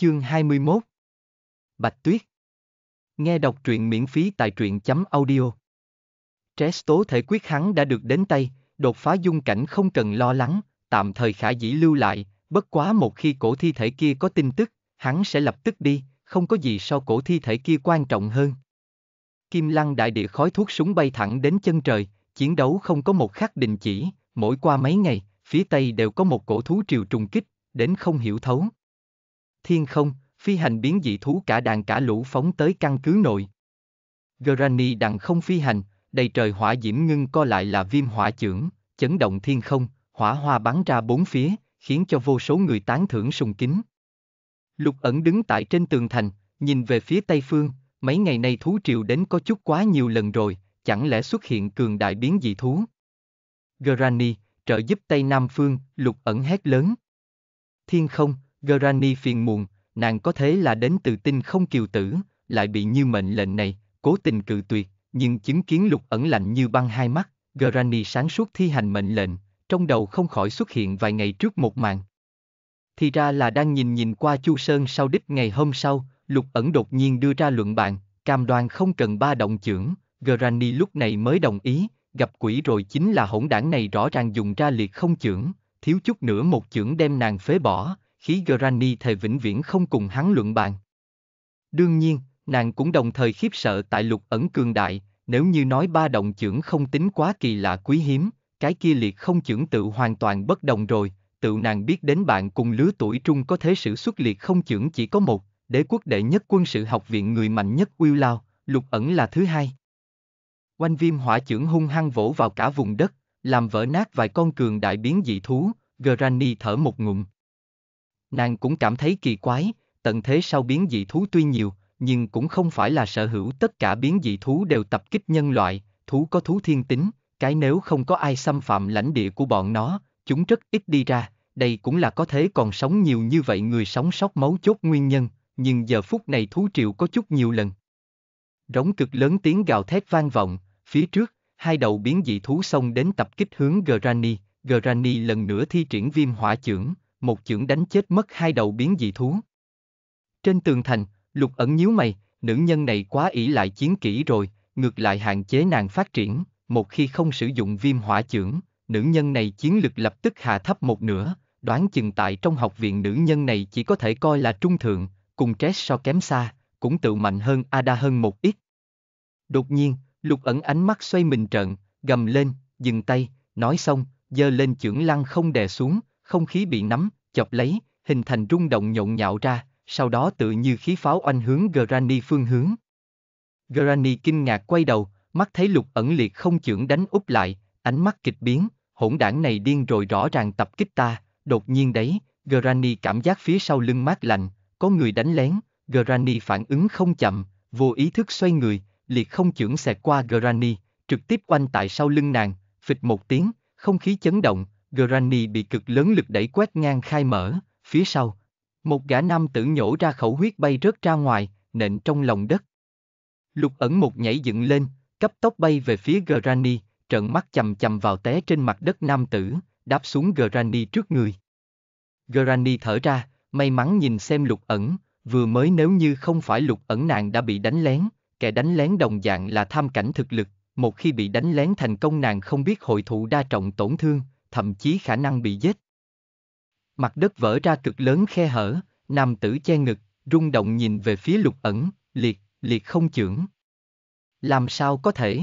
Chương 21 Bạch Tuyết Nghe đọc truyện miễn phí tại truyện chấm audio Stress tố thể quyết hắn đã được đến tay, đột phá dung cảnh không cần lo lắng, tạm thời khả dĩ lưu lại, bất quá một khi cổ thi thể kia có tin tức, hắn sẽ lập tức đi, không có gì so cổ thi thể kia quan trọng hơn. Kim lăng đại địa khói thuốc súng bay thẳng đến chân trời, chiến đấu không có một khắc đình chỉ, mỗi qua mấy ngày, phía Tây đều có một cổ thú triều trùng kích, đến không hiểu thấu, thiên không, phi hành biến dị thú cả đàn cả lũ phóng tới căn cứ nội. Granny đằng không phi hành, đầy trời hỏa diễm ngưng co lại là viêm hỏa chưởng, chấn động thiên không, hỏa hoa bắn ra bốn phía, khiến cho vô số người tán thưởng sùng kính. Lục ẩn đứng tại trên tường thành, nhìn về phía Tây Phương, mấy ngày nay thú triều đến có chút quá nhiều lần rồi, chẳng lẽ xuất hiện cường đại biến dị thú? Granny, trợ giúp Tây Nam Phương, lục ẩn hét lớn. Thiên không, Granny phiền muộn, nàng có thế là đến từ tinh không kiều tử, lại bị như mệnh lệnh này, cố tình cự tuyệt, nhưng chứng kiến lục ẩn lạnh như băng hai mắt, Granny sáng suốt thi hành mệnh lệnh, trong đầu không khỏi xuất hiện vài ngày trước một màn. Thì ra là đang nhìn nhìn qua Chu Sơn sau đích ngày hôm sau, lục ẩn đột nhiên đưa ra luận bàn, cam đoan không cần ba động trưởng, Granny lúc này mới đồng ý, gặp quỷ rồi chính là hỗn đảng này rõ ràng dùng ra liệt không trưởng, thiếu chút nữa một trưởng đem nàng phế bỏ, khí Granny thề vĩnh viễn không cùng hắn luận bàn. Đương nhiên, nàng cũng đồng thời khiếp sợ tại lục ẩn cường đại, nếu như nói ba động trưởng không tính quá kỳ lạ quý hiếm, cái kia liệt không trưởng tự hoàn toàn bất đồng rồi, tự nàng biết đến bạn cùng lứa tuổi trung có thế sử xuất liệt không trưởng chỉ có một, đế quốc đệ nhất quân sự học viện người mạnh nhất Will Lao, lục ẩn là thứ hai. Quanh viêm hỏa trưởng hung hăng vỗ vào cả vùng đất, làm vỡ nát vài con cường đại biến dị thú, Granny thở một ngụm. Nàng cũng cảm thấy kỳ quái, tận thế sau biến dị thú tuy nhiều, nhưng cũng không phải là sở hữu tất cả biến dị thú đều tập kích nhân loại, thú có thú thiên tính, cái nếu không có ai xâm phạm lãnh địa của bọn nó, chúng rất ít đi ra, đây cũng là có thế còn sống nhiều như vậy người sống sót máu chốt nguyên nhân, nhưng giờ phút này thú triệu có chút nhiều lần. Rống cực lớn tiếng gào thét vang vọng, phía trước, hai đầu biến dị thú xông đến tập kích hướng Granny, Granny lần nữa thi triển viêm hỏa chưởng, một chưởng đánh chết mất hai đầu biến dị thú. Trên tường thành, lục ẩn nhíu mày, nữ nhân này quá ỷ lại chiến kỹ rồi, ngược lại hạn chế nàng phát triển, một khi không sử dụng viêm hỏa chưởng, nữ nhân này chiến lực lập tức hạ thấp một nửa, đoán chừng tại trong học viện nữ nhân này chỉ có thể coi là trung thượng, cùng Tress so kém xa, cũng tự mạnh hơn Ada hơn một ít. Đột nhiên, lục ẩn ánh mắt xoay mình trận, gầm lên, dừng tay, nói xong, giơ lên chưởng lăng không đè xuống, không khí bị nắm, chọc lấy, hình thành rung động nhộn nhạo ra, sau đó tự như khí pháo oanh hướng Granny phương hướng. Granny kinh ngạc quay đầu, mắt thấy lục ẩn liệt không chưởng đánh úp lại, ánh mắt kịch biến, hỗn đảng này điên rồi rõ ràng tập kích ta, đột nhiên đấy, Granny cảm giác phía sau lưng mát lạnh, có người đánh lén, Granny phản ứng không chậm, vô ý thức xoay người, liệt không chưởng xẹt qua Granny, trực tiếp quanh tại sau lưng nàng, phịch một tiếng, không khí chấn động, Granny bị cực lớn lực đẩy quét ngang khai mở, phía sau. Một gã nam tử nhổ ra khẩu huyết bay rớt ra ngoài, nện trong lòng đất. Lục ẩn một nhảy dựng lên, cấp tốc bay về phía Granny, trợn mắt chầm chầm vào té trên mặt đất nam tử, đáp xuống Granny trước người. Granny thở ra, may mắn nhìn xem lục ẩn, vừa mới nếu như không phải lục ẩn nàng đã bị đánh lén, kẻ đánh lén đồng dạng là tham cảnh thực lực, một khi bị đánh lén thành công nàng không biết hội thụ đa trọng tổn thương, thậm chí khả năng bị giết. Mặt đất vỡ ra cực lớn khe hở, nam tử che ngực, rung động nhìn về phía lục ẩn, liệt, liệt không chưởng. Làm sao có thể?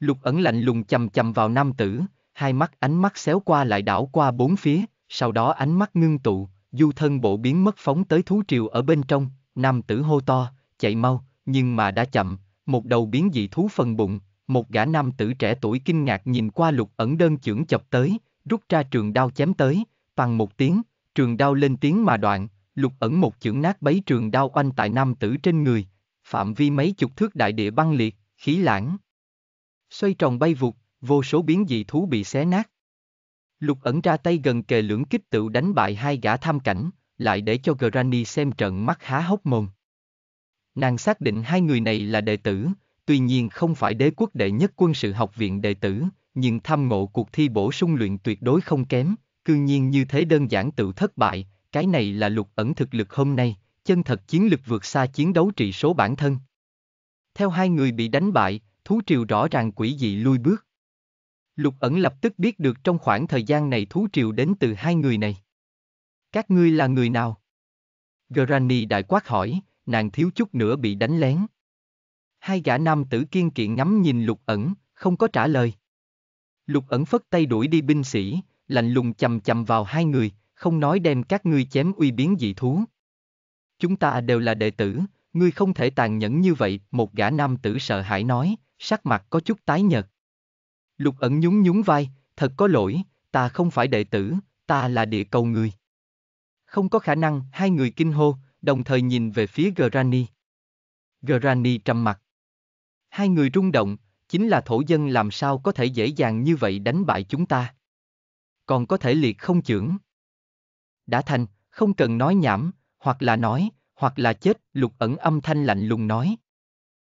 Lục ẩn lạnh lùng chầm chầm vào nam tử, hai mắt ánh mắt xéo qua lại đảo qua bốn phía, sau đó ánh mắt ngưng tụ, du thân bộ biến mất phóng tới thú triều ở bên trong, nam tử hô to, chạy mau, nhưng mà đã chậm, một đầu biến dị thú phần bụng, một gã nam tử trẻ tuổi kinh ngạc nhìn qua lục ẩn đơn chưởng chập tới, rút ra trường đao chém tới, bằng một tiếng, trường đao lên tiếng mà đoạn, lục ẩn một chưởng nát bấy trường đao oanh tại nam tử trên người, phạm vi mấy chục thước đại địa băng liệt, khí lãng. Xoay tròn bay vụt, vô số biến dị thú bị xé nát. Lục ẩn ra tay gần kề lưỡng kích tự đánh bại hai gã tham cảnh, lại để cho Granny xem trận mắt há hốc mồm. Nàng xác định hai người này là đệ tử, tuy nhiên không phải đế quốc đệ nhất quân sự học viện đệ tử, nhưng tham ngộ cuộc thi bổ sung luyện tuyệt đối không kém, cư nhiên như thế đơn giản tự thất bại, cái này là lục ẩn thực lực hôm nay, chân thật chiến lực vượt xa chiến đấu trị số bản thân. Theo hai người bị đánh bại, thú triều rõ ràng quỷ dị lui bước. Lục ẩn lập tức biết được trong khoảng thời gian này thú triều đến từ hai người này. Các ngươi là người nào? Granny đại quát hỏi, nàng thiếu chút nữa bị đánh lén hai gã nam tử kiên kiện ngắm nhìn lục ẩn, không có trả lời. Lục ẩn phất tay đuổi đi binh sĩ, lạnh lùng chầm chầm vào hai người, không nói đem các ngươi chém uy biến dị thú. Chúng ta đều là đệ tử, ngươi không thể tàn nhẫn như vậy, một gã nam tử sợ hãi nói, sắc mặt có chút tái nhợt. Lục ẩn nhún nhún vai, thật có lỗi, ta không phải đệ tử, ta là địa cầu người. Không có khả năng, hai người kinh hô, đồng thời nhìn về phía Granny. Granny trầm mặt, hai người rung động, chính là thổ dân làm sao có thể dễ dàng như vậy đánh bại chúng ta. Còn có thể liệt không chưởng. Đã thành, không cần nói nhảm, hoặc là nói, hoặc là chết, lục ẩn âm thanh lạnh lùng nói.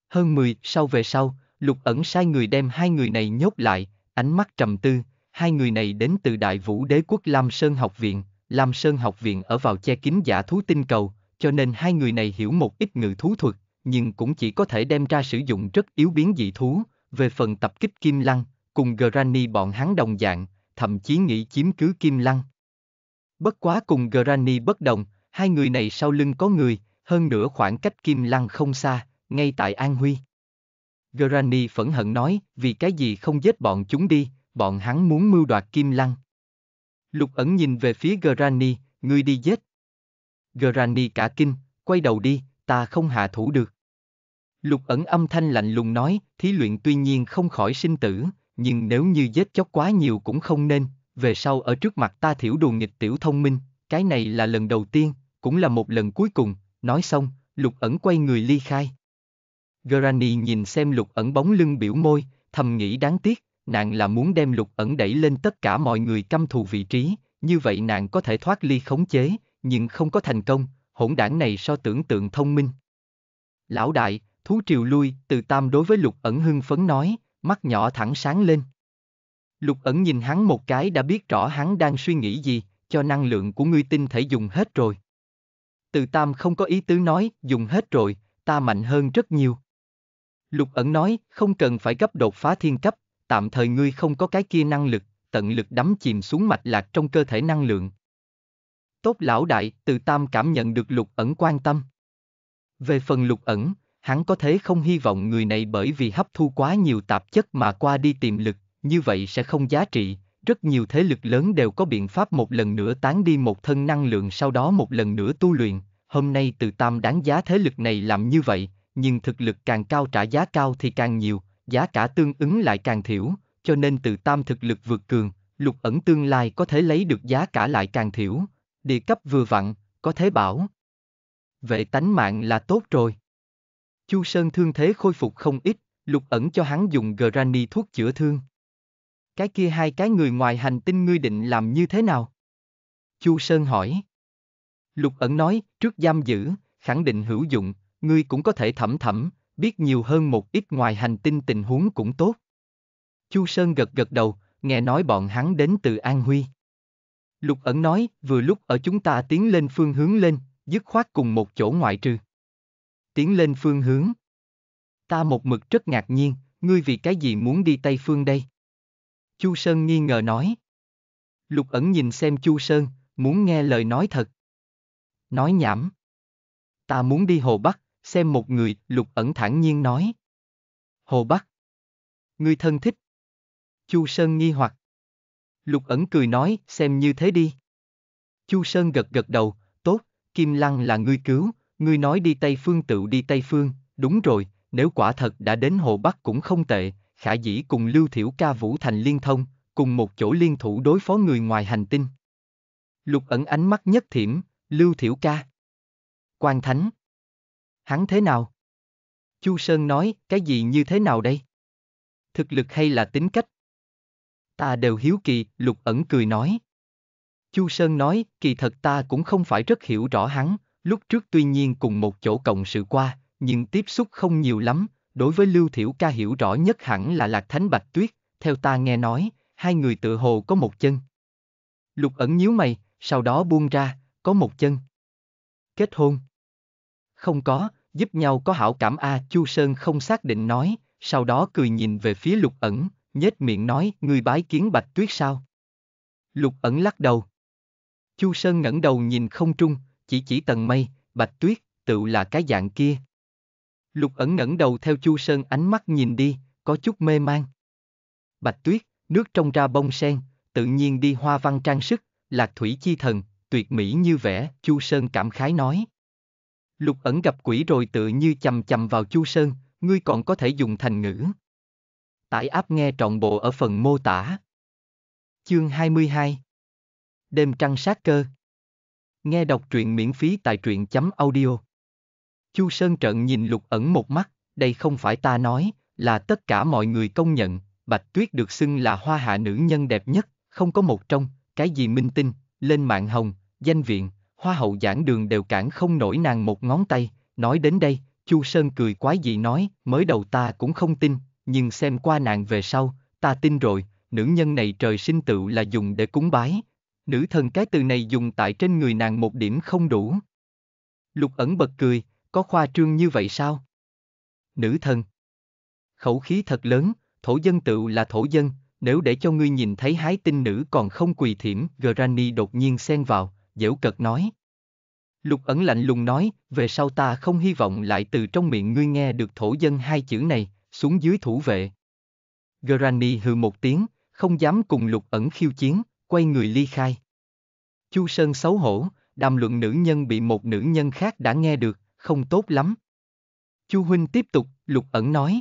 Hơn 10 sau về sau, lục ẩn sai người đem hai người này nhốt lại, ánh mắt trầm tư, hai người này đến từ Đại Vũ Đế quốc Lam Sơn học viện, Lam Sơn học viện ở vào che kín giả thú tinh cầu, cho nên hai người này hiểu một ít ngự thú thuật, nhưng cũng chỉ có thể đem ra sử dụng rất yếu biến dị thú, về phần tập kích Kim Lăng, cùng Granny bọn hắn đồng dạng, thậm chí nghĩ chiếm cứ Kim Lăng. Bất quá cùng Granny bất đồng, hai người này sau lưng có người, hơn nữa khoảng cách Kim Lăng không xa, ngay tại An Huy. Granny phẫn hận nói, vì cái gì không giết bọn chúng đi, bọn hắn muốn mưu đoạt Kim Lăng. Lục ẩn nhìn về phía Granny, ngươi đi giết. Granny cả kinh, quay đầu đi, ta không hạ thủ được. Lục ẩn âm thanh lạnh lùng nói, thí luyện tuy nhiên không khỏi sinh tử, nhưng nếu như giết chóc quá nhiều cũng không nên, về sau ở trước mặt ta thiểu đùa nghịch tiểu thông minh, cái này là lần đầu tiên, cũng là một lần cuối cùng, nói xong, lục ẩn quay người ly khai. Granny nhìn xem lục ẩn bóng lưng biểu môi, thầm nghĩ đáng tiếc, nàng là muốn đem lục ẩn đẩy lên tất cả mọi người căm thù vị trí, như vậy nàng có thể thoát ly khống chế, nhưng không có thành công, hỗn đảng này so tưởng tượng thông minh. Lão đại, thú triều lui, từ tam đối với lục ẩn hưng phấn nói, mắt nhỏ thẳng sáng lên. Lục ẩn nhìn hắn một cái đã biết rõ hắn đang suy nghĩ gì, cho năng lượng của ngươi tinh thể dùng hết rồi. Từ tam không có ý tứ nói, dùng hết rồi, ta mạnh hơn rất nhiều. Lục ẩn nói, không cần phải gấp đột phá thiên cấp, tạm thời ngươi không có cái kia năng lực, tận lực đắm chìm xuống mạch lạc trong cơ thể năng lượng. Tốt lão đại, từ tam cảm nhận được lục ẩn quan tâm. Về phần lục ẩn, hắn có thể không hy vọng người này bởi vì hấp thu quá nhiều tạp chất mà qua đi tiềm lực, như vậy sẽ không giá trị, rất nhiều thế lực lớn đều có biện pháp một lần nữa tán đi một thân năng lượng sau đó một lần nữa tu luyện, hôm nay từ tam đáng giá thế lực này làm như vậy, nhưng thực lực càng cao trả giá cao thì càng nhiều, giá cả tương ứng lại càng thiểu, cho nên từ tam thực lực vượt cường, lục ẩn tương lai có thể lấy được giá cả lại càng thiểu, địa cấp vừa vặn, có thế bảo. Vệ tánh mạng là tốt rồi. Chu Sơn thương thế khôi phục không ít, lục ẩn cho hắn dùng granny thuốc chữa thương. Cái kia hai cái người ngoài hành tinh ngươi định làm như thế nào? Chu Sơn hỏi. Lục ẩn nói, trước giam giữ, khẳng định hữu dụng, ngươi cũng có thể thẩm thẩm, biết nhiều hơn một ít ngoài hành tinh tình huống cũng tốt. Chu Sơn gật gật đầu, nghe nói bọn hắn đến từ An Huy. Lục ẩn nói, vừa lúc ở chúng ta tiến lên phương hướng lên, dứt khoát cùng một chỗ ngoại trừ tiến lên phương hướng. Ta một mực rất ngạc nhiên, ngươi vì cái gì muốn đi Tây Phương đây? Chu Sơn nghi ngờ nói. Lục ẩn nhìn xem Chu Sơn, muốn nghe lời nói thật. Nói nhảm. Ta muốn đi Hồ Bắc, xem một người, Lục ẩn thản nhiên nói. Hồ Bắc. Ngươi thân thích. Chu Sơn nghi hoặc. Lục ẩn cười nói, xem như thế đi. Chu Sơn gật gật đầu, tốt, Kim Lăng là ngươi cứu, ngươi nói đi Tây Phương tự đi Tây Phương, đúng rồi, nếu quả thật đã đến Hồ Bắc cũng không tệ, khả dĩ cùng Lưu Thiểu ca Vũ Thành liên thông, cùng một chỗ liên thủ đối phó người ngoài hành tinh. Lục ẩn ánh mắt nhất thiểm, Lưu Thiểu ca. Quan Thánh. Hắn thế nào? Chu Sơn nói, cái gì như thế nào đây? Thực lực hay là tính cách? Ta đều hiếu kỳ, Lục ẩn cười nói. Chu Sơn nói, kỳ thật ta cũng không phải rất hiểu rõ hắn, Lúc trước tuy nhiên cùng một chỗ cộng sự qua, nhưng tiếp xúc không nhiều lắm, đối với Lưu Thiểu ca hiểu rõ nhất hẳn là Lạc Thánh Bạch Tuyết, theo ta nghe nói, hai người tự hồ có một chân. Lục ẩn nhíu mày, sau đó buông ra, có một chân. Kết hôn. Không có, giúp nhau có hảo cảm a Chu Sơn không xác định nói, sau đó cười nhìn về phía lục ẩn, nhếch miệng nói, người bái kiến Bạch Tuyết sao? Lục ẩn lắc đầu. Chu Sơn ngẩng đầu nhìn không trung, chỉ chỉ tầng mây, bạch tuyết, tự là cái dạng kia. Lục ẩn ngẩng đầu theo Chu Sơn ánh mắt nhìn đi, có chút mê man. Bạch tuyết, nước trong ra bông sen, tự nhiên đi hoa văn trang sức, lạc thủy chi thần, tuyệt mỹ như vẽ, Chu Sơn cảm khái nói. Lục ẩn gặp quỷ rồi tự như chầm chầm vào Chu Sơn, ngươi còn có thể dùng thành ngữ. Tải áp nghe trọn bộ ở phần mô tả. Chương 22 Đêm trăng sát cơ Nghe đọc truyện miễn phí tại truyện chấm audio. Chu Sơn trận nhìn lục ẩn một mắt, đây không phải ta nói, là tất cả mọi người công nhận, Bạch Tuyết được xưng là hoa hạ nữ nhân đẹp nhất, không có một trong, cái gì minh tinh, lên mạng hồng, danh viện, hoa hậu giảng đường đều cản không nổi nàng một ngón tay, nói đến đây, Chu Sơn cười quái dị nói, mới đầu ta cũng không tin, nhưng xem qua nàng về sau, ta tin rồi, nữ nhân này trời sinh tự là dùng để cúng bái, Nữ thần cái từ này dùng tại trên người nàng một điểm không đủ. Lục ẩn bật cười, có khoa trương như vậy sao? Nữ thần. Khẩu khí thật lớn, thổ dân tựu là thổ dân, nếu để cho ngươi nhìn thấy hái tinh nữ còn không quỳ thiểm, Granny đột nhiên xen vào, dễu cật nói. Lục ẩn lạnh lùng nói, về sau ta không hy vọng lại từ trong miệng ngươi nghe được thổ dân hai chữ này, xuống dưới thủ vệ. Granny hừ một tiếng, không dám cùng lục ẩn khiêu chiến, quay người ly khai. Chu Sơn xấu hổ, đàm luận nữ nhân bị một nữ nhân khác đã nghe được, không tốt lắm. Chu Huynh tiếp tục, lục ẩn nói.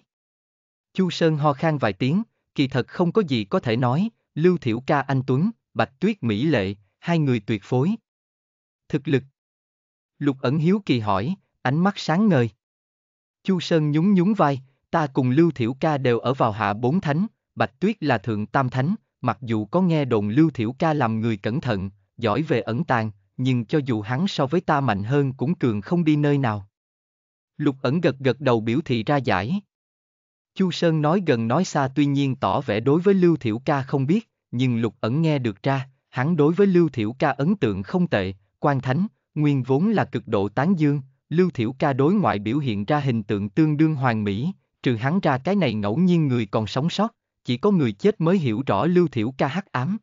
Chu Sơn ho khan vài tiếng, kỳ thật không có gì có thể nói, Lưu Thiểu Ca Anh Tuấn, Bạch Tuyết Mỹ Lệ, hai người tuyệt phối. Thực lực Lục ẩn hiếu kỳ hỏi, ánh mắt sáng ngời. Chu Sơn nhún nhún vai, ta cùng Lưu Thiểu Ca đều ở vào hạ bốn thánh, Bạch Tuyết là thượng tam thánh, mặc dù có nghe đồn Lưu Thiểu Ca làm người cẩn thận, giỏi về ẩn tàng, nhưng cho dù hắn so với ta mạnh hơn cũng cường không đi nơi nào. Lục ẩn gật gật đầu biểu thị ra giải. Chu Sơn nói gần nói xa tuy nhiên tỏ vẻ đối với Lưu Thiểu Ca không biết, nhưng Lục ẩn nghe được ra, hắn đối với Lưu Thiểu Ca ấn tượng không tệ, quan thánh, nguyên vốn là cực độ tán dương, Lưu Thiểu Ca đối ngoại biểu hiện ra hình tượng tương đương hoàn mỹ, trừ hắn ra cái này ngẫu nhiên người còn sống sót, chỉ có người chết mới hiểu rõ Lưu Thiểu ca hắc ám.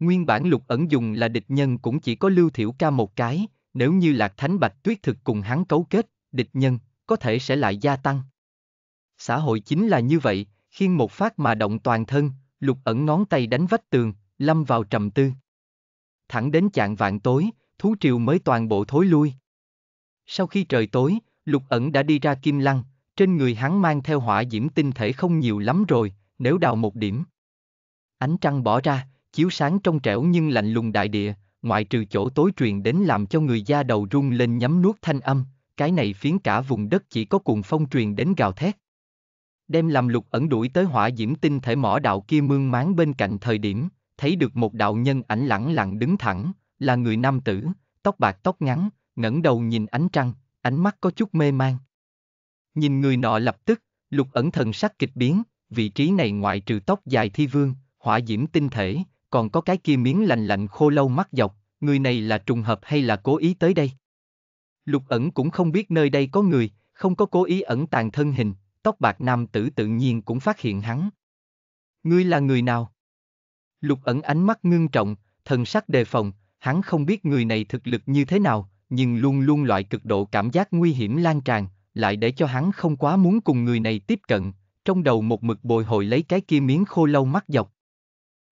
Nguyên bản lục ẩn dùng là địch nhân cũng chỉ có Lưu Thiểu ca một cái, nếu như Lạc Thánh Bạch Tuyết thực cùng hắn cấu kết, địch nhân có thể sẽ lại gia tăng. Xã hội chính là như vậy, khiên một phát mà động toàn thân, lục ẩn ngón tay đánh vách tường, lâm vào trầm tư. Thẳng đến chạng vạn tối, thú triều mới toàn bộ thối lui. Sau khi trời tối, lục ẩn đã đi ra kim lăng, trên người hắn mang theo hỏa diễm tinh thể không nhiều lắm rồi, nếu đào một điểm. Ánh trăng bỏ ra, chiếu sáng trong trẻo nhưng lạnh lùng đại địa, ngoại trừ chỗ tối truyền đến làm cho người da đầu rung lên nhấm nuốt thanh âm, cái này phiến cả vùng đất chỉ có cuồng phong truyền đến gào thét. Đem làm lục ẩn đuổi tới hỏa diễm tinh thể mỏ đạo kia mương máng bên cạnh thời điểm, thấy được một đạo nhân ảnh lẳng lặng đứng thẳng, là người nam tử, tóc bạc tóc ngắn, ngẩng đầu nhìn ánh trăng, ánh mắt có chút mê man. Nhìn người nọ lập tức, lục ẩn thần sắc kịch biến, vị trí này ngoại trừ tóc dài thi vương, hỏa diễm tinh thể, còn có cái kia miếng lành lạnh khô lâu mắt dọc, người này là trùng hợp hay là cố ý tới đây? Lục ẩn cũng không biết nơi đây có người, không có cố ý ẩn tàng thân hình, tóc bạc nam tử tự nhiên cũng phát hiện hắn. Ngươi là người nào? Lục ẩn ánh mắt ngưng trọng, thần sắc đề phòng, hắn không biết người này thực lực như thế nào, nhưng luôn luôn loại cực độ cảm giác nguy hiểm lan tràn, lại để cho hắn không quá muốn cùng người này tiếp cận, trong đầu một mực bồi hồi lấy cái kia miếng khô lâu mắt dọc.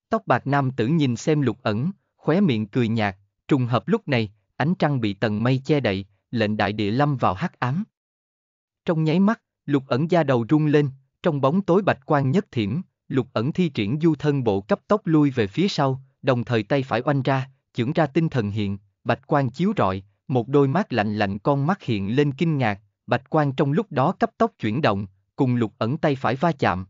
Tóc bạc nam tử nhìn xem lục ẩn, khóe miệng cười nhạt, trùng hợp lúc này, ánh trăng bị tầng mây che đậy, lệnh đại địa lâm vào hắc ám. Trong nháy mắt, lục ẩn da đầu rung lên, trong bóng tối bạch quan nhất thiểm, lục ẩn thi triển du thân bộ cấp tốc lui về phía sau, đồng thời tay phải oanh ra, chưởng ra tinh thần hiện, bạch quan chiếu rọi, một đôi mắt lạnh lạnh con mắt hiện lên kinh ngạc, bạch quan trong lúc đó cấp tốc chuyển động, cùng lục ẩn tay phải va chạm.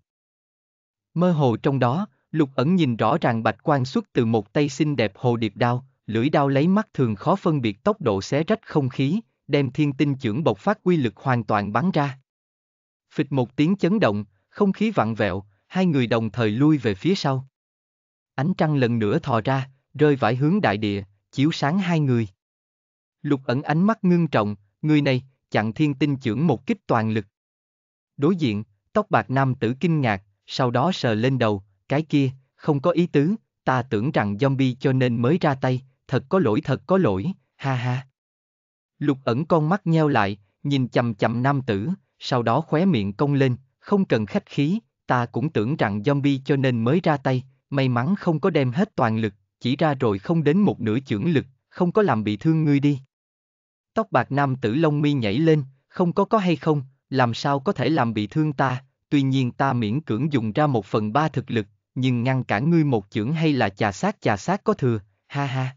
Mơ hồ trong đó, lục ẩn nhìn rõ ràng bạch quan xuất từ một tay xinh đẹp hồ điệp đao, lưỡi đao lấy mắt thường khó phân biệt tốc độ xé rách không khí, đem thiên tinh trưởng bộc phát quy lực hoàn toàn bắn ra. Phịch một tiếng chấn động, không khí vặn vẹo, hai người đồng thời lui về phía sau. Ánh trăng lần nữa thò ra, rơi vải hướng đại địa, chiếu sáng hai người. Lục ẩn ánh mắt ngưng trọng, người này, chặn thiên tinh trưởng một kích toàn lực đối diện, tóc bạc nam tử kinh ngạc, sau đó sờ lên đầu, cái kia, không có ý tứ, ta tưởng rằng zombie cho nên mới ra tay, thật có lỗi thật có lỗi, ha ha. Lục ẩn con mắt nheo lại, nhìn chầm chầm nam tử, sau đó khóe miệng cong lên, không cần khách khí, ta cũng tưởng rằng zombie cho nên mới ra tay, may mắn không có đem hết toàn lực, chỉ ra rồi không đến một nửa chưởng lực, không có làm bị thương ngươi đi. Tóc bạc nam tử lông mi nhảy lên, không có có hay không, làm sao có thể làm bị thương ta, tuy nhiên ta miễn cưỡng dùng ra một phần ba thực lực, nhưng ngăn cản ngươi một chưởng hay là chà sát chà sát có thừa, ha ha.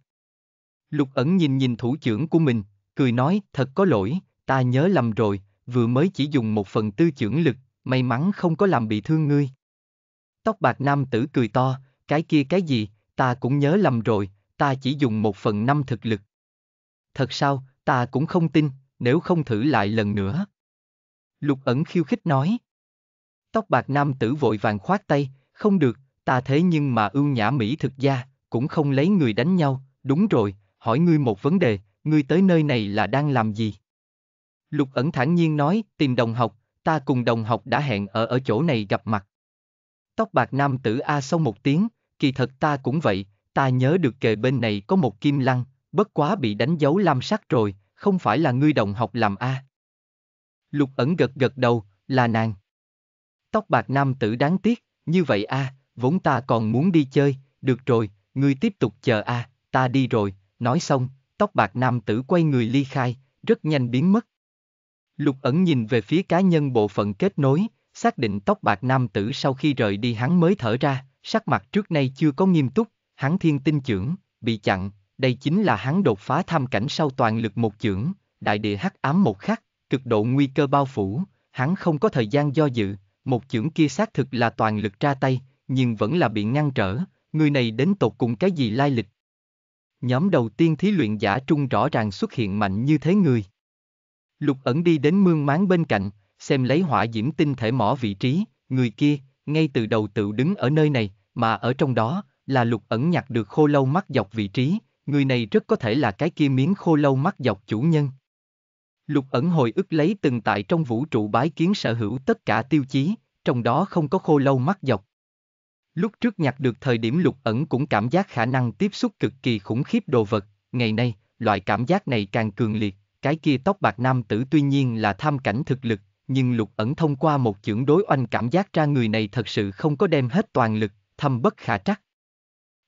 Lục ẩn nhìn nhìn thủ trưởng của mình, cười nói, thật có lỗi, ta nhớ lầm rồi, vừa mới chỉ dùng một phần tư chưởng lực, may mắn không có làm bị thương ngươi. Tóc bạc nam tử cười to, cái kia cái gì, ta cũng nhớ lầm rồi, ta chỉ dùng một phần năm thực lực. Thật sao, ta cũng không tin, nếu không thử lại lần nữa. Lục ẩn khiêu khích nói. Tóc bạc nam tử vội vàng khoát tay, không được, ta thế nhưng mà ưu nhã Mỹ thực gia cũng không lấy người đánh nhau, đúng rồi, hỏi ngươi một vấn đề, ngươi tới nơi này là đang làm gì? Lục ẩn thản nhiên nói, tìm đồng học, ta cùng đồng học đã hẹn ở ở chỗ này gặp mặt. Tóc bạc nam tử A sau một tiếng, kỳ thật ta cũng vậy, ta nhớ được kề bên này có một kim lăng, bất quá bị đánh dấu lam sắc rồi, không phải là ngươi đồng học làm A. Lục ẩn gật gật đầu, là nàng. Tóc bạc nam tử đáng tiếc, như vậy a, à, vốn ta còn muốn đi chơi, được rồi, ngươi tiếp tục chờ a, à, ta đi rồi, nói xong, tóc bạc nam tử quay người ly khai, rất nhanh biến mất. Lục ẩn nhìn về phía cá nhân bộ phận kết nối, xác định tóc bạc nam tử sau khi rời đi hắn mới thở ra, sắc mặt trước nay chưa có nghiêm túc, hắn thiên tinh trưởng, bị chặn, đây chính là hắn đột phá tham cảnh sau toàn lực một trưởng, đại địa hắc ám một khắc cực độ nguy cơ bao phủ, hắn không có thời gian do dự, một chưởng kia xác thực là toàn lực ra tay, nhưng vẫn là bị ngăn trở, người này đến tột cùng cái gì lai lịch. Nhóm đầu tiên thí luyện giả trung rõ ràng xuất hiện mạnh như thế người. Lục ẩn đi đến mương máng bên cạnh, xem lấy hỏa diễm tinh thể mỏ vị trí, người kia, ngay từ đầu tự đứng ở nơi này, mà ở trong đó, là lục ẩn nhặt được khô lâu mắt dọc vị trí, người này rất có thể là cái kia miếng khô lâu mắt dọc chủ nhân, Lục ẩn hồi ức lấy từng tại trong vũ trụ bái kiến sở hữu tất cả tiêu chí, trong đó không có khô lâu mắt dọc. Lúc trước nhặt được thời điểm lục ẩn cũng cảm giác khả năng tiếp xúc cực kỳ khủng khiếp đồ vật, ngày nay, loại cảm giác này càng cường liệt, cái kia tóc bạc nam tử tuy nhiên là tham cảnh thực lực, nhưng lục ẩn thông qua một chưởng đối oanh cảm giác ra người này thật sự không có đem hết toàn lực, thâm bất khả trắc.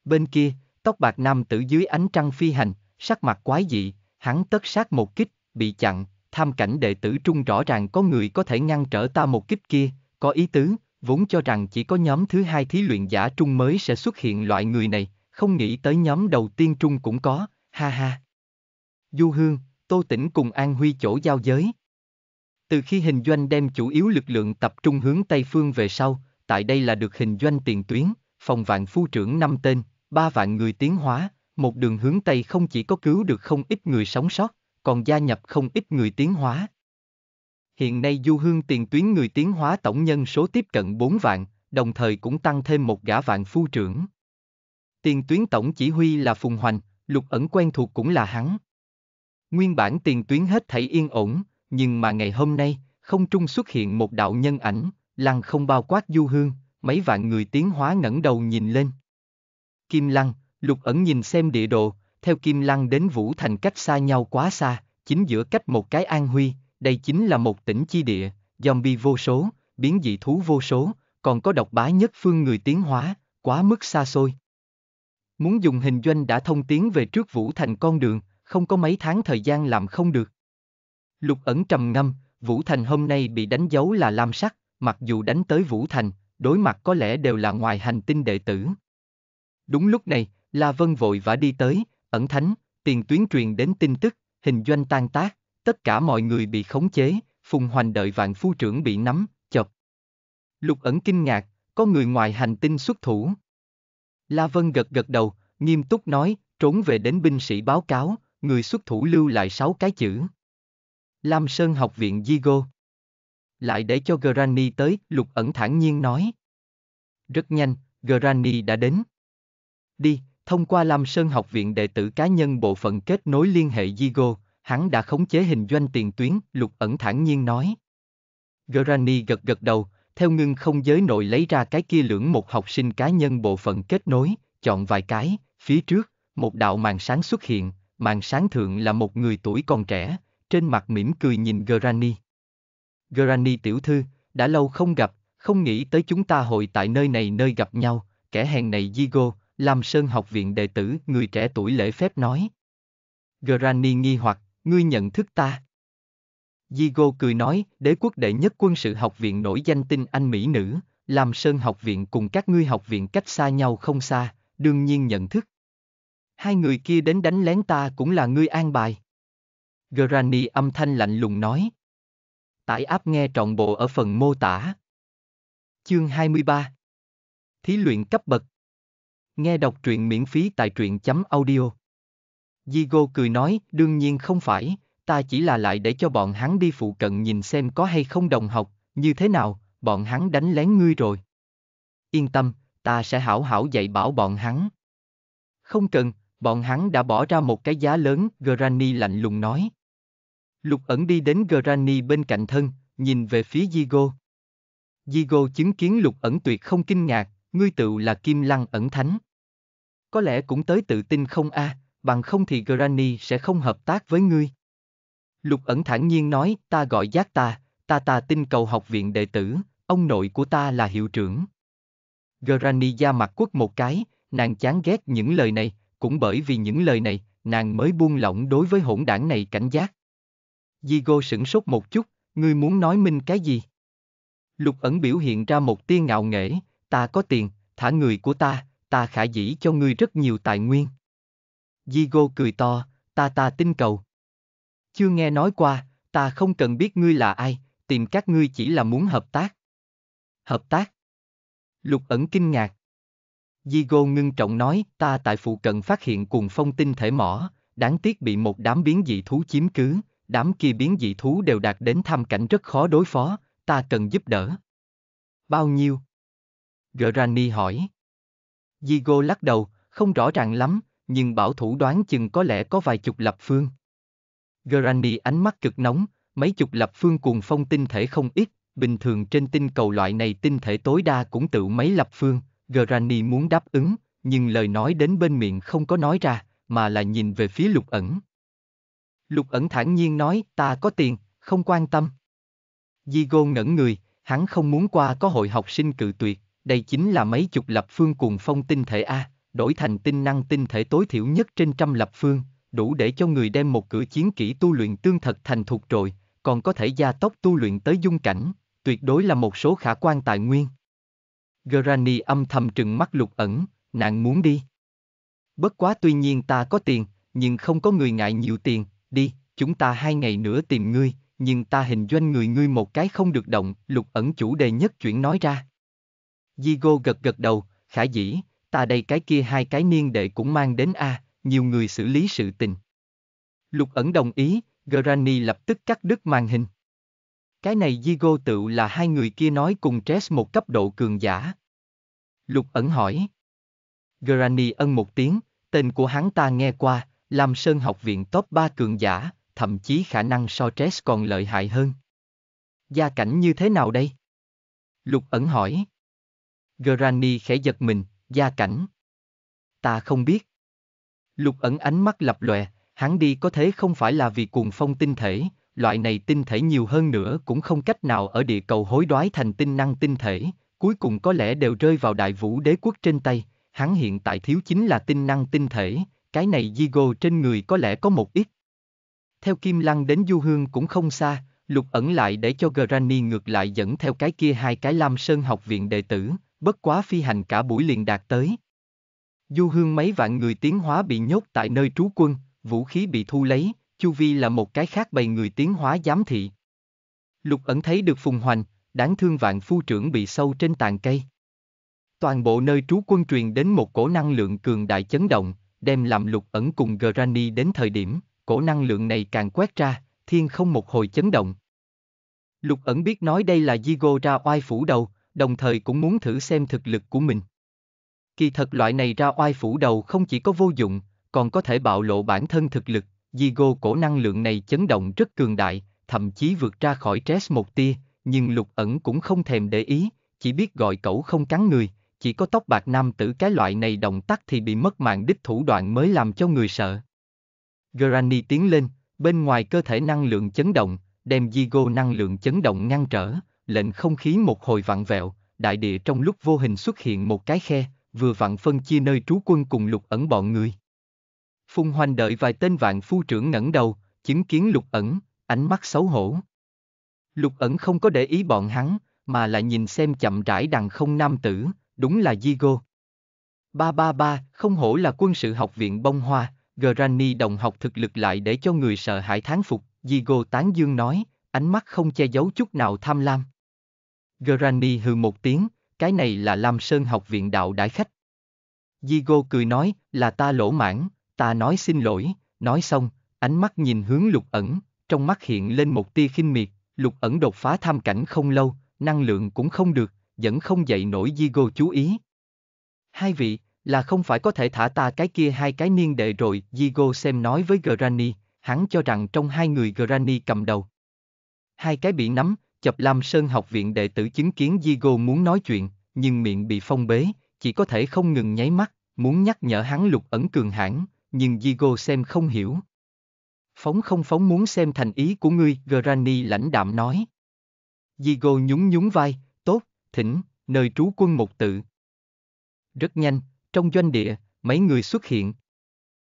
Bên kia, tóc bạc nam tử dưới ánh trăng phi hành, sắc mặt quái dị, hắn tất sát một kích, bị chặn, tham cảnh đệ tử trung rõ ràng có người có thể ngăn trở ta một kích kia, có ý tứ, vốn cho rằng chỉ có nhóm thứ hai thí luyện giả trung mới sẽ xuất hiện loại người này, không nghĩ tới nhóm đầu tiên trung cũng có, ha ha. Du Hương, Tô Tĩnh cùng An Huy chỗ giao giới. Từ khi hình doanh đem chủ yếu lực lượng tập trung hướng Tây Phương về sau, tại đây là được hình doanh tiền tuyến, phòng vạn phu trưởng năm tên, ba vạn người tiến hóa, một đường hướng Tây không chỉ có cứu được không ít người sống sót, còn gia nhập không ít người tiến hóa. Hiện nay du hương tiền tuyến người tiến hóa tổng nhân số tiếp cận 4 vạn, đồng thời cũng tăng thêm một gã vạn phu trưởng. Tiền tuyến tổng chỉ huy là Phùng Hoành, lục ẩn quen thuộc cũng là hắn. Nguyên bản tiền tuyến hết thảy yên ổn, nhưng mà ngày hôm nay, không trung xuất hiện một đạo nhân ảnh, lăng không bao quát du hương, mấy vạn người tiến hóa ngẩng đầu nhìn lên. Kim lăng, lục ẩn nhìn xem địa đồ, theo Kim Lăng đến Vũ Thành cách xa nhau quá xa, chính giữa cách một cái An Huy, đây chính là một tỉnh chi địa, zombie vô số, biến dị thú vô số, còn có độc bá nhất phương người tiến hóa, quá mức xa xôi. Muốn dùng hình doanh đã thông tiến về trước Vũ Thành con đường, không có mấy tháng thời gian làm không được. Lục ẩn trầm ngâm, Vũ Thành hôm nay bị đánh dấu là lam sắc, mặc dù đánh tới Vũ Thành, đối mặt có lẽ đều là ngoài hành tinh đệ tử. Đúng lúc này, La Vân vội vã đi tới, ẩn thánh, tiền tuyến truyền đến tin tức, hình doanh tan tác, tất cả mọi người bị khống chế, phùng hoành đợi vạn phu trưởng bị nắm, chọc. Lục ẩn kinh ngạc, có người ngoài hành tinh xuất thủ. La Vân gật gật đầu, nghiêm túc nói, trốn về đến binh sĩ báo cáo, người xuất thủ lưu lại sáu cái chữ. Lam Sơn học viện Gigo. Lại để cho Granny tới, lục ẩn thản nhiên nói. Rất nhanh, Granny đã đến. Đi, thông qua Lam Sơn học viện đệ tử cá nhân bộ phận kết nối liên hệ Zigo, hắn đã khống chế hình doanh tiền tuyến, lục ẩn thản nhiên nói. Granny gật gật đầu, theo ngưng không giới nội lấy ra cái kia lưỡng một học sinh cá nhân bộ phận kết nối, chọn vài cái, phía trước, một đạo màn sáng xuất hiện, màn sáng thượng là một người tuổi còn trẻ, trên mặt mỉm cười nhìn Granny. Granny tiểu thư, đã lâu không gặp, không nghĩ tới chúng ta hội tại nơi này nơi gặp nhau, kẻ hèn này Diego, Lam Sơn học viện đệ tử, người trẻ tuổi lễ phép nói. Granny nghi hoặc, ngươi nhận thức ta. Diego cười nói, đế quốc đệ nhất quân sự học viện nổi danh tinh anh mỹ nữ, Lam Sơn học viện cùng các ngươi học viện cách xa nhau không xa, đương nhiên nhận thức. Hai người kia đến đánh lén ta cũng là ngươi an bài. Granny âm thanh lạnh lùng nói. Tải áp nghe trọn bộ ở phần mô tả. Chương 23 Thí luyện cấp bậc Nghe đọc truyện miễn phí tại truyện chấm audio. Digo cười nói, đương nhiên không phải, ta chỉ là lại để cho bọn hắn đi phụ cận nhìn xem có hay không đồng học, như thế nào, bọn hắn đánh lén ngươi rồi. Yên tâm, ta sẽ hảo hảo dạy bảo bọn hắn. Không cần, bọn hắn đã bỏ ra một cái giá lớn, Granny lạnh lùng nói. Lục ẩn đi đến Granny bên cạnh thân, nhìn về phía Digo. Digo chứng kiến lục ẩn tuyệt không kinh ngạc, ngươi tự là kim lăng ẩn thánh có lẽ cũng tới tự tin không a, à, bằng không thì Granny sẽ không hợp tác với ngươi. Lục ẩn thản nhiên nói, ta gọi giác ta, ta ta tin cầu học viện đệ tử, ông nội của ta là hiệu trưởng. Granny da mặt quất một cái, nàng chán ghét những lời này, cũng bởi vì những lời này, nàng mới buông lỏng đối với hỗn đảng này cảnh giác. Diego sửng sốt một chút, ngươi muốn nói minh cái gì? Lục ẩn biểu hiện ra một tia ngạo nghễ, ta có tiền, thả người của ta, ta khả dĩ cho ngươi rất nhiều tài nguyên. Diego cười to, ta ta tin cầu. Chưa nghe nói qua, ta không cần biết ngươi là ai, tìm các ngươi chỉ là muốn hợp tác. Hợp tác? Lục ẩn kinh ngạc. Diego ngưng trọng nói, ta tại phụ cận phát hiện cuồng phong tinh thể mỏ, đáng tiếc bị một đám biến dị thú chiếm cứ, đám kia biến dị thú đều đạt đến tham cảnh rất khó đối phó, ta cần giúp đỡ. Bao nhiêu? Gerani hỏi. Digo lắc đầu, không rõ ràng lắm, nhưng bảo thủ đoán chừng có lẽ có vài chục lập phương. Granny ánh mắt cực nóng, mấy chục lập phương cuồng phong tinh thể không ít, bình thường trên tinh cầu loại này tinh thể tối đa cũng tự mấy lập phương, Granny muốn đáp ứng, nhưng lời nói đến bên miệng không có nói ra, mà là nhìn về phía lục ẩn. Lục ẩn thản nhiên nói, ta có tiền, không quan tâm. Digo ngẩn người, hắn không muốn qua có hội học sinh cự tuyệt, đây chính là mấy chục lập phương cuồng phong tinh thể A, đổi thành tinh năng tinh thể tối thiểu nhất trên trăm lập phương, đủ để cho người đem một cửa chiến kỹ tu luyện tương thật thành thục rồi, còn có thể gia tốc tu luyện tới dung cảnh, tuyệt đối là một số khả quan tài nguyên. Granny âm thầm trừng mắt lục ẩn, nạn muốn đi. Bất quá tuy nhiên ta có tiền, nhưng không có người ngại nhiều tiền, đi, chúng ta hai ngày nữa tìm ngươi, nhưng ta hình doanh người ngươi một cái không được động, lục ẩn chủ đề nhất chuyện nói ra. Digo gật gật đầu, khả dĩ, ta đây cái kia hai cái niên đệ cũng mang đến a, nhiều người xử lý sự tình. Lục ẩn đồng ý, Granny lập tức cắt đứt màn hình. Cái này Digo tự là hai người kia nói cùng Tress một cấp độ cường giả. Lục ẩn hỏi. Granny ân một tiếng, tên của hắn ta nghe qua, làm sơn học viện top 3 cường giả, thậm chí khả năng so Tress còn lợi hại hơn. Gia cảnh như thế nào đây? Lục ẩn hỏi. Granny khẽ giật mình, gia cảnh. Ta không biết. Lục ẩn ánh mắt lập lòe, hắn đi có thế không phải là vì cuồng phong tinh thể, loại này tinh thể nhiều hơn nữa cũng không cách nào ở địa cầu hối đoái thành tinh năng tinh thể, cuối cùng có lẽ đều rơi vào đại vũ đế quốc trên tay, hắn hiện tại thiếu chính là tinh năng tinh thể, cái này Zigo trên người có lẽ có một ít. Theo Kim Lăng đến Du Hương cũng không xa, lục ẩn lại để cho Granny ngược lại dẫn theo cái kia hai cái Lam Sơn học viện đệ tử, bất quá phi hành cả buổi liền đạt tới. Du hương mấy vạn người tiến hóa bị nhốt tại nơi trú quân, vũ khí bị thu lấy, chu vi là một cái khác bày người tiến hóa giám thị. Lục ẩn thấy được phùng hoành, đáng thương vạn phu trưởng bị sâu trên tàn cây. Toàn bộ nơi trú quân truyền đến một cổ năng lượng cường đại chấn động, đem làm lục ẩn cùng Granny đến thời điểm, cổ năng lượng này càng quét ra, thiên không một hồi chấn động. Lục ẩn biết nói đây là Digo ra oai phủ đầu, đồng thời cũng muốn thử xem thực lực của mình. Kỳ thật loại này ra oai phủ đầu không chỉ có vô dụng, còn có thể bạo lộ bản thân thực lực, Digo cổ năng lượng này chấn động rất cường đại, thậm chí vượt ra khỏi Tress một tia, nhưng lục ẩn cũng không thèm để ý, chỉ biết gọi cẩu không cắn người, chỉ có tóc bạc nam tử cái loại này động tác thì bị mất mạng đích thủ đoạn mới làm cho người sợ. Granny tiến lên, bên ngoài cơ thể năng lượng chấn động, đem Digo năng lượng chấn động ngăn trở, lệnh không khí một hồi vặn vẹo, đại địa trong lúc vô hình xuất hiện một cái khe, vừa vặn phân chia nơi trú quân cùng lục ẩn bọn người. Phung hoành đợi vài tên vạn phu trưởng ngẩng đầu, chứng kiến lục ẩn, ánh mắt xấu hổ. Lục ẩn không có để ý bọn hắn, mà lại nhìn xem chậm rãi đằng không nam tử, đúng là di gô. Ba ba ba, không hổ là quân sự học viện bông hoa, Granny đồng học thực lực lại để cho người sợ hãi thán phục, Diego tán dương nói, ánh mắt không che giấu chút nào tham lam. Granny hừ một tiếng, cái này là Lam Sơn học viện đạo đại khách. Diego cười nói, là ta lỗ mãn, ta nói xin lỗi, nói xong, ánh mắt nhìn hướng lục ẩn, trong mắt hiện lên một tia khinh miệt, lục ẩn đột phá tham cảnh không lâu, năng lượng cũng không được, vẫn không dậy nổi Diego chú ý. Hai vị, là không phải có thể thả ta cái kia hai cái niên đệ rồi, Diego xem nói với Granny, hắn cho rằng trong hai người Granny cầm đầu. Hai cái bị nắm, chập Lam Sơn học viện đệ tử chứng kiến Diego muốn nói chuyện, nhưng miệng bị phong bế, chỉ có thể không ngừng nháy mắt, muốn nhắc nhở hắn lục ẩn cường hãn, nhưng Diego xem không hiểu. Phóng không phóng muốn xem thành ý của ngươi, Granny lãnh đạm nói. Diego nhún nhún vai, tốt, thỉnh, nơi trú quân một tự. Rất nhanh, trong doanh địa, mấy người xuất hiện.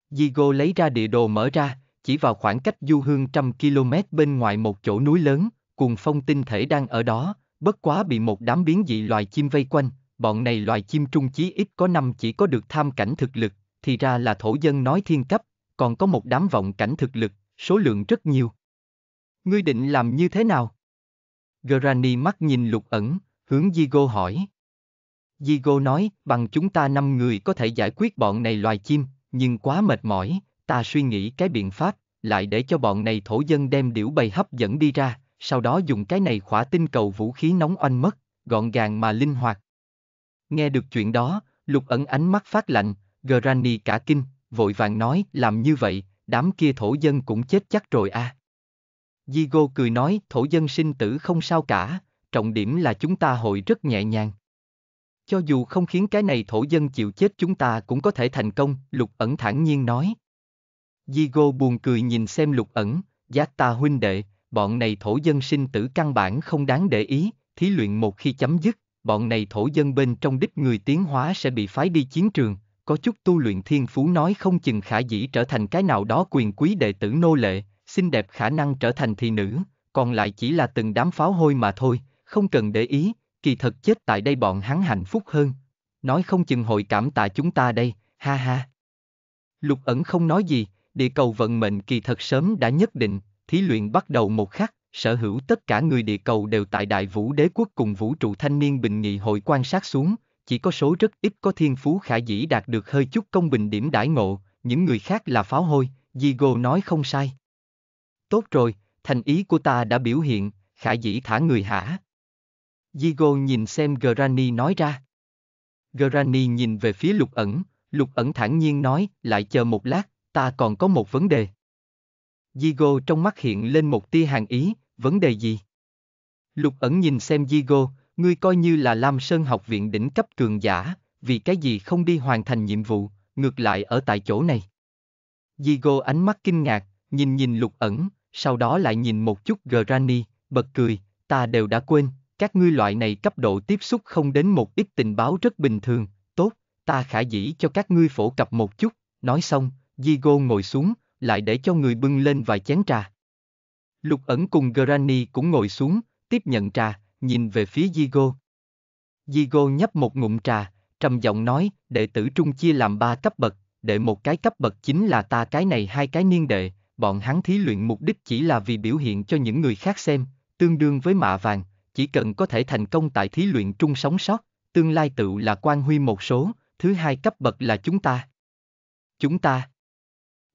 Diego lấy ra địa đồ mở ra, chỉ vào khoảng cách du hương trăm km bên ngoài một chỗ núi lớn, cuồng phong tinh thể đang ở đó, bất quá bị một đám biến dị loài chim vây quanh, bọn này loài chim trung chí ít có năm chỉ có được tham cảnh thực lực, thì ra là thổ dân nói thiên cấp, còn có một đám vọng cảnh thực lực, số lượng rất nhiều. Ngươi định làm như thế nào? Granny mắt nhìn lục ẩn, hướng Diego hỏi. Diego nói, bằng chúng ta năm người có thể giải quyết bọn này loài chim, nhưng quá mệt mỏi, ta suy nghĩ cái biện pháp, lại để cho bọn này thổ dân đem điểu bầy hấp dẫn đi ra, sau đó dùng cái này khỏa tinh cầu vũ khí nóng oanh mất, gọn gàng mà linh hoạt. Nghe được chuyện đó, lục ẩn ánh mắt phát lạnh, Granny cả kinh, vội vàng nói làm như vậy, đám kia thổ dân cũng chết chắc rồi à. Digo cười nói thổ dân sinh tử không sao cả, trọng điểm là chúng ta hội rất nhẹ nhàng. Cho dù không khiến cái này thổ dân chịu chết chúng ta cũng có thể thành công, lục ẩn thản nhiên nói. Digo buồn cười nhìn xem lục ẩn, giác ta huynh đệ, bọn này thổ dân sinh tử căn bản không đáng để ý, thí luyện một khi chấm dứt, bọn này thổ dân bên trong đích người tiến hóa sẽ bị phái đi chiến trường, có chút tu luyện thiên phú nói không chừng khả dĩ trở thành cái nào đó quyền quý đệ tử nô lệ, xinh đẹp khả năng trở thành thị nữ, còn lại chỉ là từng đám pháo hôi mà thôi, không cần để ý, kỳ thật chết tại đây bọn hắn hạnh phúc hơn. Nói không chừng hội cảm tạ chúng ta đây, ha ha. Lục ẩn không nói gì, địa cầu vận mệnh kỳ thật sớm đã nhất định, thí luyện bắt đầu một khắc, sở hữu tất cả người địa cầu đều tại đại vũ đế quốc cùng vũ trụ thanh niên bình nghị hội quan sát xuống, chỉ có số rất ít có thiên phú khả dĩ đạt được hơi chút công bình điểm đãi ngộ, những người khác là pháo hôi, Digo nói không sai. Tốt rồi, thành ý của ta đã biểu hiện, khả dĩ thả người hả? Digo nhìn xem Granny nói ra. Granny nhìn về phía lục ẩn, lục ẩn thản nhiên nói, lại chờ một lát, ta còn có một vấn đề. Digo trong mắt hiện lên một tia hàng ý, vấn đề gì? Lục ẩn nhìn xem Digo, ngươi coi như là Lam Sơn học viện đỉnh cấp cường giả, vì cái gì không đi hoàn thành nhiệm vụ, ngược lại ở tại chỗ này. Digo ánh mắt kinh ngạc, nhìn nhìn lục ẩn, sau đó lại nhìn một chút Granny, bật cười, ta đều đã quên, các ngươi loại này cấp độ tiếp xúc không đến một ít tình báo rất bình thường, tốt, ta khả dĩ cho các ngươi phổ cập một chút, nói xong, Diego ngồi xuống, lại để cho người bưng lên vài chén trà. Lục ẩn cùng Granny cũng ngồi xuống, tiếp nhận trà, nhìn về phía Diego. Diego nhấp một ngụm trà, trầm giọng nói, đệ tử trung chia làm ba cấp bậc, đệ một cái cấp bậc chính là ta cái này hai cái niên đệ, bọn hắn thí luyện mục đích chỉ là vì biểu hiện cho những người khác xem, tương đương với mạ vàng, chỉ cần có thể thành công tại thí luyện trung sống sót, tương lai tự là quan huy một số, thứ hai cấp bậc là chúng ta. Chúng ta,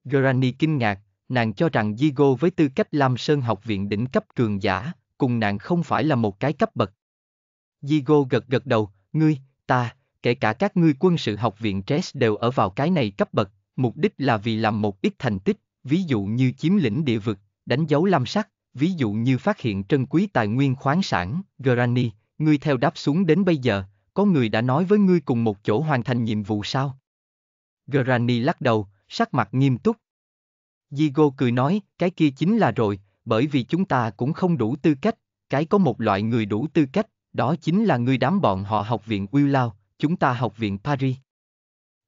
Granny kinh ngạc, nàng cho rằng Diego với tư cách Lam Sơn học viện đỉnh cấp cường giả, cùng nàng không phải là một cái cấp bậc. Diego gật gật đầu, ngươi, ta, kể cả các ngươi quân sự học viện Tres đều ở vào cái này cấp bậc, mục đích là vì làm một ít thành tích, ví dụ như chiếm lĩnh địa vực, đánh dấu lam sắc, ví dụ như phát hiện trân quý tài nguyên khoáng sản, Granny, ngươi theo đáp xuống đến bây giờ, có người đã nói với ngươi cùng một chỗ hoàn thành nhiệm vụ sao? Granny lắc đầu, sắc mặt nghiêm túc. Diego cười nói, cái kia chính là rồi, bởi vì chúng ta cũng không đủ tư cách, cái có một loại người đủ tư cách, đó chính là người đám bọn họ học viện Willow, chúng ta học viện Paris.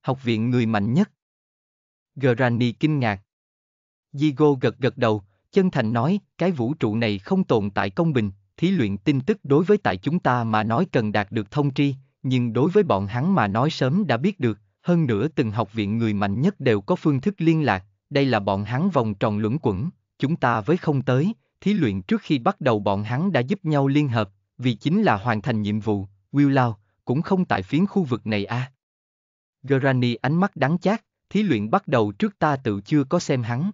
Học viện người mạnh nhất. Granny kinh ngạc. Diego gật gật đầu, chân thành nói, cái vũ trụ này không tồn tại công bình, thí luyện tin tức đối với tại chúng ta mà nói cần đạt được thông tri, nhưng đối với bọn hắn mà nói sớm đã biết được, hơn nữa từng học viện người mạnh nhất đều có phương thức liên lạc, đây là bọn hắn vòng tròn luẩn quẩn, chúng ta với không tới, thí luyện trước khi bắt đầu bọn hắn đã giúp nhau liên hợp, vì chính là hoàn thành nhiệm vụ, Will Lao, cũng không tại phiến khu vực này a. À. Granny ánh mắt đắng chát, thí luyện bắt đầu trước ta tự chưa có xem hắn.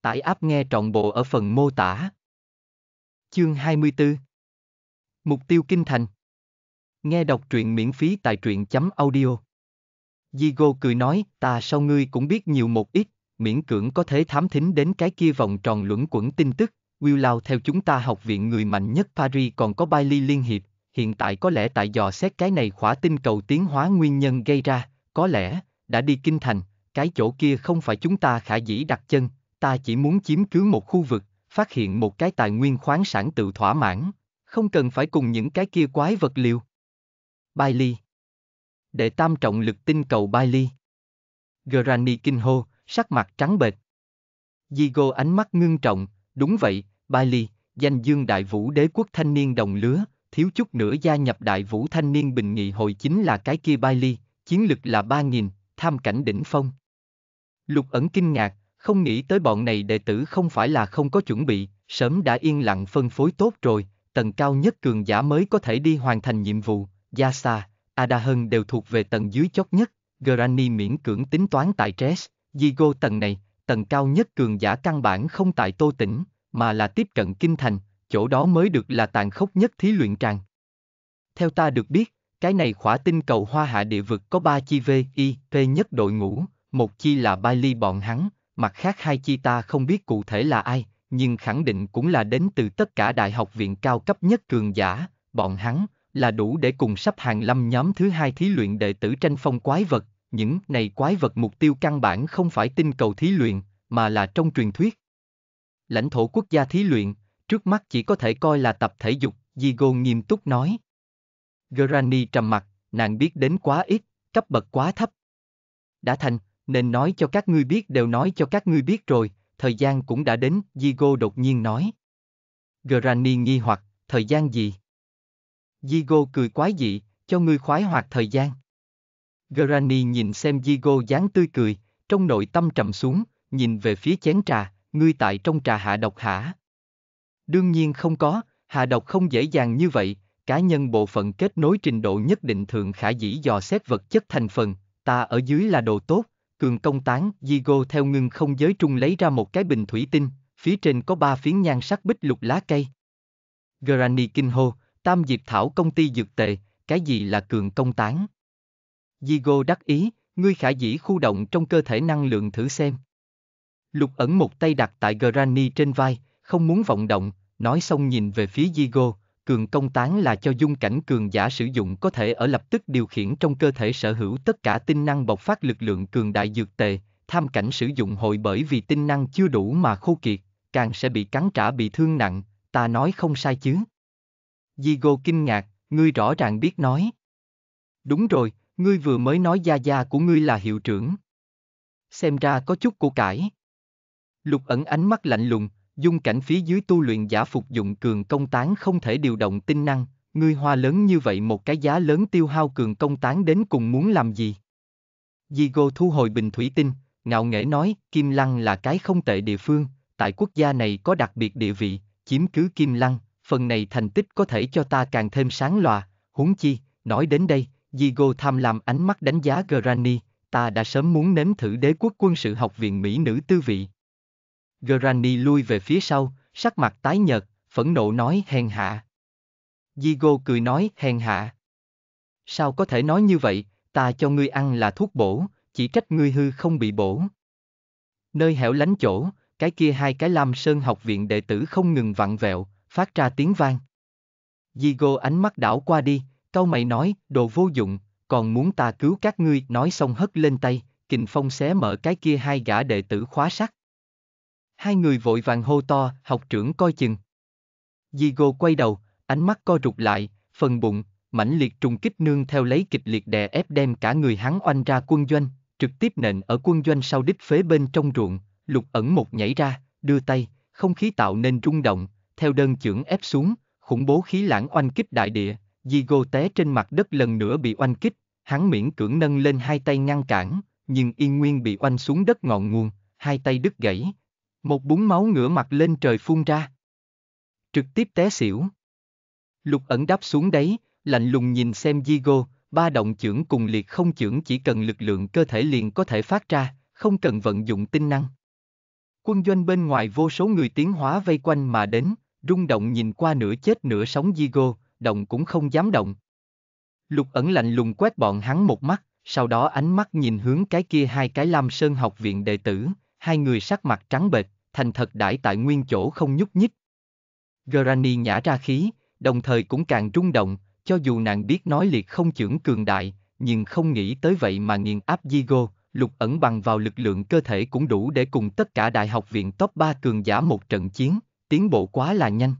Tải áp nghe trọn bộ ở phần mô tả. Chương 24 Mục tiêu kinh thành Nghe đọc truyện miễn phí tại truyện chấm audio Digo cười nói, ta sau ngươi cũng biết nhiều một ít, miễn cưỡng có thể thám thính đến cái kia vòng tròn luẩn quẩn tin tức, Will lao theo chúng ta học viện người mạnh nhất Paris còn có Bailey Liên Hiệp, hiện tại có lẽ tại dò xét cái này khỏa tinh cầu tiến hóa nguyên nhân gây ra, có lẽ, đã đi kinh thành, cái chỗ kia không phải chúng ta khả dĩ đặt chân, ta chỉ muốn chiếm cứ một khu vực, phát hiện một cái tài nguyên khoáng sản tự thỏa mãn, không cần phải cùng những cái kia quái vật liều. Bailey để tam trọng lực tinh cầu Bailey. Granny kinh hô, sắc mặt trắng bệch. Digo ánh mắt ngưng trọng, đúng vậy, Bailey, danh dương đại vũ đế quốc thanh niên đồng lứa, thiếu chút nữa gia nhập đại vũ thanh niên bình nghị hội chính là cái kia Bailey, chiến lực là 3.000, tham cảnh đỉnh phong. Lục ẩn kinh ngạc, không nghĩ tới bọn này đệ tử không phải là không có chuẩn bị, sớm đã yên lặng phân phối tốt rồi, tầng cao nhất cường giả mới có thể đi hoàn thành nhiệm vụ, gia xa, Ada hơn đều thuộc về tầng dưới chót nhất, Granny miễn cưỡng tính toán tại Tres, Digo tầng này, tầng cao nhất cường giả căn bản không tại Tô Tỉnh, mà là tiếp cận Kinh Thành, chỗ đó mới được là tàn khốc nhất thí luyện tràng. Theo ta được biết, cái này khỏa tinh cầu hoa hạ địa vực có 3 chi V.I. VIP nhất đội ngũ, một chi là Bailey bọn hắn, mặt khác hai chi ta không biết cụ thể là ai, nhưng khẳng định cũng là đến từ tất cả đại học viện cao cấp nhất cường giả, bọn hắn, là đủ để cùng sắp hàng lâm nhóm thứ hai thí luyện đệ tử tranh phong quái vật, những này quái vật mục tiêu căn bản không phải tinh cầu thí luyện, mà là trong truyền thuyết. Lãnh thổ quốc gia thí luyện, trước mắt chỉ có thể coi là tập thể dục, Diego nghiêm túc nói. Granny trầm mặt, nàng biết đến quá ít, cấp bậc quá thấp. Đã thành, nên nói cho các ngươi biết đều nói cho các ngươi biết rồi, thời gian cũng đã đến, Diego đột nhiên nói. Granny nghi hoặc, thời gian gì? Digo cười quái dị, cho ngươi khoái hoạt thời gian. Granny nhìn xem Digo dáng tươi cười, trong nội tâm trầm xuống, nhìn về phía chén trà, ngươi tại trong trà hạ độc hả? Đương nhiên không có, hạ độc không dễ dàng như vậy, cá nhân bộ phận kết nối trình độ nhất định thường khả dĩ dò xét vật chất thành phần, ta ở dưới là đồ tốt, cường công tán, Digo theo ngưng không giới trung lấy ra một cái bình thủy tinh, phía trên có ba phiến nhan sắc bích lục lá cây. Granny kinh hô, Tam Diệp Thảo công ty dược tệ, cái gì là cường công tán? Diego đắc ý, ngươi khả dĩ khu động trong cơ thể năng lượng thử xem. Lục ẩn một tay đặt tại Granny trên vai, không muốn vọng động, nói xong nhìn về phía Diego, cường công tán là cho dung cảnh cường giả sử dụng có thể ở lập tức điều khiển trong cơ thể sở hữu tất cả tinh năng bộc phát lực lượng cường đại dược tề, tham cảnh sử dụng hội bởi vì tinh năng chưa đủ mà khô kiệt, càng sẽ bị cắn trả bị thương nặng, ta nói không sai chứ. Digo kinh ngạc, ngươi rõ ràng biết nói. Đúng rồi, ngươi vừa mới nói gia gia của ngươi là hiệu trưởng. Xem ra có chút của cải. Lục ẩn ánh mắt lạnh lùng, dung cảnh phía dưới tu luyện giả phục dụng cường công tán không thể điều động tinh năng, ngươi hoa lớn như vậy một cái giá lớn tiêu hao cường công tán đến cùng muốn làm gì? Digo thu hồi bình thủy tinh, ngạo nghễ nói, Kim Lăng là cái không tệ địa phương, tại quốc gia này có đặc biệt địa vị, chiếm cứ Kim Lăng, phần này thành tích có thể cho ta càng thêm sáng lòa, huống chi, nói đến đây, Diego tham làm ánh mắt đánh giá Granny, ta đã sớm muốn nếm thử đế quốc quân sự học viện Mỹ nữ tư vị. Granny lui về phía sau, sắc mặt tái nhợt, phẫn nộ nói hèn hạ. Diego cười nói hèn hạ. Sao có thể nói như vậy, ta cho ngươi ăn là thuốc bổ, chỉ trách ngươi hư không bị bổ. Nơi hẻo lánh chỗ, cái kia hai cái lam sơn học viện đệ tử không ngừng vặn vẹo, phát ra tiếng vang. Diego ánh mắt đảo qua đi, Câu mày nói, đồ vô dụng, còn muốn ta cứu các ngươi, nói xong hất lên tay, kình phong xé mở cái kia hai gã đệ tử khóa sắt. Hai người vội vàng hô to, học trưởng coi chừng. Diego quay đầu, ánh mắt co rụt lại, phần bụng, mãnh liệt trùng kích nương theo lấy kịch liệt đè ép đem cả người hắn oanh ra quân doanh, trực tiếp nện ở quân doanh sau đích phế bên trong ruộng, lục ẩn một nhảy ra, đưa tay, không khí tạo nên rung động, theo đơn trưởng ép xuống, khủng bố khí lãng oanh kích đại địa, Diego té trên mặt đất lần nữa bị oanh kích, hắn miễn cưỡng nâng lên hai tay ngăn cản, nhưng yên nguyên bị oanh xuống đất ngọn nguồn, hai tay đứt gãy. Một búng máu ngửa mặt lên trời phun ra. Trực tiếp té xỉu. Lục ẩn đáp xuống đấy, lạnh lùng nhìn xem Diego, ba động trưởng cùng liệt không trưởng chỉ cần lực lượng cơ thể liền có thể phát ra, không cần vận dụng tinh năng. Quân doanh bên ngoài vô số người tiến hóa vây quanh mà đến, rung động nhìn qua nửa chết nửa sống Diego, động cũng không dám động. Lục ẩn lạnh lùng quét bọn hắn một mắt, sau đó ánh mắt nhìn hướng cái kia hai cái lam sơn học viện đệ tử, hai người sắc mặt trắng bệch, thành thật đãi tại nguyên chỗ không nhúc nhích. Granny nhả ra khí, đồng thời cũng càng rung động, cho dù nàng biết nói liệt không chưởng cường đại, nhưng không nghĩ tới vậy mà nghiền áp Diego, lục ẩn bằng vào lực lượng cơ thể cũng đủ để cùng tất cả đại học viện top 3 cường giả một trận chiến, tiến bộ quá là nhanh.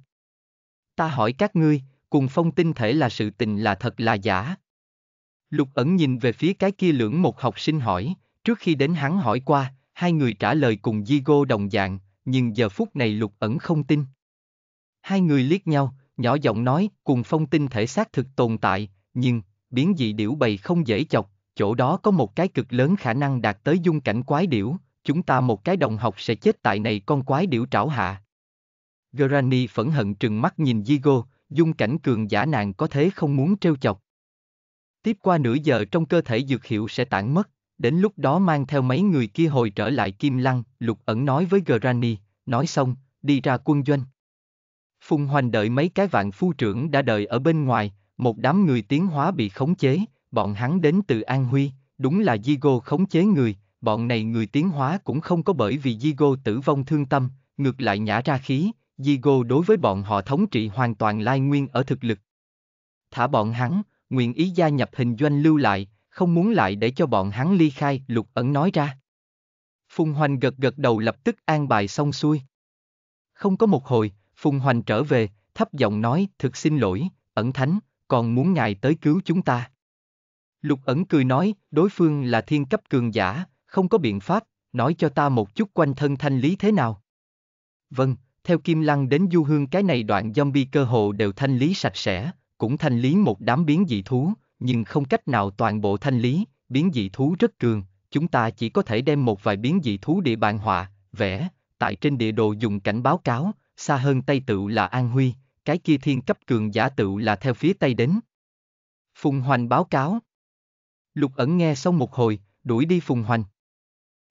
Ta hỏi các ngươi, cùng phong tinh thể là sự tình là thật là giả? Lục ẩn nhìn về phía cái kia lưỡng một học sinh hỏi, trước khi đến hắn hỏi qua, hai người trả lời cùng di gô đồng dạng, nhưng giờ phút này lục ẩn không tin. Hai người liếc nhau, nhỏ giọng nói, cùng phong tinh thể xác thực tồn tại, nhưng, biến dị điểu bầy không dễ chọc, chỗ đó có một cái cực lớn khả năng đạt tới dung cảnh quái điểu, chúng ta một cái đồng học sẽ chết tại này con quái điểu trảo hạ. Granny phẫn hận trừng mắt nhìn Diego, dung cảnh cường giả nàng có thế không muốn trêu chọc. Tiếp qua nửa giờ trong cơ thể dược hiệu sẽ tản mất, đến lúc đó mang theo mấy người kia hồi trở lại Kim Lăng, Lục ẩn nói với Granny, nói xong, đi ra quân doanh. Phùng Hoành đợi mấy cái vạn phu trưởng đã đợi ở bên ngoài, một đám người tiến hóa bị khống chế, bọn hắn đến từ An Huy, đúng là Diego khống chế người, bọn này người tiến hóa cũng không có bởi vì Diego tử vong thương tâm, ngược lại nhả ra khí, Digo đối với bọn họ thống trị hoàn toàn lai nguyên ở thực lực. Thả bọn hắn, nguyện ý gia nhập hình doanh lưu lại, không muốn lại để cho bọn hắn ly khai, lục ẩn nói ra. Phùng Hoành gật gật đầu lập tức an bài xong xuôi. Không có một hồi, Phùng Hoành trở về, thấp giọng nói, thực xin lỗi, ẩn thánh, còn muốn ngài tới cứu chúng ta. Lục ẩn cười nói, đối phương là thiên cấp cường giả, không có biện pháp, nói cho ta một chút quanh thân thanh lý thế nào. Vâng, theo Kim Lăng đến Du Hương cái này đoạn zombie cơ hồ đều thanh lý sạch sẽ, cũng thanh lý một đám biến dị thú, nhưng không cách nào toàn bộ thanh lý, biến dị thú rất cường, chúng ta chỉ có thể đem một vài biến dị thú địa bàn họa, vẽ, tại trên địa đồ dùng cảnh báo cáo, xa hơn Tây Tự là An Huy, cái kia thiên cấp cường giả tự là theo phía Tây đến. Phùng Hoành báo cáo. Lục ẩn nghe xong một hồi, đuổi đi Phùng Hoành.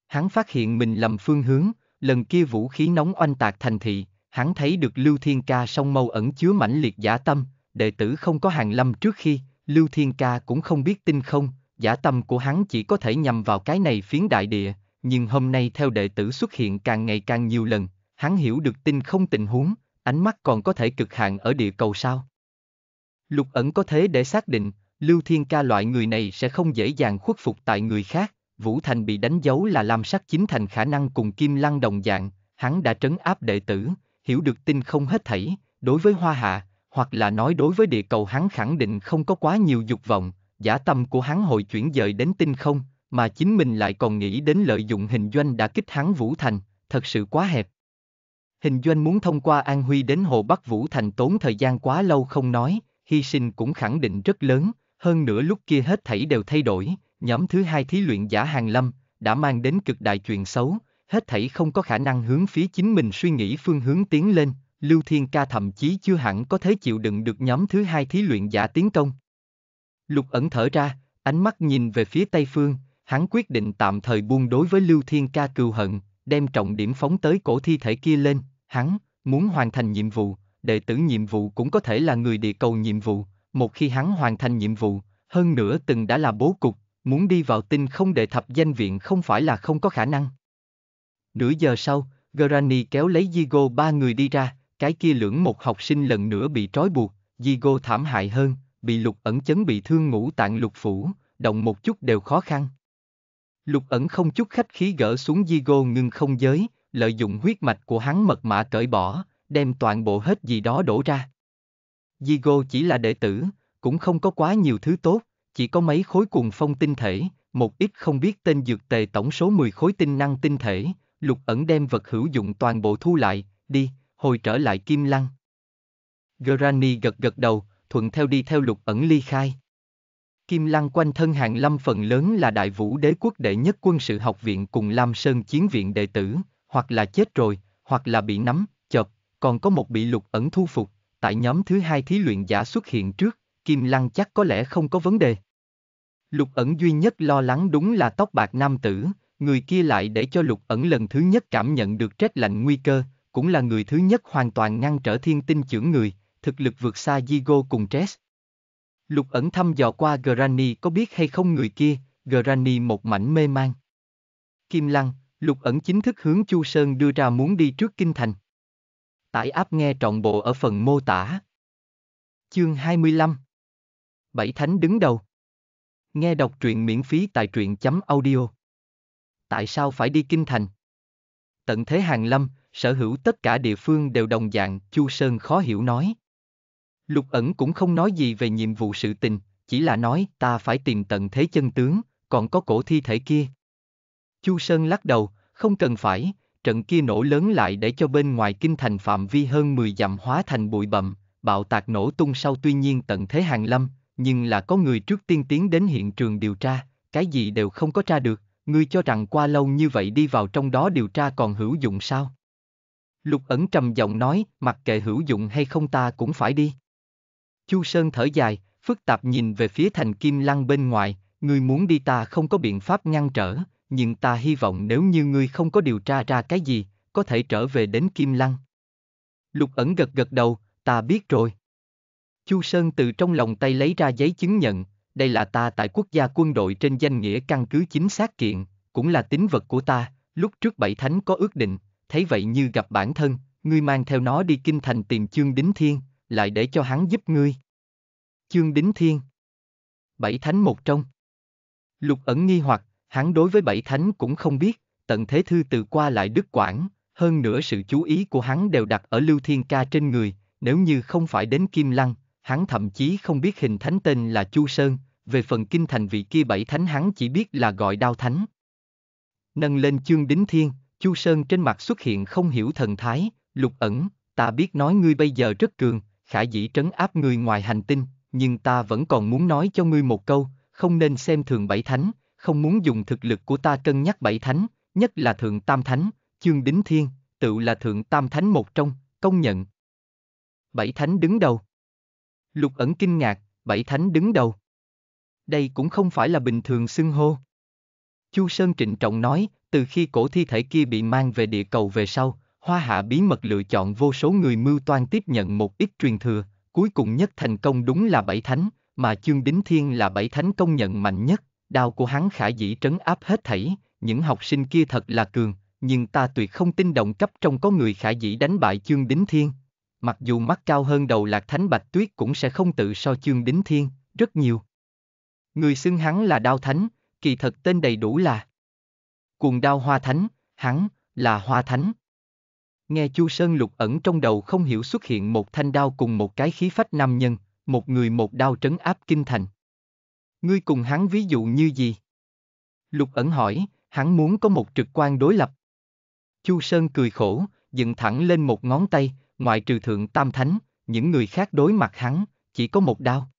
Hắn phát hiện mình lầm phương hướng, lần kia vũ khí nóng oanh tạc thành thị, hắn thấy được Lưu Thiên Ca song mâu ẩn chứa mãnh liệt giả tâm, đệ tử không có hàng lâm trước khi, Lưu Thiên Ca cũng không biết tin không, giả tâm của hắn chỉ có thể nhằm vào cái này phiến đại địa, nhưng hôm nay theo đệ tử xuất hiện càng ngày càng nhiều lần, hắn hiểu được tin không tình huống, ánh mắt còn có thể cực hạn ở địa cầu sao. Lục ẩn có thế để xác định, Lưu Thiên Ca loại người này sẽ không dễ dàng khuất phục tại người khác, Vũ Thành bị đánh dấu là làm sắc chính thành khả năng cùng Kim Lăng đồng dạng, hắn đã trấn áp đệ tử, hiểu được tin không hết thảy, đối với Hoa Hạ, hoặc là nói đối với địa cầu hắn khẳng định không có quá nhiều dục vọng, giả tâm của hắn hồi chuyển dời đến tinh không, mà chính mình lại còn nghĩ đến lợi dụng hình doanh đã kích hắn Vũ Thành, thật sự quá hẹp. Hình doanh muốn thông qua An Huy đến Hồ Bắc Vũ Thành tốn thời gian quá lâu không nói, hy sinh cũng khẳng định rất lớn, hơn nữa lúc kia hết thảy đều thay đổi, nhóm thứ hai thí luyện giả hàng lâm, đã mang đến cực đại chuyện xấu, hết thảy không có khả năng hướng phía chính mình suy nghĩ phương hướng tiến lên, Lưu Thiên Ca thậm chí chưa hẳn có thể chịu đựng được nhóm thứ hai thí luyện giả tiến công. Lục ẩn thở ra, ánh mắt nhìn về phía Tây Phương, hắn quyết định tạm thời buông đối với Lưu Thiên Ca cừu hận, đem trọng điểm phóng tới cổ thi thể kia lên, hắn, muốn hoàn thành nhiệm vụ, đệ tử nhiệm vụ cũng có thể là người địa cầu nhiệm vụ, một khi hắn hoàn thành nhiệm vụ, hơn nữa từng đã là bố cục, muốn đi vào tinh không đệ thập danh viện không phải là không có khả năng. Nửa giờ sau, Granny kéo lấy Zigo ba người đi ra, cái kia lưỡng một học sinh lần nữa bị trói buộc, Zigo thảm hại hơn, bị lục ẩn chấn bị thương ngũ tạng lục phủ, động một chút đều khó khăn. Lục ẩn không chút khách khí gỡ xuống Zigo ngưng không giới, lợi dụng huyết mạch của hắn mật mã cởi bỏ, đem toàn bộ hết gì đó đổ ra. Zigo chỉ là đệ tử, cũng không có quá nhiều thứ tốt, chỉ có mấy khối cuồng phong tinh thể, một ít không biết tên dược tề tổng số 10 khối tinh năng tinh thể, lục ẩn đem vật hữu dụng toàn bộ thu lại, đi, hồi trở lại kim lăng. Granny gật gật đầu, thuận theo đi theo lục ẩn ly khai. Kim lăng quanh thân hàng lâm phần lớn là đại vũ đế quốc đệ nhất quân sự học viện cùng Lam Sơn chiến viện đệ tử, hoặc là chết rồi, hoặc là bị nắm, chập, còn có một bị lục ẩn thu phục, tại nhóm thứ hai thí luyện giả xuất hiện trước, Kim Lăng chắc có lẽ không có vấn đề. Lục ẩn duy nhất lo lắng đúng là tóc bạc nam tử, người kia lại để cho lục ẩn lần thứ nhất cảm nhận được rét lạnh nguy cơ, cũng là người thứ nhất hoàn toàn ngăn trở thiên tinh trưởng người, thực lực vượt xa Gigo cùng Tress. Lục ẩn thăm dò qua Granny có biết hay không người kia, Granny một mảnh mê man. Kim Lăng, Lục ẩn chính thức hướng Chu Sơn đưa ra muốn đi trước Kinh Thành. Tải áp nghe trọn bộ ở phần mô tả. Chương 25 bảy thánh đứng đầu. Nghe đọc truyện miễn phí tại truyện chấm audio. Tại sao phải đi kinh thành? Tận thế hàng lâm, sở hữu tất cả địa phương đều đồng dạng, Chu Sơn khó hiểu nói. Lục ẩn cũng không nói gì về nhiệm vụ sự tình, chỉ là nói ta phải tìm tận thế chân tướng, còn có cổ thi thể kia. Chu Sơn lắc đầu, không cần phải, trận kia nổ lớn lại để cho bên ngoài kinh thành phạm vi hơn 10 dặm hóa thành bụi bậm, bạo tạc nổ tung sau tuy nhiên tận thế hàng lâm, nhưng là có người trước tiên tiến đến hiện trường điều tra, cái gì đều không có tra được, ngươi cho rằng qua lâu như vậy đi vào trong đó điều tra còn hữu dụng sao? Lục ẩn trầm giọng nói, mặc kệ hữu dụng hay không ta cũng phải đi. Chu Sơn thở dài, phức tạp nhìn về phía thành kim lăng bên ngoài, ngươi muốn đi ta không có biện pháp ngăn trở, nhưng ta hy vọng nếu như ngươi không có điều tra ra cái gì, có thể trở về đến kim lăng. Lục ẩn gật gật đầu, ta biết rồi. Chu Sơn từ trong lòng tay lấy ra giấy chứng nhận, đây là ta tại quốc gia quân đội trên danh nghĩa căn cứ chính xác kiện, cũng là tín vật của ta, lúc trước bảy thánh có ước định, thấy vậy như gặp bản thân, ngươi mang theo nó đi kinh thành tìm chương đính thiên, lại để cho hắn giúp ngươi. Chương đính thiên Bảy thánh một trong Lục ẩn nghi hoặc, hắn đối với bảy thánh cũng không biết, tận thế thư từ qua lại đức quảng, hơn nữa sự chú ý của hắn đều đặt ở lưu thiên ca trên người, nếu như không phải đến kim lăng, hắn thậm chí không biết hình thánh tên là Chu Sơn, về phần kinh thành vị kia bảy thánh hắn chỉ biết là gọi đao thánh. Nâng lên chương đính thiên, Chu Sơn trên mặt xuất hiện không hiểu thần thái, lục ẩn, ta biết nói ngươi bây giờ rất cường, khả dĩ trấn áp ngươi ngoài hành tinh, nhưng ta vẫn còn muốn nói cho ngươi một câu, không nên xem thường bảy thánh, không muốn dùng thực lực của ta cân nhắc bảy thánh, nhất là thượng tam thánh, chương đính thiên, tự là thượng tam thánh một trong, công nhận. Bảy thánh đứng đầu. Lục ẩn kinh ngạc, bảy thánh đứng đầu. Đây cũng không phải là bình thường xưng hô. Chu Sơn trịnh trọng nói, từ khi cổ thi thể kia bị mang về địa cầu về sau, Hoa Hạ bí mật lựa chọn vô số người mưu toan tiếp nhận một ít truyền thừa, cuối cùng nhất thành công đúng là bảy thánh, mà Chương Đính Thiên là bảy thánh công nhận mạnh nhất, đao của hắn khả dĩ trấn áp hết thảy, những học sinh kia thật là cường, nhưng ta tuyệt không tin động cấp trong có người khả dĩ đánh bại Chương Đính Thiên mặc dù mắt cao hơn đầu lạc thánh bạch tuyết cũng sẽ không tự so chương đính thiên, rất nhiều. Người xưng hắn là đao thánh, kỳ thật tên đầy đủ là Cuồng đao hoa thánh, hắn, là hoa thánh. Nghe Chu Sơn lục ẩn trong đầu không hiểu xuất hiện một thanh đao cùng một cái khí phách nam nhân, một người một đao trấn áp kinh thành. Ngươi cùng hắn ví dụ như gì? Lục ẩn hỏi, hắn muốn có một trực quan đối lập. Chu Sơn cười khổ, dựng thẳng lên một ngón tay, ngoại trừ thượng tam thánh, những người khác đối mặt hắn, chỉ có một đao.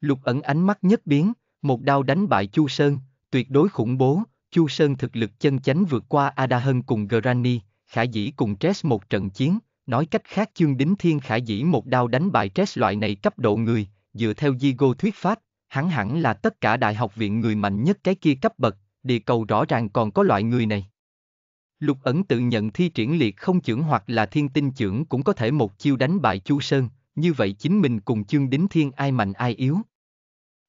Lục ẩn ánh mắt nhất biến, một đao đánh bại Chu Sơn, tuyệt đối khủng bố, Chu Sơn thực lực chân chánh vượt qua Ada Hân cùng Granny, khả dĩ cùng Tress một trận chiến, nói cách khác chương đính thiên khả dĩ một đao đánh bại Tress loại này cấp độ người, dựa theo zigo thuyết pháp, hắn hẳn là tất cả đại học viện người mạnh nhất cái kia cấp bậc, địa cầu rõ ràng còn có loại người này. Lục ẩn tự nhận thi triển liệt không trưởng hoặc là thiên tinh trưởng cũng có thể một chiêu đánh bại Chu Sơn, như vậy chính mình cùng chương đính thiên ai mạnh ai yếu.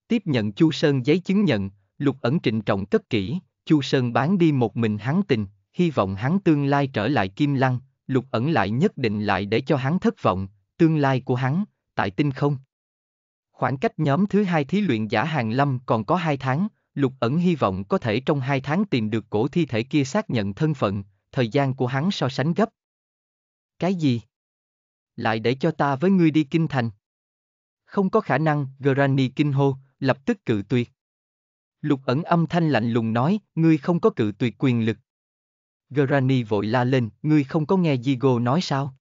Tiếp nhận Chu Sơn giấy chứng nhận, lục ẩn trịnh trọng cất kỹ, Chu Sơn bán đi một mình hắn tình, hy vọng hắn tương lai trở lại kim lăng, lục ẩn lại nhất định lại để cho hắn thất vọng, tương lai của hắn, tại tinh không. Khoảng cách nhóm thứ hai thí luyện giả hàng lâm còn có hai tháng, Lục ẩn hy vọng có thể trong hai tháng tìm được cổ thi thể kia xác nhận thân phận, thời gian của hắn so sánh gấp. Cái gì? Lại để cho ta với ngươi đi kinh thành. Không có khả năng, Granny kinh hô, lập tức cự tuyệt. Lục ẩn âm thanh lạnh lùng nói, ngươi không có cự tuyệt quyền lực. Granny vội la lên, ngươi không có nghe Diego nói sao?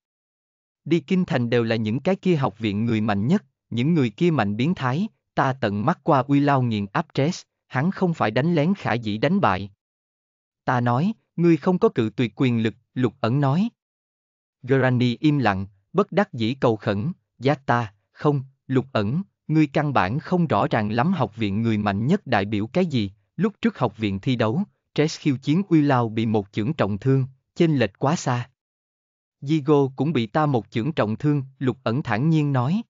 Đi kinh thành đều là những cái kia học viện người mạnh nhất, những người kia mạnh biến thái, ta tận mắt qua uy lao nghiền áp stress, hắn không phải đánh lén khả dĩ đánh bại. Ta nói, ngươi không có cự tuyệt quyền lực, lục ẩn nói. Granny im lặng, bất đắc dĩ cầu khẩn, giá ta, không, lục ẩn, ngươi căn bản không rõ ràng lắm học viện người mạnh nhất đại biểu cái gì, lúc trước học viện thi đấu, Tres khiêu chiến uy lao bị một chưởng trọng thương, chênh lệch quá xa. Digo cũng bị ta một chưởng trọng thương, lục ẩn thản nhiên nói.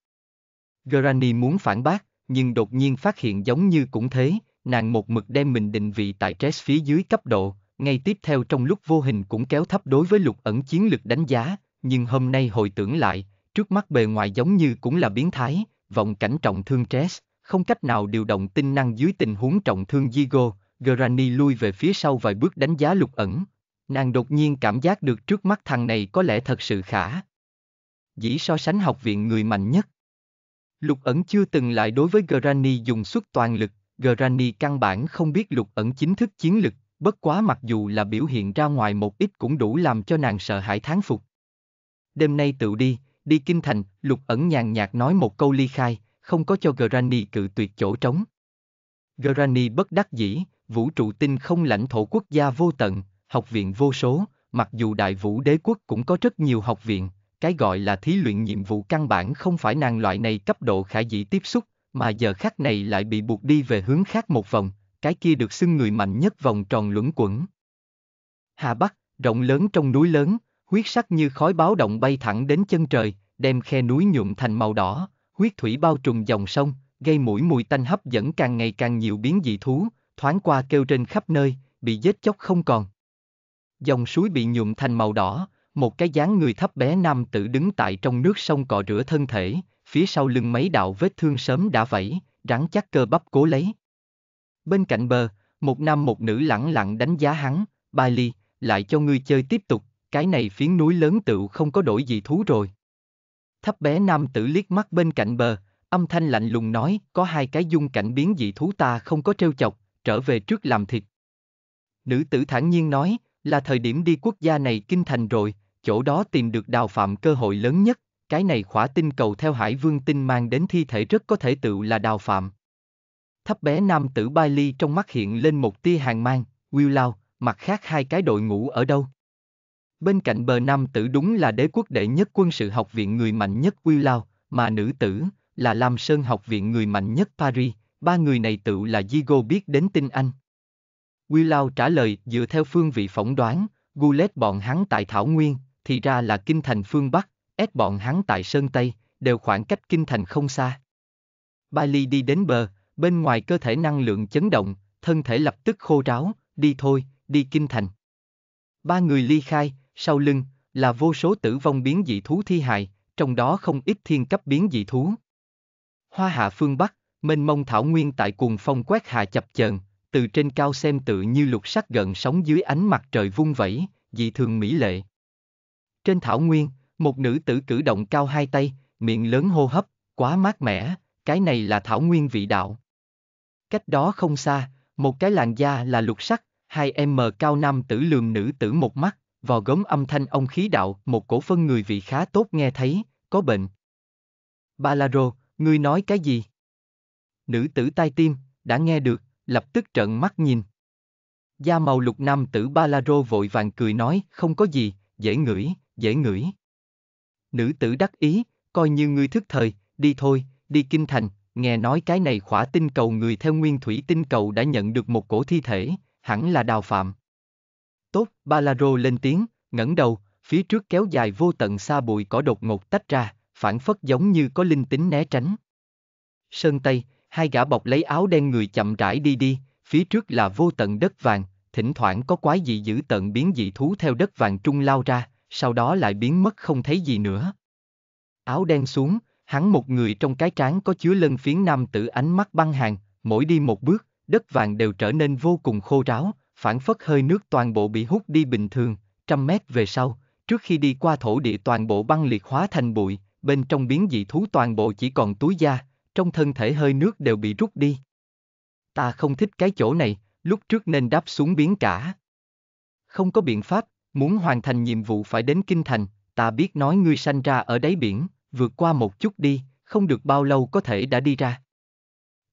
Granny muốn phản bác, nhưng đột nhiên phát hiện giống như cũng thế, nàng một mực đem mình định vị tại Tres phía dưới cấp độ, ngay tiếp theo trong lúc vô hình cũng kéo thấp đối với lục ẩn chiến lực đánh giá, nhưng hôm nay hồi tưởng lại, trước mắt bề ngoài giống như cũng là biến thái, vòng cảnh trọng thương Tres, không cách nào điều động tinh năng dưới tình huống trọng thương Gigo, Granny lui về phía sau vài bước đánh giá lục ẩn. Nàng đột nhiên cảm giác được trước mắt thằng này có lẽ thật sự khả. Dĩ so sánh học viện người mạnh nhất. Lục ẩn chưa từng lại đối với Granny dùng suất toàn lực, Granny căn bản không biết lục ẩn chính thức chiến lực, bất quá mặc dù là biểu hiện ra ngoài một ít cũng đủ làm cho nàng sợ hãi thán phục. Đêm nay tự đi, đi kinh thành, lục ẩn nhàn nhạt nói một câu ly khai, không có cho Granny cự tuyệt chỗ trống. Granny bất đắc dĩ, vũ trụ tinh không lãnh thổ quốc gia vô tận, học viện vô số, mặc dù đại vũ đế quốc cũng có rất nhiều học viện, cái gọi là thí luyện nhiệm vụ căn bản không phải nàng loại này cấp độ khả dĩ tiếp xúc, mà giờ khắc này lại bị buộc đi về hướng khác một vòng, cái kia được xưng người mạnh nhất vòng tròn luẩn quẩn. Hà Bắc, rộng lớn trong núi lớn, huyết sắc như khói báo động bay thẳng đến chân trời, đem khe núi nhuộm thành màu đỏ, huyết thủy bao trùm dòng sông, gây mũi mùi tanh hấp dẫn càng ngày càng nhiều biến dị thú, thoáng qua kêu trên khắp nơi, bị giết chóc không còn. Dòng suối bị nhuộm thành màu đỏ, một cái dáng người thấp bé nam tử đứng tại trong nước sông cọ rửa thân thể, phía sau lưng mấy đạo vết thương sớm đã vẫy, rắn chắc cơ bắp cố lấy. Bên cạnh bờ, một nam một nữ lẳng lặng đánh giá hắn, Bailey, lại cho ngươi chơi tiếp tục, cái này phiến núi lớn tựu không có đổi gì thú rồi. Thấp bé nam tử liếc mắt bên cạnh bờ, âm thanh lạnh lùng nói, có hai cái dung cảnh biến dị thú ta không có trêu chọc, trở về trước làm thịt. Nữ tử thản nhiên nói, là thời điểm đi quốc gia này kinh thành rồi, chỗ đó tìm được đào phạm cơ hội lớn nhất, cái này khỏa tinh cầu theo hải vương tinh mang đến thi thể rất có thể tự là đào phạm. Thấp bé nam tử ly trong mắt hiện lên một tia hàng mang, Will Lao, mặt khác hai cái đội ngũ ở đâu? Bên cạnh bờ nam tử đúng là đế quốc đệ nhất quân sự học viện người mạnh nhất Will Lao, mà nữ tử là Lam Sơn học viện người mạnh nhất Paris, ba người này tự là Gigo biết đến tin anh. Will Lao trả lời dựa theo phương vị phỏng đoán, gulet bọn hắn tại Thảo Nguyên, thì ra là kinh thành phương Bắc, ép bọn hắn tại Sơn Tây, đều khoảng cách kinh thành không xa. Bailey đi đến bờ, bên ngoài cơ thể năng lượng chấn động, thân thể lập tức khô ráo, đi thôi, đi kinh thành. Ba người ly khai, sau lưng, là vô số tử vong biến dị thú thi hài, trong đó không ít thiên cấp biến dị thú. Hoa hạ phương Bắc, mênh mông thảo nguyên tại cuồng phong quét hạ chập chờn, từ trên cao xem tự như lục sắc gần sóng dưới ánh mặt trời vung vẩy, dị thường mỹ lệ. Trên thảo nguyên, một nữ tử cử động cao hai tay, miệng lớn hô hấp, quá mát mẻ, cái này là thảo nguyên vị đạo. Cách đó không xa, một cái làn da là lục sắc, hai em mờ cao nam tử lườm nữ tử một mắt, vò gống âm thanh ông khí đạo, một cổ phân người vị khá tốt nghe thấy, có bệnh. Balaro, ngươi nói cái gì? Nữ tử tai tim, đã nghe được, lập tức trợn mắt nhìn. Da màu lục nam tử Balaro vội vàng cười nói, không có gì, dễ ngửi, dễ ngửi. Nữ tử đắc ý, coi như ngươi thức thời, đi thôi, đi kinh thành, nghe nói cái này khỏa tinh cầu người theo nguyên thủy tinh cầu đã nhận được một cổ thi thể, hẳn là đào phạm. Tốt, Balaro lên tiếng, ngẩng đầu, phía trước kéo dài vô tận xa bụi cỏ đột ngột tách ra, phản phất giống như có linh tính né tránh. Sơn Tây, hai gã bọc lấy áo đen người chậm rãi đi đi, phía trước là vô tận đất vàng, thỉnh thoảng có quái dị dữ tận biến dị thú theo đất vàng trung lao ra, sau đó lại biến mất không thấy gì nữa. Áo đen xuống, hắn một người trong cái trán có chứa lân phiến nam tử ánh mắt băng hàng, mỗi đi một bước, đất vàng đều trở nên vô cùng khô ráo, phản phất hơi nước toàn bộ bị hút đi bình thường, trăm mét về sau, trước khi đi qua thổ địa toàn bộ băng liệt hóa thành bụi, bên trong biến dị thú toàn bộ chỉ còn túi da, trong thân thể hơi nước đều bị rút đi. Ta không thích cái chỗ này, lúc trước nên đáp xuống biến cả. Không có biện pháp, Muốn hoàn thành nhiệm vụ phải đến kinh thành, ta biết nói ngươi sanh ra ở đáy biển, vượt qua một chút đi, không được bao lâu có thể đã đi ra.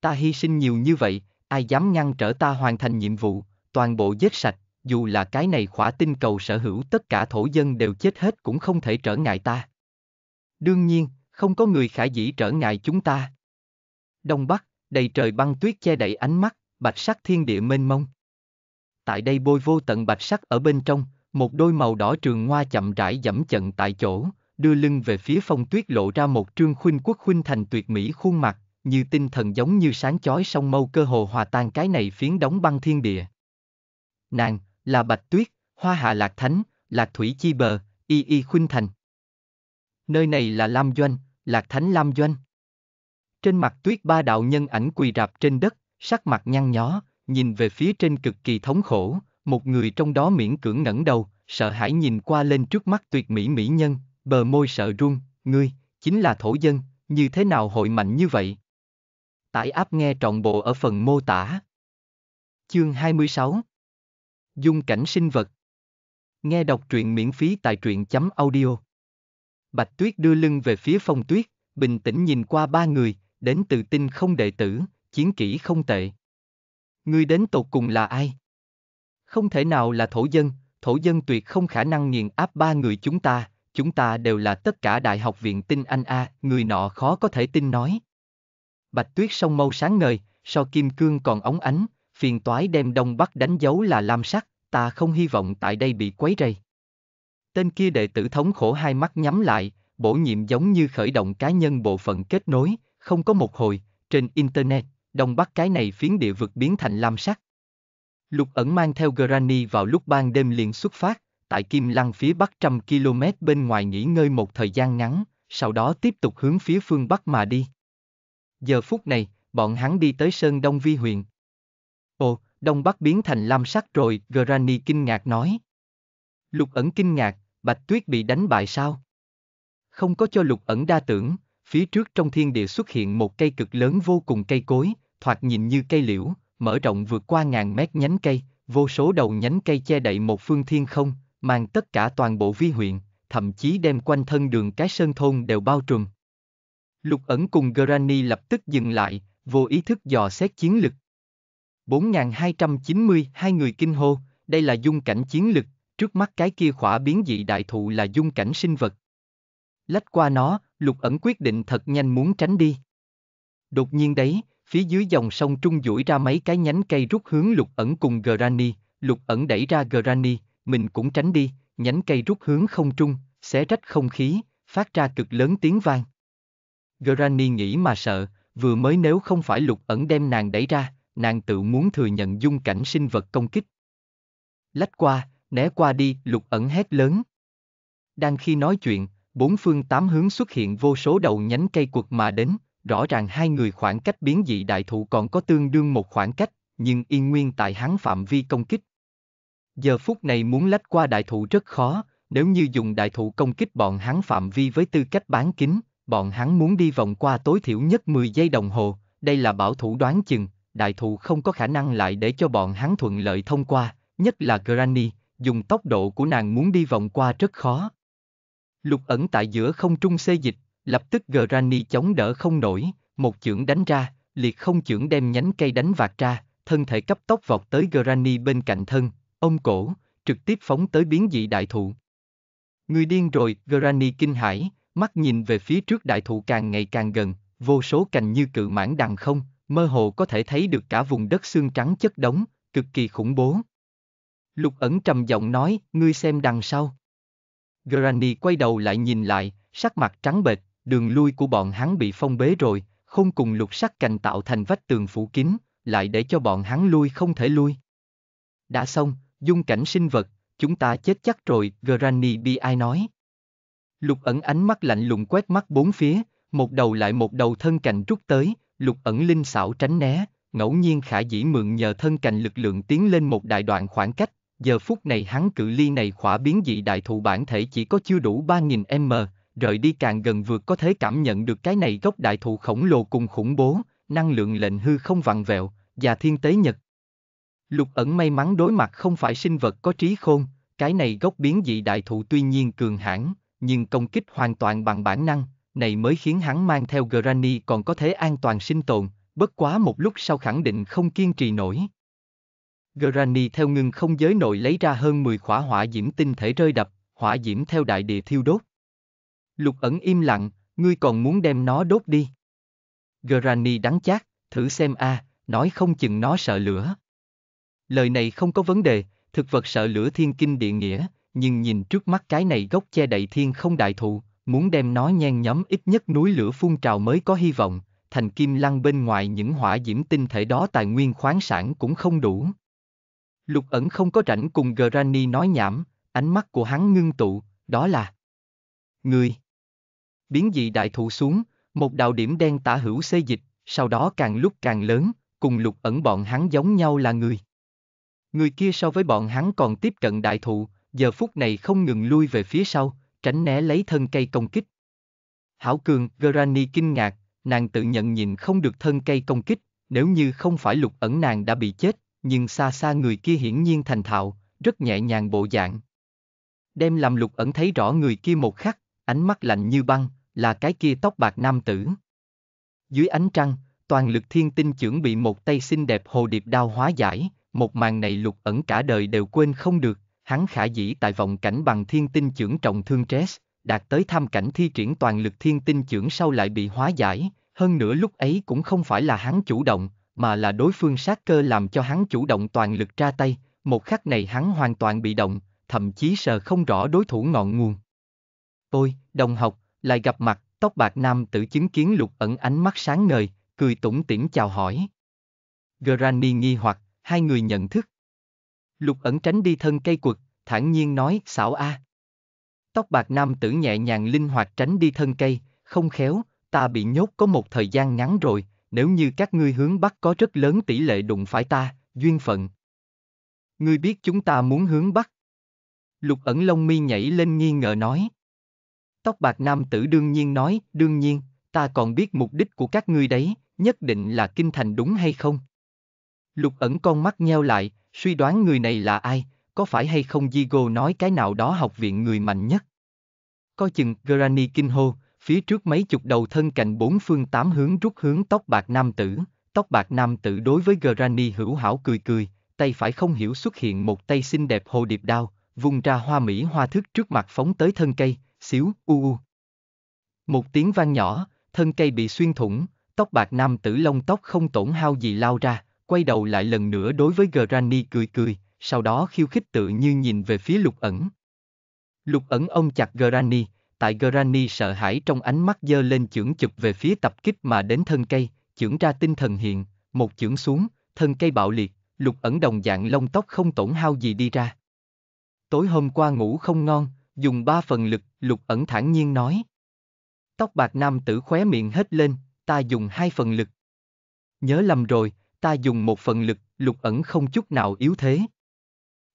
Ta hy sinh nhiều như vậy, ai dám ngăn trở ta hoàn thành nhiệm vụ, toàn bộ giết sạch, dù là cái này khỏa tinh cầu sở hữu tất cả thổ dân đều chết hết cũng không thể trở ngại ta. Đương nhiên, không có người khả dĩ trở ngại chúng ta. Đông Bắc, đầy trời băng tuyết che đậy ánh mắt, bạch sắc thiên địa mênh mông. Tại đây bôi vô tận bạch sắc ở bên trong, một đôi màu đỏ trường hoa chậm rãi dẫm chận tại chỗ, đưa lưng về phía phong tuyết lộ ra một trương khuynh quốc khuynh thành tuyệt mỹ khuôn mặt, như tinh thần giống như sáng chói sông mâu cơ hồ hòa tan cái này phiến đóng băng thiên địa. Nàng, là Bạch Tuyết, Hoa Hạ Lạc Thánh, Lạc Thủy Chi Bờ, Y Y Khuynh Thành. Nơi này là Lam Doanh, Lạc Thánh Lam Doanh. Trên mặt tuyết ba đạo nhân ảnh quỳ rạp trên đất, sắc mặt nhăn nhó, nhìn về phía trên cực kỳ thống khổ, một người trong đó miễn cưỡng ngẩng đầu, sợ hãi nhìn qua lên trước mắt tuyệt mỹ mỹ nhân, bờ môi sợ run, ngươi, chính là thổ dân, như thế nào hội mạnh như vậy? Tải áp nghe trọn bộ ở phần mô tả. Chương 26 Dung cảnh sinh vật Nghe đọc truyện miễn phí tại truyện chấm audio. Bạch Tuyết đưa lưng về phía phong tuyết, bình tĩnh nhìn qua ba người, đến từ tinh không đệ tử, chiến kỹ không tệ. Ngươi đến tột cùng là ai? Không thể nào là thổ dân, thổ dân tuyệt không khả năng nghiền áp ba người chúng ta, chúng ta đều là tất cả đại học viện tinh anh A, người nọ khó có thể tin nói. Bạch tuyết sông mâu sáng ngời, so kim cương còn ống ánh, phiền toái đem đông bắc đánh dấu là lam sắc, ta không hy vọng tại đây bị quấy rầy. Tên kia đệ tử thống khổ hai mắt nhắm lại, bổ nhiệm giống như khởi động cá nhân bộ phận kết nối, không có một hồi, trên Internet, đông bắc cái này phiến địa vực biến thành lam sắc. Lục ẩn mang theo Granny vào lúc ban đêm liền xuất phát, tại Kim Lăng phía bắc trăm km bên ngoài nghỉ ngơi một thời gian ngắn, sau đó tiếp tục hướng phía phương bắc mà đi. Giờ phút này, bọn hắn đi tới Sơn Đông Vi huyện. Ồ, Đông Bắc biến thành lam sắc rồi, Granny kinh ngạc nói. Lục ẩn kinh ngạc, Bạch Tuyết bị đánh bại sao? Không có cho Lục ẩn đa tưởng, phía trước trong thiên địa xuất hiện một cây cực lớn vô cùng cây cối, thoạt nhìn như cây liễu, mở rộng vượt qua ngàn mét nhánh cây, vô số đầu nhánh cây che đậy một phương thiên không, mang tất cả toàn bộ vi huyện, thậm chí đem quanh thân đường cái sơn thôn đều bao trùm. Lục ẩn cùng Granny lập tức dừng lại, vô ý thức dò xét chiến lực. 4.290 hai người kinh hô, đây là dung cảnh chiến lực, trước mắt cái kia khỏa biến dị đại thụ là dung cảnh sinh vật. Lách qua nó, lục ẩn quyết định thật nhanh muốn tránh đi. Đột nhiên đấy, Phía dưới dòng sông trung duỗi ra mấy cái nhánh cây rút hướng lục ẩn cùng Granny, lục ẩn đẩy ra Granny, mình cũng tránh đi, nhánh cây rút hướng không trung, xé rách không khí, phát ra cực lớn tiếng vang. Granny nghĩ mà sợ, vừa mới nếu không phải lục ẩn đem nàng đẩy ra, nàng tự muốn thừa nhận dung cảnh sinh vật công kích. Lách qua, né qua đi, lục ẩn hét lớn. Đang khi nói chuyện, bốn phương tám hướng xuất hiện vô số đầu nhánh cây quật mà đến, rõ ràng hai người khoảng cách biến dị đại thụ còn có tương đương một khoảng cách, nhưng yên nguyên tại hắn phạm vi công kích. Giờ phút này muốn lách qua đại thụ rất khó, nếu như dùng đại thụ công kích bọn hắn phạm vi với tư cách bán kính, bọn hắn muốn đi vòng qua tối thiểu nhất 10 giây đồng hồ, đây là bảo thủ đoán chừng, đại thụ không có khả năng lại để cho bọn hắn thuận lợi thông qua, nhất là Granny, dùng tốc độ của nàng muốn đi vòng qua rất khó. Lục ẩn tại giữa không trung xê dịch, Lập tức Granny chống đỡ không nổi, một chưởng đánh ra, liệt không chưởng đem nhánh cây đánh vạt ra, thân thể cấp tốc vọt tới Granny bên cạnh thân, ông cổ, trực tiếp phóng tới biến dị đại thụ. Người điên rồi, Granny kinh hãi, mắt nhìn về phía trước đại thụ càng ngày càng gần, vô số cành như cự mãn đằng không, mơ hồ có thể thấy được cả vùng đất xương trắng chất đống, cực kỳ khủng bố. Lục ẩn trầm giọng nói, ngươi xem đằng sau. Granny quay đầu lại nhìn lại, sắc mặt trắng bệch, đường lui của bọn hắn bị phong bế rồi, không cùng lục sắc cành tạo thành vách tường phủ kín, lại để cho bọn hắn lui không thể lui. Đã xong, dung cảnh sinh vật, chúng ta chết chắc rồi, Granny bi ai nói. Lục ẩn ánh mắt lạnh lùng quét mắt bốn phía, một đầu lại một đầu thân cành rút tới, lục ẩn linh xảo tránh né, ngẫu nhiên khả dĩ mượn nhờ thân cành lực lượng tiến lên một đại đoạn khoảng cách, giờ phút này hắn cự ly này khỏa biến dị đại thụ bản thể chỉ có chưa đủ 3.000 m, rời đi càng gần vượt có thể cảm nhận được cái này gốc đại thụ khổng lồ cùng khủng bố, năng lượng lệnh hư không vặn vẹo, và thiên tế nhật. Lục ẩn may mắn đối mặt không phải sinh vật có trí khôn, cái này gốc biến dị đại thụ tuy nhiên cường hãn, nhưng công kích hoàn toàn bằng bản năng, này mới khiến hắn mang theo Granny còn có thể an toàn sinh tồn, bất quá một lúc sau khẳng định không kiên trì nổi. Granny theo ngưng không giới nội lấy ra hơn 10 khỏa hỏa diễm tinh thể rơi đập, hỏa diễm theo đại địa thiêu đốt. Lục ẩn im lặng, ngươi còn muốn đem nó đốt đi. Granny đắng chát, thử xem a, à, nói không chừng nó sợ lửa. Lời này không có vấn đề, thực vật sợ lửa thiên kinh địa nghĩa, nhưng nhìn trước mắt cái này gốc che đậy thiên không đại thụ, muốn đem nó nhen nhóm ít nhất núi lửa phun trào mới có hy vọng, thành kim lăng bên ngoài những hỏa diễm tinh thể đó tài nguyên khoáng sản cũng không đủ. Lục ẩn không có rảnh cùng Granny nói nhảm, ánh mắt của hắn ngưng tụ, đó là Người biến dị đại thụ xuống, một đạo điểm đen tả hữu xê dịch, sau đó càng lúc càng lớn, cùng lục ẩn bọn hắn giống nhau là người. Người kia so với bọn hắn còn tiếp cận đại thụ, giờ phút này không ngừng lui về phía sau, tránh né lấy thân cây công kích. Hảo Cường, Granny kinh ngạc, nàng tự nhận nhìn không được thân cây công kích, nếu như không phải lục ẩn nàng đã bị chết, nhưng xa xa người kia hiển nhiên thành thạo, rất nhẹ nhàng bộ dạng. Đem làm lục ẩn thấy rõ người kia một khắc, ánh mắt lạnh như băng, là cái kia tóc bạc nam tử. Dưới ánh trăng, toàn lực thiên tinh trưởng bị một tay xinh đẹp hồ điệp đao hóa giải, một màn này lục ẩn cả đời đều quên không được, hắn khả dĩ tại vòng cảnh bằng thiên tinh trưởng trọng thương Tress, đạt tới tham cảnh thi triển toàn lực thiên tinh trưởng sau lại bị hóa giải, hơn nữa lúc ấy cũng không phải là hắn chủ động, mà là đối phương sát cơ làm cho hắn chủ động toàn lực ra tay, một khắc này hắn hoàn toàn bị động, thậm chí sờ không rõ đối thủ ngọn nguồn. Ôi, đồng học, lại gặp mặt, tóc bạc nam tử chứng kiến lục ẩn ánh mắt sáng ngời, cười tủm tỉm chào hỏi. Granny nghi hoặc, hai người nhận thức. Lục ẩn tránh đi thân cây quật, thản nhiên nói, xảo a. Tóc bạc nam tử nhẹ nhàng linh hoạt tránh đi thân cây, không khéo, ta bị nhốt có một thời gian ngắn rồi, nếu như các ngươi hướng bắc có rất lớn tỷ lệ đụng phải ta, duyên phận. Ngươi biết chúng ta muốn hướng bắc. Lục ẩn lông mi nhảy lên nghi ngờ nói. Tóc bạc nam tử đương nhiên nói, đương nhiên, ta còn biết mục đích của các ngươi đấy, nhất định là kinh thành đúng hay không? Lục ẩn con mắt nheo lại, suy đoán người này là ai, có phải hay không Diego nói cái nào đó học viện người mạnh nhất? Coi chừng, Granny kinh hô, phía trước mấy chục đầu thân cạnh bốn phương tám hướng rút hướng tóc bạc nam tử, tóc bạc nam tử đối với Granny hữu hảo cười cười, tay phải không hiểu xuất hiện một tay xinh đẹp hồ điệp đao, vùng ra hoa mỹ hoa thức trước mặt phóng tới thân cây, xíu, u u. Một tiếng vang nhỏ, thân cây bị xuyên thủng, tóc bạc nam tử lông tóc không tổn hao gì lao ra, quay đầu lại lần nữa đối với Granny cười cười, sau đó khiêu khích tự như nhìn về phía lục ẩn. Lục ẩn ông chặt Granny, tại Granny sợ hãi trong ánh mắt dơ lên chưởng chụp về phía tập kích mà đến thân cây, chưởng ra tinh thần hiện, một chưởng xuống, thân cây bạo liệt, lục ẩn đồng dạng lông tóc không tổn hao gì đi ra. Tối hôm qua ngủ không ngon, dùng ba phần lực, lục ẩn thản nhiên nói. Tóc bạc nam tử khóe miệng hết lên, ta dùng hai phần lực. Nhớ lầm rồi, ta dùng một phần lực, lục ẩn không chút nào yếu thế.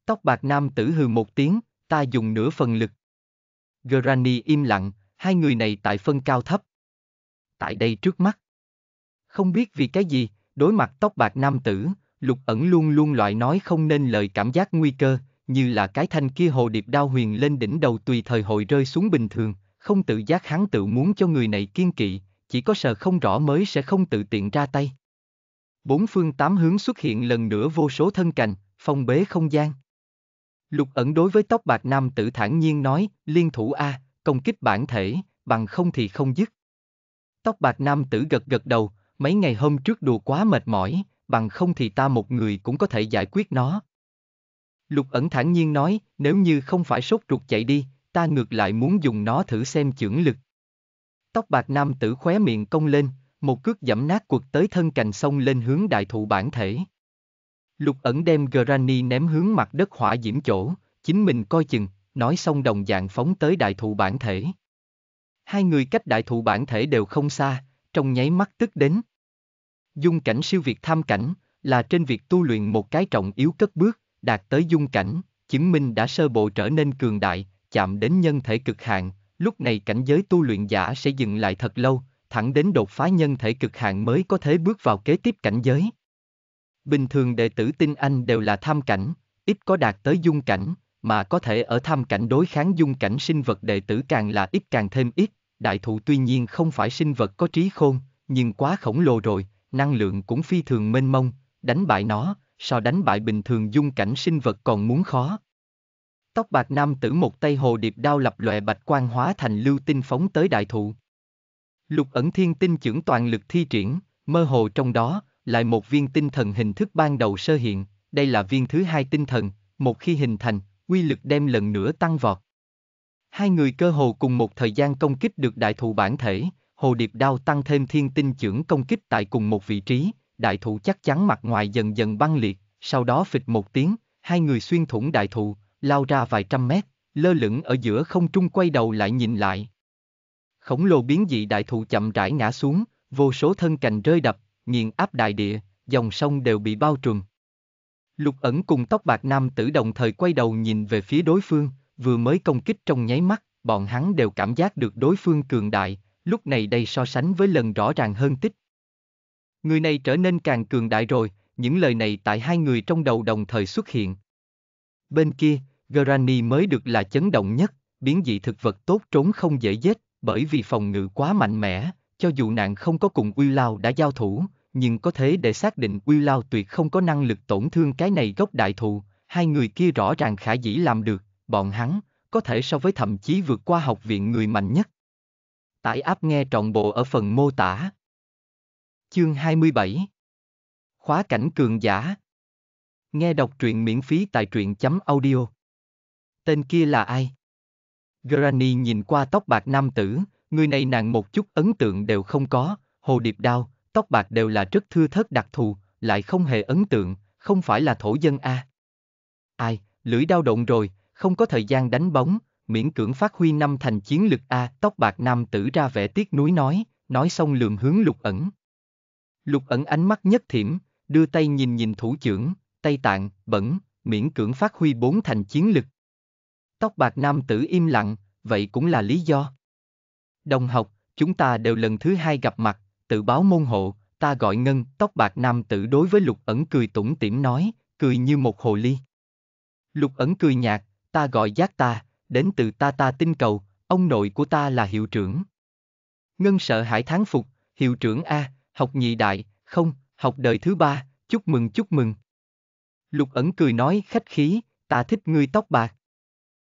Tóc bạc nam tử hừ một tiếng, ta dùng nửa phần lực. Granny im lặng, hai người này tại phân cao thấp. Tại đây trước mắt. Không biết vì cái gì, đối mặt tóc bạc nam tử, lục ẩn luôn luôn loại nói không nên lời cảm giác nguy cơ, như là cái thanh kia hồ điệp đao huyền lên đỉnh đầu tùy thời hội rơi xuống bình thường, không tự giác hắn tự muốn cho người này kiên kỵ, chỉ có sợ không rõ mới sẽ không tự tiện ra tay. Bốn phương tám hướng xuất hiện lần nữa vô số thân cành, phong bế không gian. Lục ẩn đối với tóc bạc nam tử thản nhiên nói, liên thủ A, công kích bản thể, bằng không thì không dứt. Tóc bạc nam tử gật gật đầu, mấy ngày hôm trước đùa quá mệt mỏi, bằng không thì ta một người cũng có thể giải quyết nó, Lục ẩn thản nhiên nói, nếu như không phải sốt ruột chạy đi, ta ngược lại muốn dùng nó thử xem chưởng lực. Tóc bạc nam tử khóe miệng cong lên, một cước giẫm nát cuộc tới thân cành sông lên hướng đại thụ bản thể. Lục ẩn đem Granny ném hướng mặt đất hỏa diễm chỗ, chính mình coi chừng, nói xong đồng dạng phóng tới đại thụ bản thể. Hai người cách đại thụ bản thể đều không xa, trong nháy mắt tức đến. Dung cảnh siêu việt tham cảnh, là trên việc tu luyện một cái trọng yếu cất bước, đạt tới dung cảnh, chứng minh đã sơ bộ trở nên cường đại, chạm đến nhân thể cực hạn, lúc này cảnh giới tu luyện giả sẽ dừng lại thật lâu, thẳng đến đột phá nhân thể cực hạn mới có thể bước vào kế tiếp cảnh giới. Bình thường đệ tử tinh anh đều là tham cảnh, ít có đạt tới dung cảnh, mà có thể ở tham cảnh đối kháng dung cảnh sinh vật đệ tử càng là ít càng thêm ít, đại thụ tuy nhiên không phải sinh vật có trí khôn, nhưng quá khổng lồ rồi, năng lượng cũng phi thường mênh mông, đánh bại nó, so đánh bại bình thường dung cảnh sinh vật còn muốn khó. Tóc bạc nam tử một tay hồ điệp đao lập lòe bạch quan hóa thành lưu tinh phóng tới đại thụ. Lục ẩn thiên tinh trưởng toàn lực thi triển, mơ hồ trong đó, lại một viên tinh thần hình thức ban đầu sơ hiện, đây là viên thứ hai tinh thần, một khi hình thành, quy lực đem lần nữa tăng vọt. Hai người cơ hồ cùng một thời gian công kích được đại thụ bản thể, hồ điệp đao tăng thêm thiên tinh trưởng công kích tại cùng một vị trí, đại thụ chắc chắn mặt ngoài dần dần băng liệt, sau đó phịch một tiếng, hai người xuyên thủng đại thụ, lao ra vài trăm mét, lơ lửng ở giữa không trung quay đầu lại nhìn lại. Khổng lồ biến dị đại thụ chậm rãi ngã xuống, vô số thân cành rơi đập, nghiền áp đại địa, dòng sông đều bị bao trùm. Lục ẩn cùng tóc bạc nam tử đồng thời quay đầu nhìn về phía đối phương, vừa mới công kích trong nháy mắt, bọn hắn đều cảm giác được đối phương cường đại, lúc này đây so sánh với lần rõ ràng hơn tích, Người này trở nên càng cường đại rồi, những lời này tại hai người trong đầu đồng thời xuất hiện. Bên kia, Granny mới được là chấn động nhất, biến dị thực vật tốt trốn không dễ giết, bởi vì phòng ngự quá mạnh mẽ, cho dù nạn không có cùng Uy Lao đã giao thủ, nhưng có thế để xác định Uy Lao tuyệt không có năng lực tổn thương cái này gốc đại thụ, hai người kia rõ ràng khả dĩ làm được, bọn hắn, có thể so với thậm chí vượt qua học viện người mạnh nhất. Tải áp nghe trọn bộ ở phần mô tả, Chương 27 Khóa cảnh cường giả Nghe đọc truyện miễn phí tại truyện chấm audio Tên kia là ai? Granny nhìn qua tóc bạc nam tử, người này nàng một chút ấn tượng đều không có, hồ điệp đao, tóc bạc đều là rất thưa thớt đặc thù, lại không hề ấn tượng, không phải là thổ dân a. Ai, lưỡi đau động rồi, không có thời gian đánh bóng, miễn cưỡng phát huy năm thành chiến lực a, tóc bạc nam tử ra vẻ tiếc nuối nói, nói xong lườm hướng lục ẩn. Lục ẩn ánh mắt nhất thiểm, đưa tay nhìn nhìn thủ trưởng, tay tạng, bẩn, miễn cưỡng phát huy bốn thành chiến lực. Tóc bạc nam tử im lặng, vậy cũng là lý do. Đồng học, chúng ta đều lần thứ hai gặp mặt, tự báo môn hộ, ta gọi ngân, tóc bạc nam tử đối với lục ẩn cười tủm tỉm nói, cười như một hồ ly. Lục ẩn cười nhạt, ta gọi giác ta, đến từ ta ta tinh cầu, ông nội của ta là hiệu trưởng. Ngân sợ hãi tháng phục, hiệu trưởng A, học nhị đại, không, học đời thứ ba, chúc mừng chúc mừng. Lục ẩn cười nói khách khí, ta thích ngươi tóc bạc.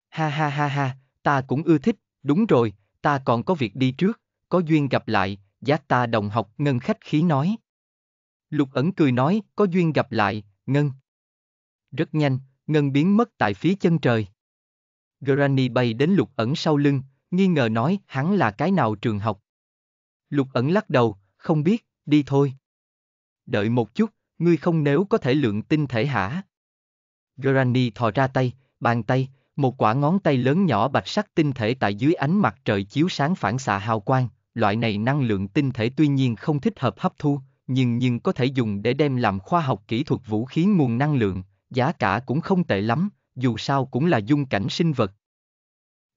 Ha ha ha ha, ta cũng ưa thích, đúng rồi, ta còn có việc đi trước, có duyên gặp lại, giác ta đồng học ngân khách khí nói. Lục ẩn cười nói, có duyên gặp lại, ngân. Rất nhanh, ngân biến mất tại phía chân trời. Granny bay đến lục ẩn sau lưng, nghi ngờ nói hắn là cái nào trường học. Lục ẩn lắc đầu, không biết, đi thôi. Đợi một chút, ngươi không nếu có thể lượng tinh thể hả? Granny thò ra tay, bàn tay, một quả ngón tay lớn nhỏ bạch sắc tinh thể tại dưới ánh mặt trời chiếu sáng phản xạ hào quang, loại này năng lượng tinh thể tuy nhiên không thích hợp hấp thu, nhưng nhưng có thể dùng để đem làm khoa học kỹ thuật vũ khí nguồn năng lượng, giá cả cũng không tệ lắm, dù sao cũng là dung cảnh sinh vật.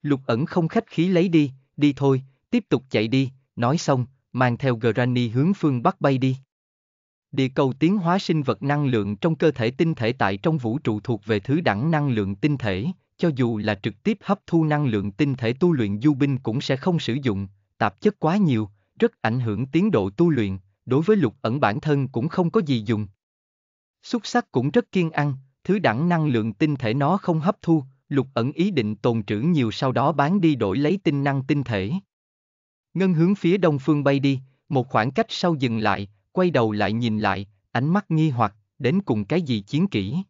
Lục ẩn không khách khí lấy đi, đi thôi, tiếp tục chạy đi, nói xong, mang theo Granny hướng phương Bắc bay đi. Địa cầu tiến hóa sinh vật năng lượng trong cơ thể tinh thể tại trong vũ trụ thuộc về thứ đẳng năng lượng tinh thể, cho dù là trực tiếp hấp thu năng lượng tinh thể tu luyện du binh cũng sẽ không sử dụng, tạp chất quá nhiều, rất ảnh hưởng tiến độ tu luyện, đối với lục ẩn bản thân cũng không có gì dùng. Xúc sắc cũng rất kiên ăn, thứ đẳng năng lượng tinh thể nó không hấp thu, lục ẩn ý định tồn trữ nhiều sau đó bán đi đổi lấy tinh năng tinh thể, Ngân hướng phía đông phương bay đi, một khoảng cách sau dừng lại, quay đầu lại nhìn lại, ánh mắt nghi hoặc, đến cùng cái gì chiến kỹ.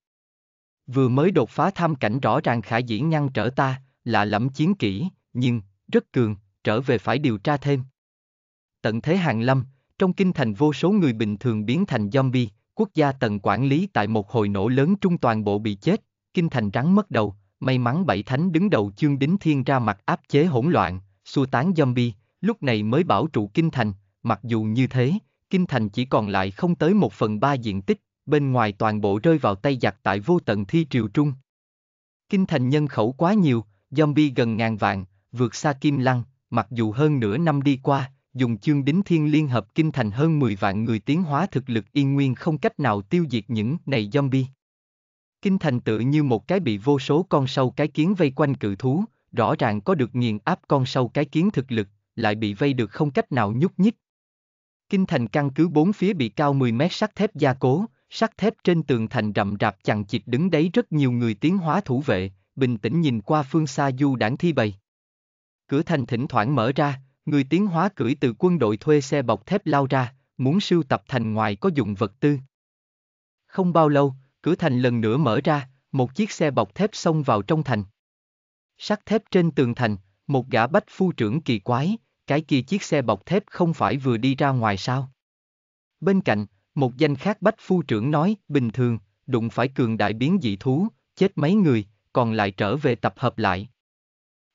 Vừa mới đột phá tham cảnh rõ ràng khả dĩ ngăn trở ta, là lẫm chiến kỹ, nhưng, rất cường, trở về phải điều tra thêm. Tận thế hàng lâm, trong kinh thành vô số người bình thường biến thành zombie, quốc gia tần quản lý tại một hồi nổ lớn trung toàn bộ bị chết, kinh thành rắn mất đầu, may mắn bảy thánh đứng đầu chương đính thiên ra mặt áp chế hỗn loạn, xua tán zombie, lúc này mới bảo trụ Kinh Thành, mặc dù như thế, Kinh Thành chỉ còn lại không tới một phần ba diện tích, bên ngoài toàn bộ rơi vào tay giặc tại vô tận thi triều trung. Kinh Thành nhân khẩu quá nhiều, zombie gần ngàn vạn, vượt xa Kim Lăng, mặc dù hơn nửa năm đi qua, dùng chương đính thiên liên hợp Kinh Thành hơn 10 vạn người tiến hóa thực lực yên nguyên không cách nào tiêu diệt những này zombie. Kinh Thành tựa như một cái bị vô số con sâu cái kiến vây quanh cự thú, rõ ràng có được nghiền áp con sâu cái kiến thực lực, lại bị vây được không cách nào nhúc nhích. Kinh thành căn cứ bốn phía bị cao 10 mét sắt thép gia cố, sắt thép trên tường thành rậm rạp chằng chịt đứng đấy rất nhiều người tiến hóa thủ vệ, bình tĩnh nhìn qua phương xa du đảng thi bày. Cửa thành thỉnh thoảng mở ra, người tiến hóa cưỡi từ quân đội thuê xe bọc thép lao ra, muốn sưu tập thành ngoài có dụng vật tư. Không bao lâu, cửa thành lần nữa mở ra, một chiếc xe bọc thép xông vào trong thành. Sắt thép trên tường thành, một gã bách phu trưởng kỳ quái, cái kia chiếc xe bọc thép không phải vừa đi ra ngoài sao? Bên cạnh, một danh khác bách phu trưởng nói, bình thường, đụng phải cường đại biến dị thú, chết mấy người, còn lại trở về tập hợp lại.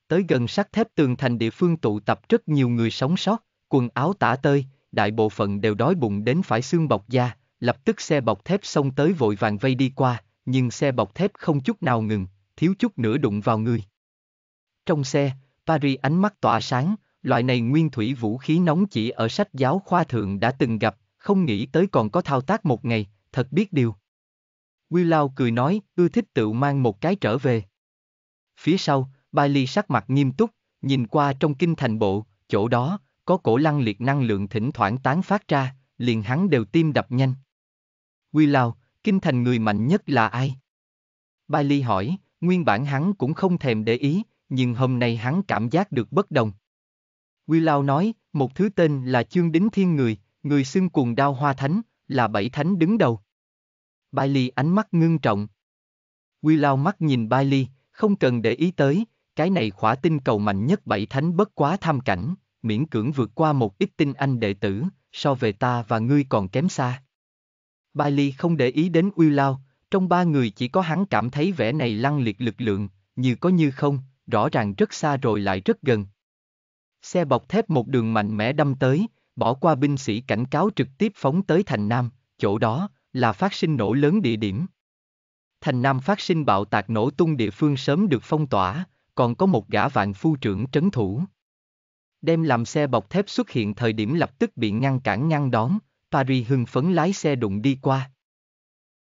Tới gần sắt thép tường thành địa phương tụ tập rất nhiều người sống sót, quần áo tả tơi, đại bộ phận đều đói bụng đến phải xương bọc da, lập tức xe bọc thép xông tới vội vàng vây đi qua, nhưng xe bọc thép không chút nào ngừng, thiếu chút nữa đụng vào người. Trong xe, Paris ánh mắt tỏa sáng, loại này nguyên thủy vũ khí nóng chỉ ở sách giáo khoa thượng đã từng gặp, không nghĩ tới còn có thao tác một ngày, thật biết điều. Willow cười nói, ưa thích tự mang một cái trở về. Phía sau, Bailey sắc mặt nghiêm túc, nhìn qua trong kinh thành bộ, chỗ đó, có cổ lăng liệt năng lượng thỉnh thoảng tán phát ra, liền hắn đều tim đập nhanh. Willow, kinh thành người mạnh nhất là ai? Bailey hỏi, nguyên bản hắn cũng không thèm để ý, nhưng hôm nay hắn cảm giác được bất đồng, Willow nói, một thứ tên là chương đính thiên người, người xưng cuồng đao hoa thánh, là bảy thánh đứng đầu. Bailey ánh mắt ngưng trọng. Willow mắt nhìn Bailey, không cần để ý tới, cái này khỏa tinh cầu mạnh nhất bảy thánh bất quá tham cảnh, miễn cưỡng vượt qua một ít tinh anh đệ tử, so về ta và ngươi còn kém xa. Bailey không để ý đến Willow, trong ba người chỉ có hắn cảm thấy vẻ này lăng liệt lực lượng, như có như không, rõ ràng rất xa rồi lại rất gần. Xe bọc thép một đường mạnh mẽ đâm tới, bỏ qua binh sĩ cảnh cáo trực tiếp phóng tới thành Nam, chỗ đó là phát sinh nổ lớn địa điểm. Thành Nam phát sinh bạo tạc nổ tung địa phương sớm được phong tỏa, còn có một gã vạn phu trưởng trấn thủ. Đem làm xe bọc thép xuất hiện thời điểm lập tức bị ngăn cản ngăn đón, Paris hưng phấn lái xe đụng đi qua.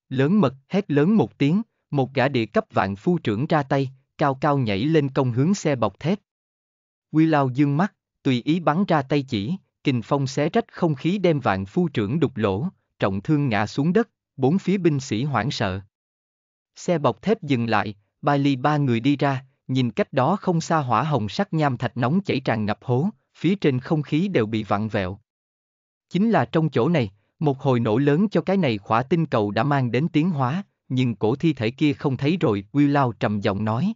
Lớn mật, hét lớn một tiếng, một gã địa cấp vạn phu trưởng ra tay, cao cao nhảy lên công hướng xe bọc thép. Quy Lao dương mắt, tùy ý bắn ra tay chỉ, kình phong xé rách không khí đem vạn phu trưởng đục lỗ, trọng thương ngã xuống đất, bốn phía binh sĩ hoảng sợ. Xe bọc thép dừng lại, ba ly ba người đi ra, nhìn cách đó không xa hỏa hồng sắc nham thạch nóng chảy tràn ngập hố, phía trên không khí đều bị vặn vẹo. Chính là trong chỗ này, một hồi nổ lớn cho cái này khỏa tinh cầu đã mang đến tiến hóa, nhưng cổ thi thể kia không thấy rồi, Will Lao trầm giọng nói.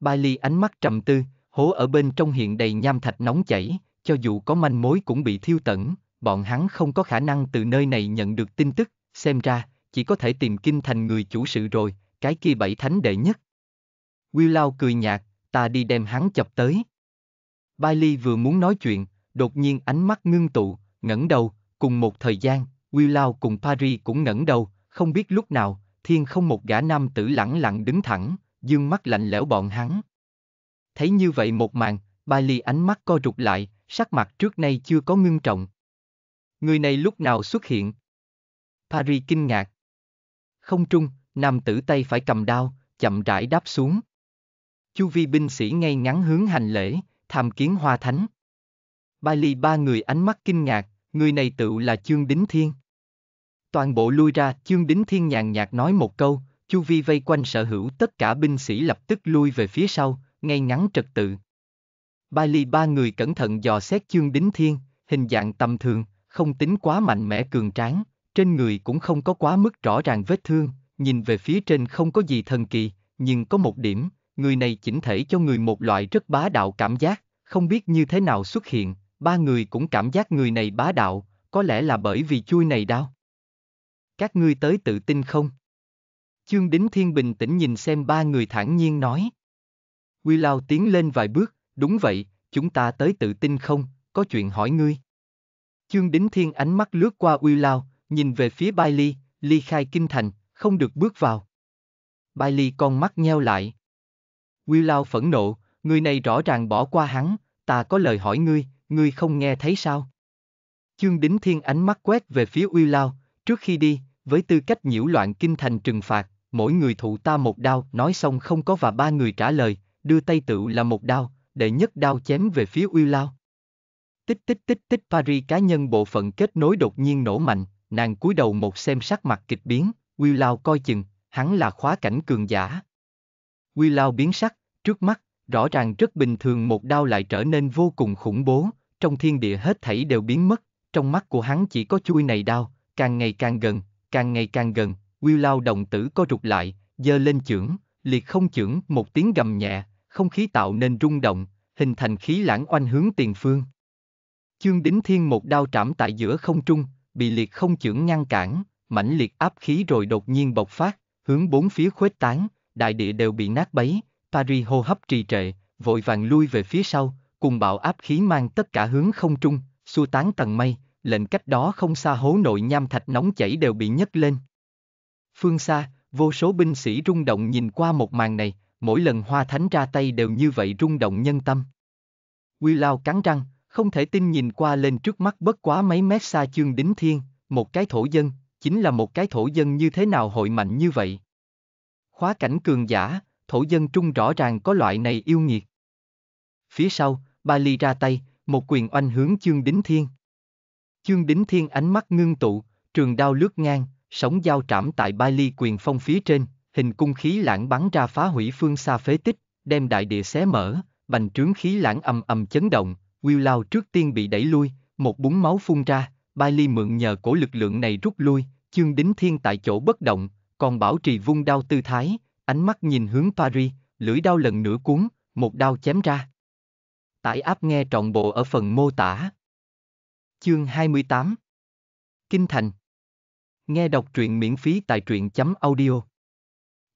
Bailey ánh mắt trầm tư, Hố ở bên trong hiện đầy nham thạch nóng chảy, cho dù có manh mối cũng bị thiêu tận, bọn hắn không có khả năng từ nơi này nhận được tin tức, xem ra, chỉ có thể tìm kinh thành người chủ sự rồi, cái kia bảy thánh đệ nhất. Will Lao cười nhạt, ta đi đem hắn chập tới. Bailey vừa muốn nói chuyện, đột nhiên ánh mắt ngưng tụ, ngẩng đầu, cùng một thời gian, Will Lao cùng Paris cũng ngẩng đầu, không biết lúc nào, thiên không một gã nam tử lẳng lặng đứng thẳng, dương mắt lạnh lẽo bọn hắn thấy như vậy một màn, Bailey ánh mắt co rụt lại, sắc mặt trước nay chưa có ngưng trọng. Người này lúc nào xuất hiện? Paris kinh ngạc. Không trung, nam tử tay phải cầm đao, chậm rãi đáp xuống. Chu vi binh sĩ ngay ngắn hướng hành lễ, tham kiến hoa thánh. Bailey ba người ánh mắt kinh ngạc, người này tự là Chương Đính Thiên. Toàn bộ lui ra, Chương Đính Thiên nhàn nhạt nói một câu, Chu Vi vây quanh sở hữu tất cả binh sĩ lập tức lui về phía sau, ngay ngắn trật tự. Bailey ba người cẩn thận dò xét chương đính thiên, hình dạng tầm thường, không tính quá mạnh mẽ cường tráng, trên người cũng không có quá mức rõ ràng vết thương, nhìn về phía trên không có gì thần kỳ, nhưng có một điểm, người này chỉnh thể cho người một loại rất bá đạo cảm giác, không biết như thế nào xuất hiện, ba người cũng cảm giác người này bá đạo, có lẽ là bởi vì chui này đau. Các ngươi tới tự tin không? Chương Đính Thiên bình tĩnh nhìn xem ba người thản nhiên nói. Willow tiến lên vài bước, đúng vậy, chúng ta tới tự tin không, có chuyện hỏi ngươi. Chương Đính Thiên ánh mắt lướt qua Willow, nhìn về phía Bailey, ly khai kinh thành, không được bước vào. Bailey con mắt nheo lại. Willow phẫn nộ, người này rõ ràng bỏ qua hắn, ta có lời hỏi ngươi, ngươi không nghe thấy sao? Chương Đính Thiên ánh mắt quét về phía Willow, trước khi đi, với tư cách nhiễu loạn kinh thành trừng phạt, mỗi người thụ ta một đao, nói xong không có và ba người trả lời, đưa tay tự là một đao, đệ nhất đao chém về phía Uy Lao. Tích tích tích tích Paris cá nhân bộ phận kết nối đột nhiên nổ mạnh, nàng cúi đầu một xem sắc mặt kịch biến, Uy Lao coi chừng, hắn là khóa cảnh cường giả. Uy Lao biến sắc, trước mắt, rõ ràng rất bình thường một đao lại trở nên vô cùng khủng bố, trong thiên địa hết thảy đều biến mất, trong mắt của hắn chỉ có chui này đao, càng ngày càng gần, càng ngày càng gần, Uy Lao đồng tử co rụt lại, giơ lên chưởng, liệt không chưởng, một tiếng gầm nhẹ, không khí tạo nên rung động, hình thành khí lãng oanh hướng tiền phương. Chương Đính Thiên một đao trảm tại giữa không trung, bị liệt không chưởng ngăn cản, mãnh liệt áp khí rồi đột nhiên bộc phát, hướng bốn phía khuếch tán, đại địa đều bị nát bấy, Paris hô hấp trì trệ, vội vàng lui về phía sau, cùng bạo áp khí mang tất cả hướng không trung, xua tán tầng mây, lệnh cách đó không xa hố nội nham thạch nóng chảy đều bị nhấc lên. Phương xa, vô số binh sĩ rung động nhìn qua một màn này, mỗi lần hoa thánh ra tay đều như vậy rung động nhân tâm. Quy Lao cắn răng, không thể tin nhìn qua lên trước mắt bất quá mấy mét xa chương đính thiên, một cái thổ dân, chính là một cái thổ dân như thế nào hội mạnh như vậy. Khóa cảnh cường giả, thổ dân trung rõ ràng có loại này yêu nghiệt. Phía sau, ba ly ra tay, một quyền oanh hướng chương đính thiên. Chương đính thiên ánh mắt ngưng tụ, trường đao lướt ngang, sóng dao trảm tại ba ly quyền phong phía trên, hình cung khí lãng bắn ra phá hủy phương xa phế tích, đem đại địa xé mở, bành trướng khí lãng ầm ầm chấn động, Will Lao trước tiên bị đẩy lui, một búng máu phun ra, Bailey mượn nhờ cổ lực lượng này rút lui, Chương Đính Thiên tại chỗ bất động, còn bảo trì vung đao tư thái, ánh mắt nhìn hướng Paris, lưỡi đao lần nữa cuốn, một đao chém ra. Tải áp nghe trọn bộ ở phần mô tả. Chương 28 Kinh Thành Nghe đọc truyện miễn phí tại truyện chấm audio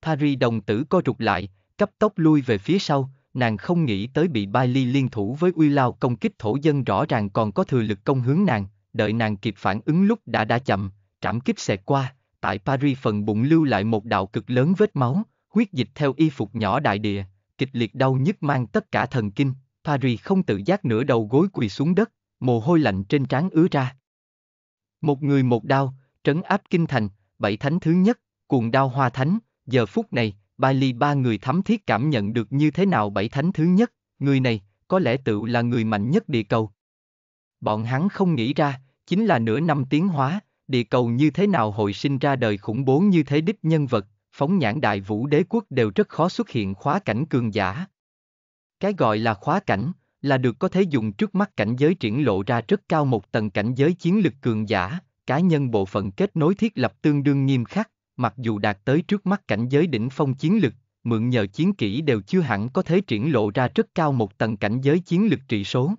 Paris đồng tử co rụt lại, cấp tốc lui về phía sau, nàng không nghĩ tới bị Bailey liên thủ với uy lao công kích thổ dân rõ ràng còn có thừa lực công hướng nàng, đợi nàng kịp phản ứng lúc đã đã chậm, trảm kích xẹt qua, tại Paris phần bụng lưu lại một đạo cực lớn vết máu, huyết dịch theo y phục nhỏ đại địa, kịch liệt đau nhức mang tất cả thần kinh, Paris không tự giác nửa đầu gối quỳ xuống đất, mồ hôi lạnh trên trán ứa ra. Một người một đao, trấn áp kinh thành, bảy thánh thứ nhất, cuồng đao hoa thánh, giờ phút này, Bailey ba người thấm thiết cảm nhận được như thế nào bảy thánh thứ nhất, người này, có lẽ tự là người mạnh nhất địa cầu. Bọn hắn không nghĩ ra, chính là nửa năm tiến hóa, địa cầu như thế nào hồi sinh ra đời khủng bố như thế đích nhân vật, phóng nhãn đại vũ đế quốc đều rất khó xuất hiện khóa cảnh cường giả. Cái gọi là khóa cảnh, là được có thể dùng trước mắt cảnh giới triển lộ ra rất cao một tầng cảnh giới chiến lực cường giả, cá nhân bộ phận kết nối thiết lập tương đương nghiêm khắc, mặc dù đạt tới trước mắt cảnh giới đỉnh phong chiến lực, mượn nhờ chiến kỹ đều chưa hẳn có thể triển lộ ra rất cao một tầng cảnh giới chiến lực trị số.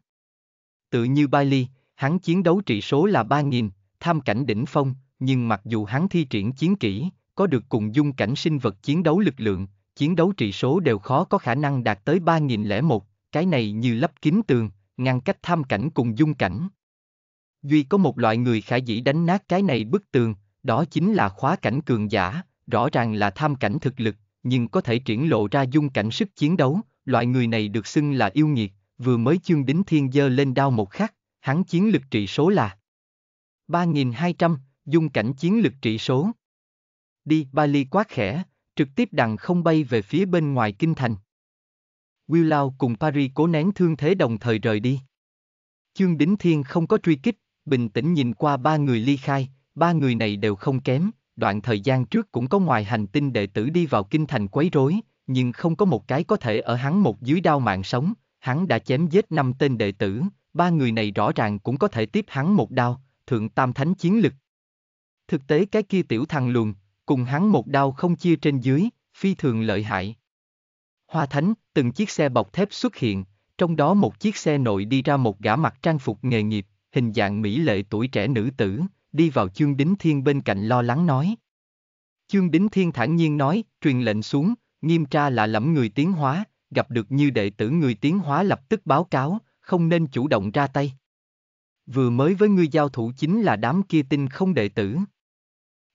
Tự như Bailey, hắn chiến đấu trị số là 3.000, tham cảnh đỉnh phong, nhưng mặc dù hắn thi triển chiến kỹ, có được cùng dung cảnh sinh vật chiến đấu lực lượng, chiến đấu trị số đều khó có khả năng đạt tới 3001, cái này như lấp kín tường, ngăn cách tham cảnh cùng dung cảnh. Duy có một loại người khả dĩ đánh nát cái này bức tường, đó chính là khóa cảnh cường giả, rõ ràng là tham cảnh thực lực, nhưng có thể triển lộ ra dung cảnh sức chiến đấu, loại người này được xưng là yêu nghiệt, vừa mới chương đính thiên dơ lên đao một khắc, hắn chiến lực trị số là 3.200, dung cảnh chiến lực trị số. Đi, Bali quá khẽ, trực tiếp đằng không bay về phía bên ngoài kinh thành. Willow cùng Paris cố nén thương thế đồng thời rời đi. Chương Đính Thiên không có truy kích, bình tĩnh nhìn qua ba người ly khai, ba người này đều không kém, đoạn thời gian trước cũng có ngoài hành tinh đệ tử đi vào kinh thành quấy rối, nhưng không có một cái có thể ở hắn một dưới đao mạng sống, hắn đã chém giết năm tên đệ tử, ba người này rõ ràng cũng có thể tiếp hắn một đao, thượng tam thánh chiến lực. Thực tế cái kia tiểu thằng luồn, cùng hắn một đao không chia trên dưới, phi thường lợi hại. Hoa thánh, từng chiếc xe bọc thép xuất hiện, trong đó một chiếc xe nội đi ra một gã mặt trang phục nghề nghiệp, hình dạng mỹ lệ tuổi trẻ nữ tử, đi vào Chương Đính Thiên bên cạnh lo lắng nói. Chương Đính Thiên thản nhiên nói, truyền lệnh xuống, nghiêm tra là lẫm người tiến hóa, gặp được như đệ tử người tiến hóa lập tức báo cáo, không nên chủ động ra tay. Vừa mới với ngươi giao thủ chính là đám kia tinh không đệ tử.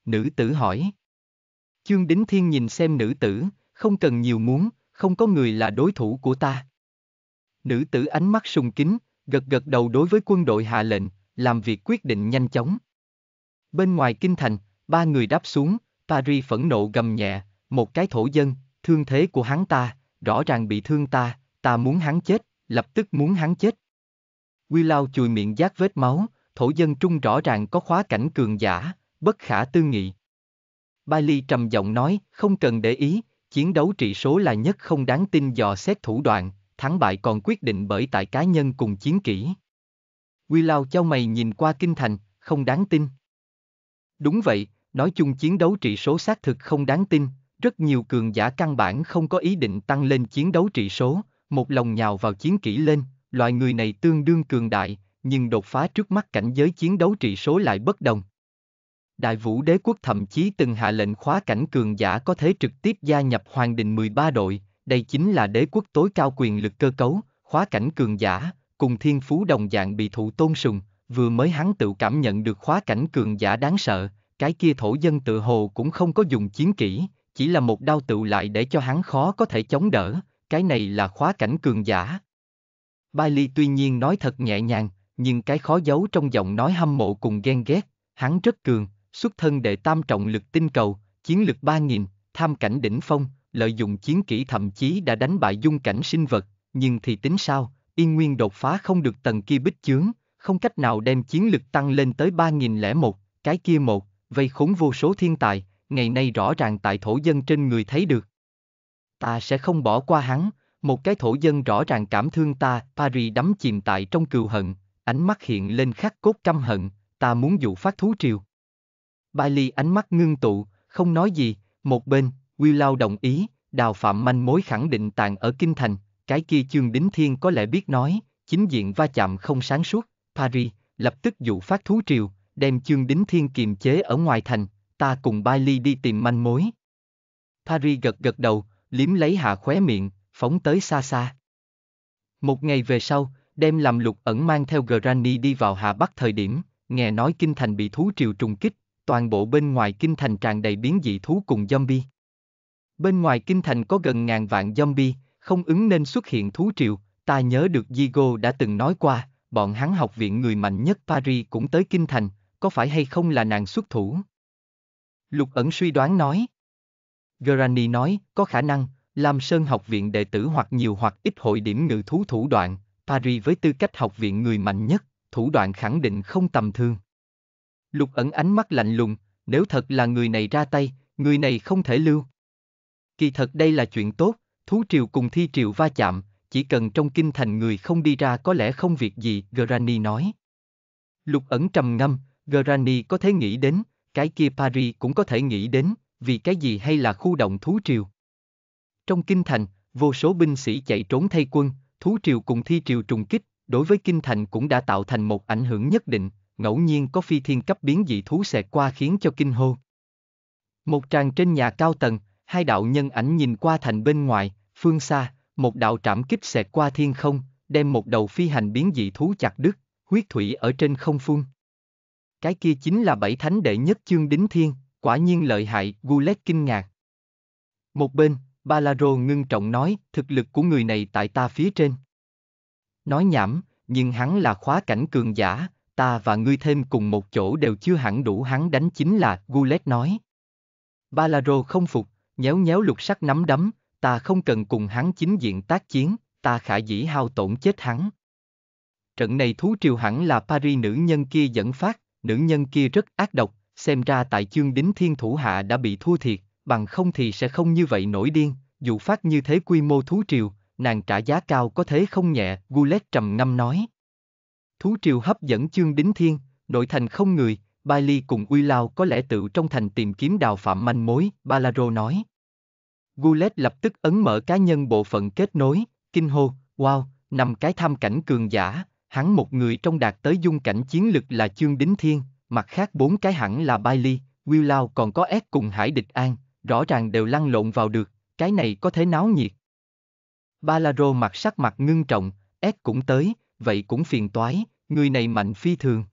Nữ tử hỏi. Chương Đính Thiên nhìn xem nữ tử, không cần nhiều muốn, không có người là đối thủ của ta. Nữ tử ánh mắt sùng kính, gật gật đầu đối với quân đội hạ lệnh, làm việc quyết định nhanh chóng. Bên ngoài kinh thành, ba người đáp xuống, Paris phẫn nộ gầm nhẹ, một cái thổ dân, thương thế của hắn ta, rõ ràng bị thương ta, ta muốn hắn chết, lập tức muốn hắn chết. quy Willow chùi miệng giác vết máu, thổ dân trung rõ ràng có khóa cảnh cường giả, bất khả tư nghị. Bailey trầm giọng nói, không cần để ý, chiến đấu trị số là nhất không đáng tin dò xét thủ đoạn, thắng bại còn quyết định bởi tại cá nhân cùng chiến kỹ. quy Willow châu mày nhìn qua kinh thành, không đáng tin. Đúng vậy, nói chung chiến đấu trị số xác thực không đáng tin, rất nhiều cường giả căn bản không có ý định tăng lên chiến đấu trị số, một lòng nhào vào chiến kỹ lên, loại người này tương đương cường đại, nhưng đột phá trước mắt cảnh giới chiến đấu trị số lại bất đồng. Đại vũ đế quốc thậm chí từng hạ lệnh khóa cảnh cường giả có thể trực tiếp gia nhập hoàng đình 13 đội, đây chính là đế quốc tối cao quyền lực cơ cấu, khóa cảnh cường giả, cùng thiên phú đồng dạng bị thụ tôn sùng, vừa mới hắn tự cảm nhận được khóa cảnh cường giả đáng sợ, cái kia thổ dân tự hồ cũng không có dùng chiến kỹ, chỉ là một đao tự lại để cho hắn khó có thể chống đỡ, cái này là khóa cảnh cường giả. Bailey tuy nhiên nói thật nhẹ nhàng, nhưng cái khó giấu trong giọng nói hâm mộ cùng ghen ghét, hắn rất cường, xuất thân đệ tam trọng lực tinh cầu, chiến lực 3000, tham cảnh đỉnh phong, lợi dụng chiến kỹ thậm chí đã đánh bại dung cảnh sinh vật, nhưng thì tính sao, y nguyên đột phá không được tầng kia bích chướng, không cách nào đem chiến lực tăng lên tới 3001, cái kia một, vây khốn vô số thiên tài, ngày nay rõ ràng tại thổ dân trên người thấy được. Ta sẽ không bỏ qua hắn, một cái thổ dân rõ ràng cảm thương ta, Paris đắm chìm tại trong cừu hận, ánh mắt hiện lên khắc cốt căm hận, ta muốn dụ phát thú triều. Bailey ánh mắt ngưng tụ, không nói gì, một bên, Will đồng ý, đào phạm manh mối khẳng định tàn ở Kinh Thành, cái kia chương đính thiên có lẽ biết nói, chính diện va chạm không sáng suốt. Paris, lập tức dụ phát thú triều, đem chương đính thiên kiềm chế ở ngoài thành, ta cùng Bailey đi tìm manh mối. Paris gật gật đầu, liếm lấy hạ khóe miệng, phóng tới xa xa. Một ngày về sau, đem làm lục ẩn mang theo Granny đi vào Hà Bắc thời điểm, nghe nói kinh thành bị thú triều trùng kích, toàn bộ bên ngoài kinh thành tràn đầy biến dị thú cùng zombie. Bên ngoài kinh thành có gần ngàn vạn zombie, không ứng nên xuất hiện thú triều, ta nhớ được Diego đã từng nói qua, bọn hắn học viện người mạnh nhất Paris cũng tới Kinh Thành, có phải hay không là nàng xuất thủ? Lục ẩn suy đoán nói. Gerani nói, có khả năng, Lam Sơn học viện đệ tử hoặc nhiều hoặc ít hội điểm ngự thú thủ đoạn, Paris với tư cách học viện người mạnh nhất, thủ đoạn khẳng định không tầm thường. Lục ẩn ánh mắt lạnh lùng, nếu thật là người này ra tay, người này không thể lưu. Kỳ thật đây là chuyện tốt, thú triều cùng thi triều va chạm, chỉ cần trong kinh thành người không đi ra có lẽ không việc gì, Granny nói. Lục ẩn trầm ngâm, Granny có thể nghĩ đến, cái kia Paris cũng có thể nghĩ đến, vì cái gì hay là khu động thú triều. Trong kinh thành, vô số binh sĩ chạy trốn thay quân, thú triều cùng thi triều trùng kích, đối với kinh thành cũng đã tạo thành một ảnh hưởng nhất định, ngẫu nhiên có phi thiên cấp biến dị thú xẹt qua khiến cho kinh hô. Một tràng trên nhà cao tầng, hai đạo nhân ảnh nhìn qua thành bên ngoài, phương xa, một đạo trảm kích xẹt qua thiên không, đem một đầu phi hành biến dị thú chặt đứt, huyết thủy ở trên không phun. Cái kia chính là bảy thánh đệ nhất chương đính thiên, quả nhiên lợi hại, Gulet kinh ngạc. Một bên, Balaro ngưng trọng nói, thực lực của người này tại ta phía trên. Nói nhảm, nhưng hắn là khóa cảnh cường giả, ta và ngươi thêm cùng một chỗ đều chưa hẳn đủ hắn đánh chính là, Gulet nói. Balaro không phục, nhéo nhéo lục sắc nắm đấm, ta không cần cùng hắn chính diện tác chiến, ta khả dĩ hao tổn chết hắn. Trận này thú triều hẳn là Paris nữ nhân kia dẫn phát, nữ nhân kia rất ác độc, xem ra tại chương đính thiên thủ hạ đã bị thua thiệt, bằng không thì sẽ không như vậy nổi điên, dù phát như thế quy mô thú triều, nàng trả giá cao có thế không nhẹ, Gulet trầm ngâm nói. Thú triều hấp dẫn chương đính thiên, nội thành không người, Bailey cùng Uy Lao có lẽ tự trong thành tìm kiếm đào phạm manh mối, Balaro nói. Gullet lập tức ấn mở cá nhân bộ phận kết nối, kinh hô, wow, nằm cái tham cảnh cường giả, hắn một người trong đạt tới dung cảnh chiến lực là Chương Đính Thiên, mặt khác bốn cái hẳn là Bailey, Willow còn có S cùng Hải Địch An, rõ ràng đều lăn lộn vào được, cái này có thể náo nhiệt. Balaro mặt sắc mặt ngưng trọng, S cũng tới, vậy cũng phiền toái, người này mạnh phi thường.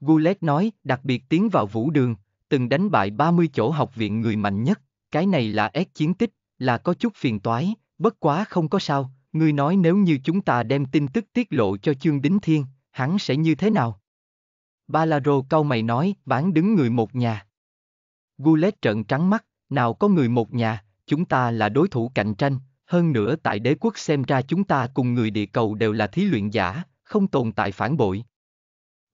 Goulet nói, đặc biệt tiến vào vũ đường, từng đánh bại 30 chỗ học viện người mạnh nhất, cái này là ép chiến tích, là có chút phiền toái, bất quá không có sao, ngươi nói nếu như chúng ta đem tin tức tiết lộ cho trương Đính Thiên, hắn sẽ như thế nào? Balaro cau mày nói, bán đứng người một nhà. Gulet trợn trắng mắt, nào có người một nhà, chúng ta là đối thủ cạnh tranh, hơn nữa tại đế quốc xem ra chúng ta cùng người địa cầu đều là thí luyện giả, không tồn tại phản bội.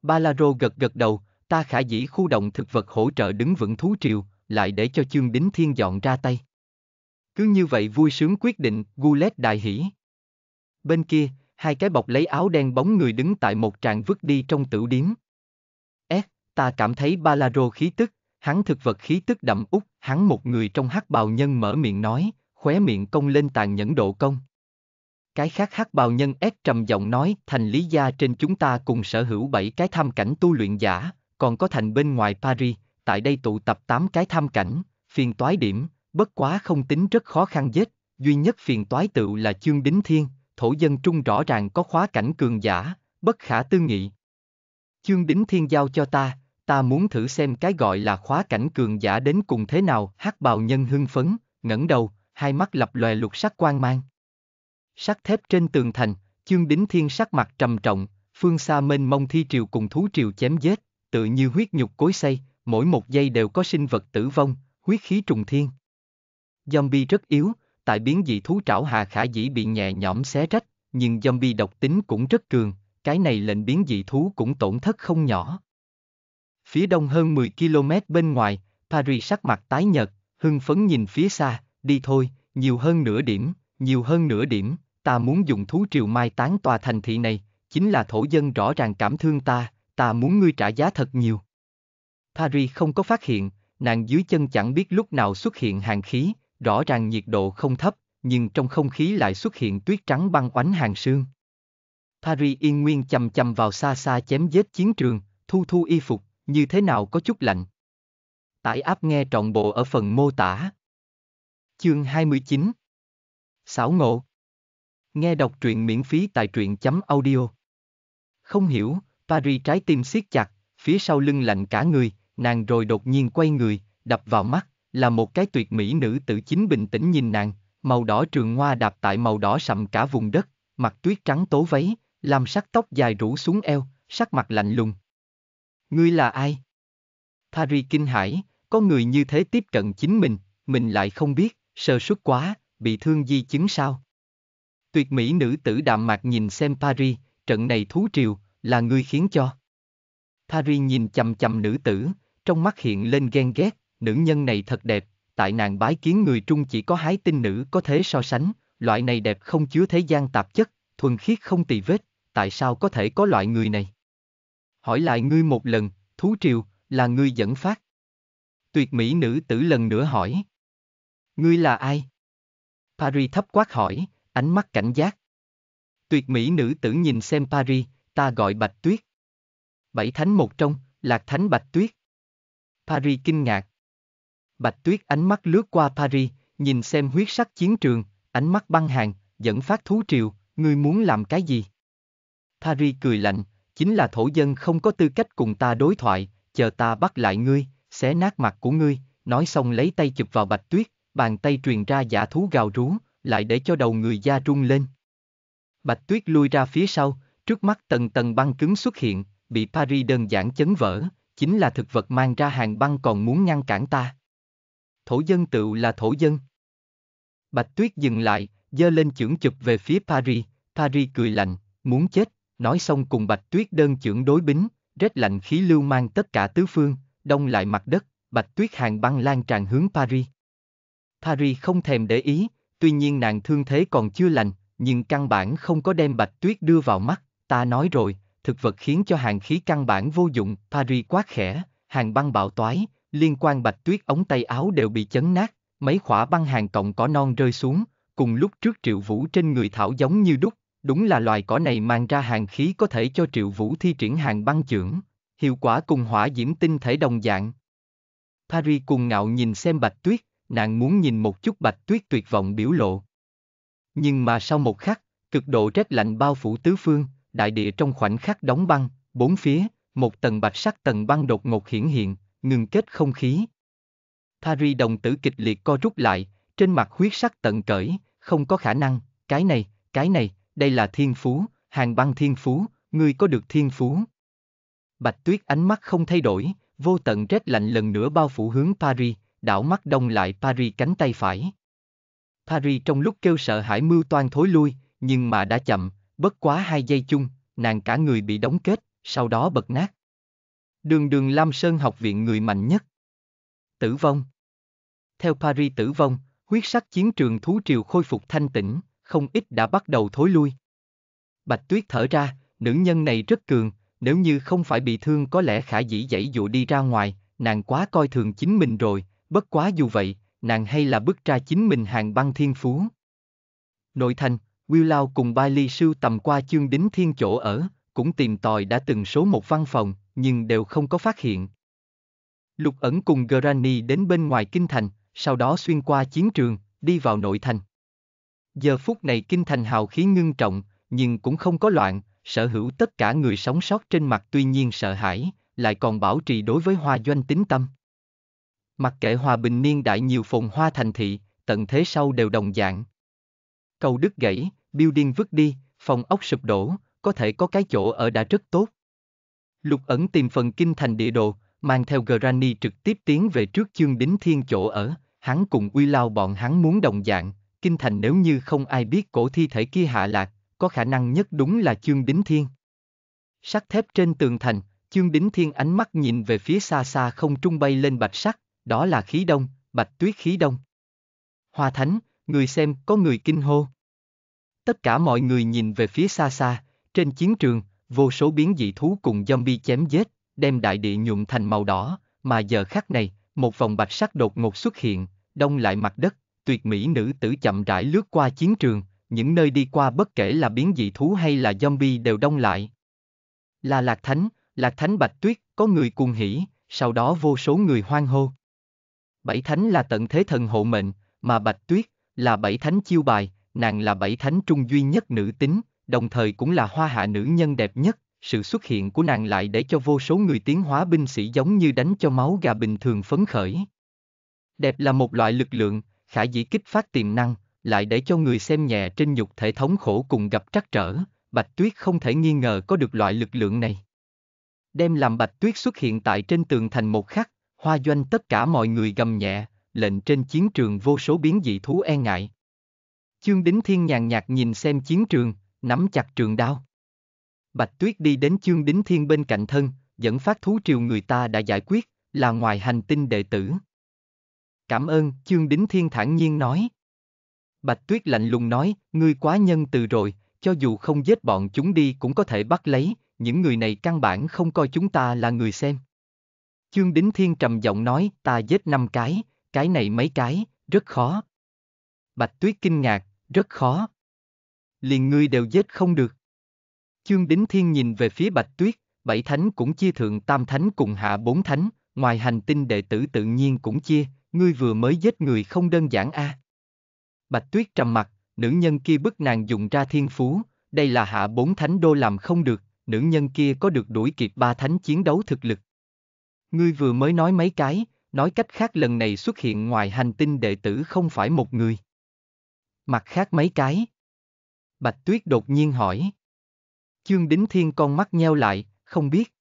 Balaro gật gật đầu, ta khả dĩ khu động thực vật hỗ trợ đứng vững thú triều, lại để cho Chương Đính Thiên dọn ra tay. Cứ như vậy vui sướng quyết định, Gulet đại hỉ. Bên kia, hai cái bọc lấy áo đen bóng người đứng tại một tràng vứt đi trong tử điếm. S, ta cảm thấy Balaro khí tức, hắn thực vật khí tức đậm út, hắn một người trong hắc bào nhân mở miệng nói, khóe miệng công lên tàn nhẫn độ công. Cái khác hắc bào nhân ép trầm giọng nói, thành lý gia trên chúng ta cùng sở hữu bảy cái tham cảnh tu luyện giả, còn có thành bên ngoài Paris, tại đây tụ tập 8 cái tham cảnh, phiền toái điểm, bất quá không tính rất khó khăn giết, duy nhất phiền toái tự là chương đính thiên, thổ dân trung rõ ràng có khóa cảnh cường giả, bất khả tư nghị. Chương đính thiên giao cho ta, ta muốn thử xem cái gọi là khóa cảnh cường giả đến cùng thế nào, hát bào nhân hưng phấn, ngẩng đầu, hai mắt lập lòe lục sắc quang mang. Sắt thép trên tường thành, chương đính thiên sắc mặt trầm trọng, phương xa mênh mông thi triều cùng thú triều chém giết, tự như huyết nhục cối xây, mỗi một giây đều có sinh vật tử vong, huyết khí trùng thiên. Zombie rất yếu, tại biến dị thú trảo hà khả dĩ bị nhẹ nhõm xé rách, nhưng zombie độc tính cũng rất cường, cái này lệnh biến dị thú cũng tổn thất không nhỏ. Phía đông hơn 10 km bên ngoài, Paris sắc mặt tái nhợt, hưng phấn nhìn phía xa, đi thôi, nhiều hơn nửa điểm, nhiều hơn nửa điểm, ta muốn dùng thú triều mai tán tòa thành thị này, chính là thổ dân rõ ràng cảm thương ta, ta muốn ngươi trả giá thật nhiều. Paris không có phát hiện, nàng dưới chân chẳng biết lúc nào xuất hiện hàng khí, rõ ràng nhiệt độ không thấp, nhưng trong không khí lại xuất hiện tuyết trắng băng oánh hàng sương. Paris yên nguyên chầm chầm vào xa xa chém giết chiến trường, thu thu y phục, như thế nào có chút lạnh. Tải áp nghe trọn bộ ở phần mô tả. Chương 29 Sáu ngộ Nghe đọc truyện miễn phí tại truyện chấm audio. Không hiểu, Paris trái tim siết chặt, phía sau lưng lạnh cả người, nàng rồi đột nhiên quay người, đập vào mắt, là một cái tuyệt mỹ nữ tử chính bình tĩnh nhìn nàng, màu đỏ trường hoa đạp tại màu đỏ sậm cả vùng đất, mặt tuyết trắng tố váy, làm sắc tóc dài rủ xuống eo, sắc mặt lạnh lùng. Ngươi là ai? Thari kinh hãi, có người như thế tiếp cận chính mình, mình lại không biết, sơ suất quá, bị thương di chứng sao? Tuyệt mỹ nữ tử đạm mạc nhìn xem Paris, trận này thú triều, là ngươi khiến cho. Paris nhìn chầm chầm nữ tử, trong mắt hiện lên ghen ghét, nữ nhân này thật đẹp, tại nàng bái kiến người Trung chỉ có hái tinh nữ có thể so sánh, loại này đẹp không chứa thế gian tạp chất, thuần khiết không tỳ vết, tại sao có thể có loại người này? Hỏi lại ngươi một lần, thú triều, là ngươi dẫn phát. Tuyệt mỹ nữ tử lần nữa hỏi. Ngươi là ai? Paris thấp quát hỏi, ánh mắt cảnh giác. Tuyệt mỹ nữ tử nhìn xem Paris, ta gọi Bạch Tuyết. Bảy thánh một trong, lạc thánh Bạch Tuyết. Paris kinh ngạc. Bạch Tuyết ánh mắt lướt qua Paris, nhìn xem huyết sắc chiến trường, ánh mắt băng hàng, dẫn phát thú triều, ngươi muốn làm cái gì? Paris cười lạnh, chính là thổ dân không có tư cách cùng ta đối thoại, chờ ta bắt lại ngươi, xé nát mặt của ngươi, nói xong lấy tay chụp vào Bạch Tuyết, bàn tay truyền ra giả thú gào rú, lại để cho đầu người da rung lên. Bạch Tuyết lui ra phía sau, trước mắt tầng tầng băng cứng xuất hiện, bị Paris đơn giản chấn vỡ, chính là thực vật mang ra hàng băng còn muốn ngăn cản ta. Thổ dân tựu là thổ dân. Bạch Tuyết dừng lại, giơ lên chưởng chụp về phía Paris, Paris cười lạnh, muốn chết, nói xong cùng Bạch Tuyết đơn chưởng đối bính, rét lạnh khí lưu mang tất cả tứ phương, đông lại mặt đất, Bạch Tuyết hàng băng lan tràn hướng Paris. Paris không thèm để ý, tuy nhiên nàng thương thế còn chưa lành, nhưng căn bản không có đem Bạch Tuyết đưa vào mắt, ta nói rồi, thực vật khiến cho hàng khí căn bản vô dụng, Paris quát khẽ, hàng băng bạo toái, liên quan bạch tuyết ống tay áo đều bị chấn nát, mấy khỏa băng hàng cọng cỏ non rơi xuống, cùng lúc trước triệu vũ trên người thảo giống như đúc, đúng là loài cỏ này mang ra hàng khí có thể cho triệu vũ thi triển hàng băng trưởng, hiệu quả cùng hỏa diễm tinh thể đồng dạng. Paris cùng ngạo nhìn xem bạch tuyết, nàng muốn nhìn một chút bạch tuyết tuyệt vọng biểu lộ. Nhưng mà sau một khắc, cực độ rét lạnh bao phủ tứ phương, đại địa trong khoảnh khắc đóng băng, bốn phía, một tầng bạch sắc tầng băng đột ngột hiển hiện, ngừng kết không khí. Thari đồng tử kịch liệt co rút lại, trên mặt huyết sắc tận cởi, không có khả năng, cái này, cái này, đây là thiên phú, hàng băng thiên phú, ngươi có được thiên phú. Bạch tuyết ánh mắt không thay đổi, vô tận rét lạnh lần nữa bao phủ hướng Paris, đảo mắt đông lại Paris cánh tay phải. Paris trong lúc kêu sợ hãi mưu toan thối lui, nhưng mà đã chậm, bất quá hai giây chung, nàng cả người bị đóng kết, sau đó bật nát. Đường đường Lam Sơn học viện người mạnh nhất. Tử vong. Theo Paris tử vong, huyết sắc chiến trường thú triều khôi phục thanh tĩnh, không ít đã bắt đầu thối lui. Bạch Tuyết thở ra, nữ nhân này rất cường, nếu như không phải bị thương có lẽ khả dĩ dãy dụ đi ra ngoài, nàng quá coi thường chính mình rồi, bất quá dù vậy, nàng hay là bức ra chính mình hàng băng thiên phú. Nội thành, Willow cùng Bailey sưu tầm qua chương đính thiên chỗ ở, cũng tìm tòi đã từng số một văn phòng, nhưng đều không có phát hiện. Lục ẩn cùng Granny đến bên ngoài kinh thành, sau đó xuyên qua chiến trường, đi vào nội thành. Giờ phút này kinh thành hào khí ngưng trọng, nhưng cũng không có loạn, sở hữu tất cả người sống sót trên mặt tuy nhiên sợ hãi, lại còn bảo trì đối với hoa doanh tính tâm. Mặc kệ hòa bình niên đại nhiều phồn hoa thành thị, tận thế sau đều đồng dạng. Cầu đứt gãy, building vứt đi, phòng ốc sụp đổ, có thể có cái chỗ ở đã rất tốt. Lục ẩn tìm phần kinh thành địa đồ, mang theo Granny trực tiếp tiến về trước chương đính thiên chỗ ở, hắn cùng uy lao bọn hắn muốn đồng dạng, kinh thành nếu như không ai biết cổ thi thể kia hạ lạc, có khả năng nhất đúng là chương đính thiên. Sắt thép trên tường thành, chương đính thiên ánh mắt nhìn về phía xa xa không trung bay lên bạch sắc, đó là khí đông, bạch tuyết khí đông. Hoa thánh, người xem có người kinh hô. Tất cả mọi người nhìn về phía xa xa, trên chiến trường, vô số biến dị thú cùng zombie chém giết, đem đại địa nhuộm thành màu đỏ, mà giờ khắc này, một vòng bạch sắc đột ngột xuất hiện, đông lại mặt đất, tuyệt mỹ nữ tử chậm rãi lướt qua chiến trường, những nơi đi qua bất kể là biến dị thú hay là zombie đều đông lại. Là Lạc Thánh, Lạc Thánh Bạch Tuyết, có người cuồng hỉ, sau đó vô số người hoang hô. Bảy thánh là tận thế thần hộ mệnh, mà Bạch Tuyết là bảy thánh chiêu bài, nàng là bảy thánh trung duy nhất nữ tính, đồng thời cũng là hoa hạ nữ nhân đẹp nhất, sự xuất hiện của nàng lại để cho vô số người tiến hóa binh sĩ giống như đánh cho máu gà bình thường phấn khởi. Đẹp là một loại lực lượng, khả dĩ kích phát tiềm năng, lại để cho người xem nhẹ trên nhục thể thống khổ cùng gặp trắc trở, Bạch Tuyết không thể nghi ngờ có được loại lực lượng này. Đem làm Bạch Tuyết xuất hiện tại trên tường thành một khắc, hoa doanh tất cả mọi người gầm nhẹ, lệnh trên chiến trường vô số biến dị thú e ngại, Chương Đính Thiên nhàn nhạt nhìn xem chiến trường, nắm chặt trường đao. Bạch Tuyết đi đến Chương Đính Thiên bên cạnh thân, dẫn phát thú triều người ta đã giải quyết, là ngoài hành tinh đệ tử. Cảm ơn, Chương Đính Thiên thản nhiên nói. Bạch Tuyết lạnh lùng nói, ngươi quá nhân từ rồi, cho dù không giết bọn chúng đi cũng có thể bắt lấy, những người này căn bản không coi chúng ta là người xem. Chương Đính Thiên trầm giọng nói, ta giết năm cái, cái này mấy cái, rất khó. Bạch Tuyết kinh ngạc, rất khó. Liền ngươi đều giết không được. Chương Đính Thiên nhìn về phía Bạch Tuyết, bảy thánh cũng chia thượng tam thánh cùng hạ bốn thánh, ngoài hành tinh đệ tử tự nhiên cũng chia, ngươi vừa mới giết người không đơn giản a. À. Bạch Tuyết trầm mặt, nữ nhân kia bức nàng dùng ra thiên phú, đây là hạ bốn thánh đô làm không được, nữ nhân kia có được đuổi kịp ba thánh chiến đấu thực lực. Ngươi vừa mới nói mấy cái, nói cách khác lần này xuất hiện ngoài hành tinh đệ tử không phải một người. Mặt khác mấy cái. Bạch Tuyết đột nhiên hỏi. Chương Đính Thiên con mắt nheo lại, không biết.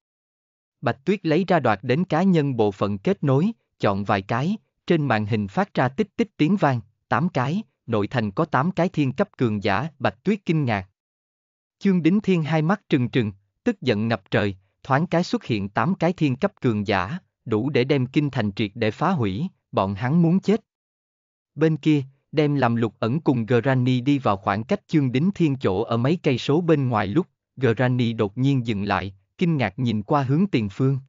Bạch Tuyết lấy ra đoạt đến cá nhân bộ phận kết nối, chọn vài cái, trên màn hình phát ra tích tích tiếng vang, 8 cái, nội thành có 8 cái thiên cấp cường giả, Bạch Tuyết kinh ngạc. Chương Đính Thiên hai mắt trừng trừng, tức giận ngập trời, thoáng cái xuất hiện 8 cái thiên cấp cường giả, đủ để đem kinh thành triệt để phá hủy, bọn hắn muốn chết. Bên kia, đem làm lục ẩn cùng Granny đi vào khoảng cách chương đính thiên chỗ ở mấy cây số bên ngoài lúc, Granny đột nhiên dừng lại, kinh ngạc nhìn qua hướng tiền phương.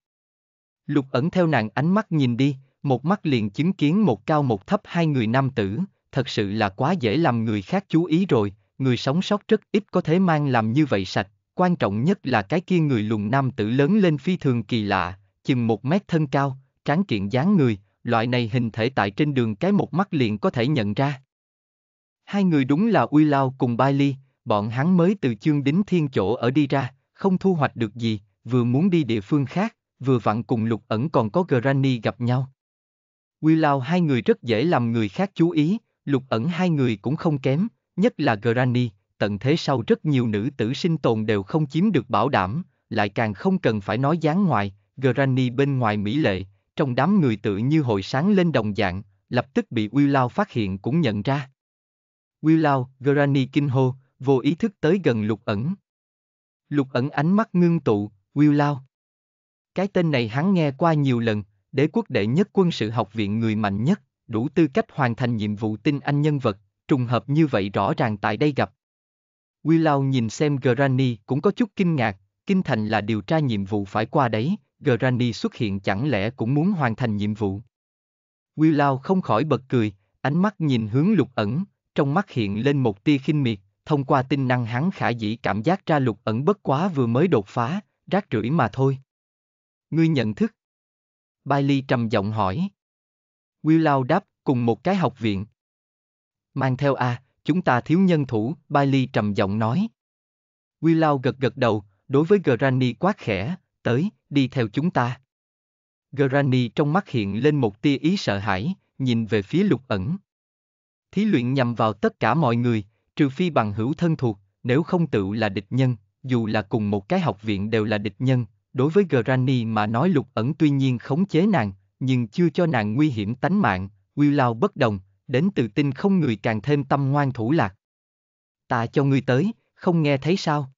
Lục ẩn theo nàng ánh mắt nhìn đi, một mắt liền chứng kiến một cao một thấp hai người nam tử, thật sự là quá dễ làm người khác chú ý rồi, người sống sót rất ít có thể mang làm như vậy sạch, quan trọng nhất là cái kia người lùn nam tử lớn lên phi thường kỳ lạ, chừng một mét thân cao, tráng kiện dáng người, loại này hình thể tại trên đường cái một mắt liền có thể nhận ra. Hai người đúng là Uy Lao cùng Bailey, bọn hắn mới từ chương đính thiên chỗ ở đi ra, không thu hoạch được gì, vừa muốn đi địa phương khác, vừa vặn cùng lục ẩn còn có Granny gặp nhau. Uy Lao hai người rất dễ làm người khác chú ý, lục ẩn hai người cũng không kém, nhất là Granny, tận thế sau rất nhiều nữ tử sinh tồn đều không chiếm được bảo đảm, lại càng không cần phải nói dáng ngoài, Granny bên ngoài mỹ lệ, trong đám người tự như hội sáng lên đồng dạng, lập tức bị Willow phát hiện cũng nhận ra. Willow, Granny kinh hô, vô ý thức tới gần lục ẩn. Lục ẩn ánh mắt ngưng tụ, Willow. Cái tên này hắn nghe qua nhiều lần, đế quốc đệ nhất quân sự học viện người mạnh nhất, đủ tư cách hoàn thành nhiệm vụ tinh anh nhân vật, trùng hợp như vậy rõ ràng tại đây gặp. Willow nhìn xem Granny cũng có chút kinh ngạc, kinh thành là điều tra nhiệm vụ phải qua đấy. Granny xuất hiện chẳng lẽ cũng muốn hoàn thành nhiệm vụ. Willow không khỏi bật cười, ánh mắt nhìn hướng lục ẩn, trong mắt hiện lên một tia khinh miệt, thông qua tinh năng hắn khả dĩ cảm giác ra lục ẩn bất quá vừa mới đột phá, rác rưởi mà thôi. Ngươi nhận thức. Bailey trầm giọng hỏi. Willow đáp, cùng một cái học viện. Mang theo a, chúng ta thiếu nhân thủ, Bailey trầm giọng nói. Willow gật gật đầu, đối với Granny quát khẽ, tới, đi theo chúng ta. Granny trong mắt hiện lên một tia ý sợ hãi, nhìn về phía lục ẩn. Thí luyện nhằm vào tất cả mọi người, trừ phi bằng hữu thân thuộc, nếu không tự là địch nhân, dù là cùng một cái học viện đều là địch nhân, đối với Granny mà nói lục ẩn tuy nhiên khống chế nàng, nhưng chưa cho nàng nguy hiểm tánh mạng, Willow bất đồng, đến tự tin không người càng thêm tâm ngoan thủ lạc. Ta cho ngươi tới, không nghe thấy sao?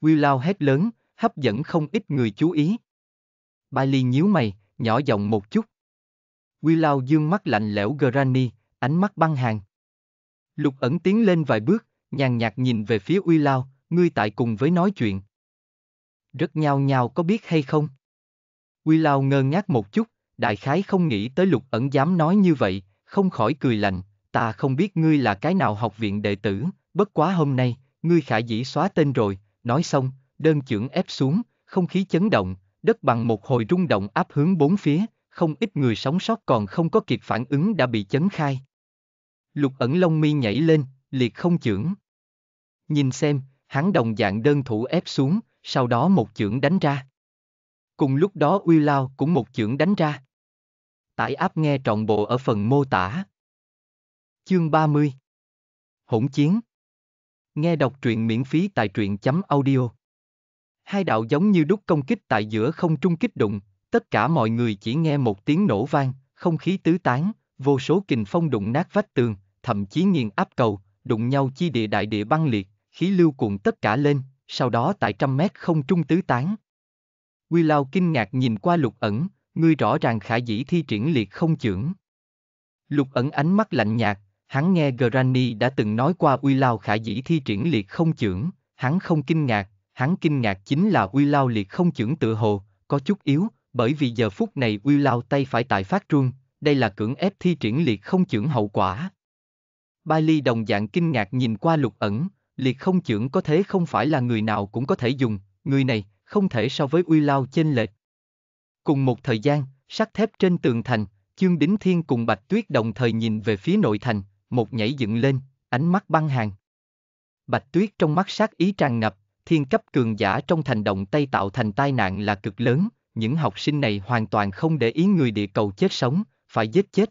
Willow hét lớn, hấp dẫn không ít người chú ý. Bailey nhíu mày, nhỏ giọng một chút. Willow dương mắt lạnh lẽo Granny, ánh mắt băng hàng. Lục ẩn tiến lên vài bước, nhàn nhạt nhìn về phía Willow, ngươi tại cùng với nói chuyện. Rất nhao nhao có biết hay không? Willow ngơ ngác một chút, đại khái không nghĩ tới lục ẩn dám nói như vậy, không khỏi cười lạnh, ta không biết ngươi là cái nào học viện đệ tử, bất quá hôm nay, ngươi khả dĩ xóa tên rồi, nói xong, đơn chưởng ép xuống, không khí chấn động, đất bằng một hồi rung động áp hướng bốn phía, không ít người sống sót còn không có kịp phản ứng đã bị chấn khai. Lục ẩn lông mi nhảy lên, liệt không chưởng. Nhìn xem, hắn đồng dạng đơn thủ ép xuống, sau đó một chưởng đánh ra. Cùng lúc đó Uy Lao cũng một chưởng đánh ra. Tải áp nghe trọn bộ ở phần mô tả. Chương 30 Hỗn chiến Nghe đọc truyện miễn phí tại truyện chấm audio Hai đạo giống như đúc công kích tại giữa không trung kích đụng, tất cả mọi người chỉ nghe một tiếng nổ vang, không khí tứ tán, vô số kình phong đụng nát vách tường, thậm chí nghiền áp cầu, đụng nhau chi địa đại địa băng liệt, khí lưu cuộn tất cả lên, sau đó tại trăm mét không trung tứ tán. Quy Lao kinh ngạc nhìn qua lục ẩn, ngươi rõ ràng khả dĩ thi triển liệt không chưởng. Lục ẩn ánh mắt lạnh nhạt, hắn nghe Granny đã từng nói qua Uy Lao khả dĩ thi triển liệt không chưởng, hắn không kinh ngạc, Hắn kinh ngạc chính là uy lao liệt không chưởng tự hồ, có chút yếu, bởi vì giờ phút này uy lao tay phải tại phát run, đây là cưỡng ép thi triển liệt không chưởng hậu quả. Bailey đồng dạng kinh ngạc nhìn qua lục ẩn, liệt không chưởng có thế không phải là người nào cũng có thể dùng, người này không thể so với uy lao chênh lệch. Cùng một thời gian, sắt thép trên tường thành, Chương Đính Thiên cùng Bạch Tuyết đồng thời nhìn về phía nội thành, một nhảy dựng lên, ánh mắt băng hàng. Bạch Tuyết trong mắt sát ý tràn ngập, thiên cấp cường giả trong thành động Tây tạo thành tai nạn là cực lớn, những học sinh này hoàn toàn không để ý người địa cầu chết sống, phải giết chết.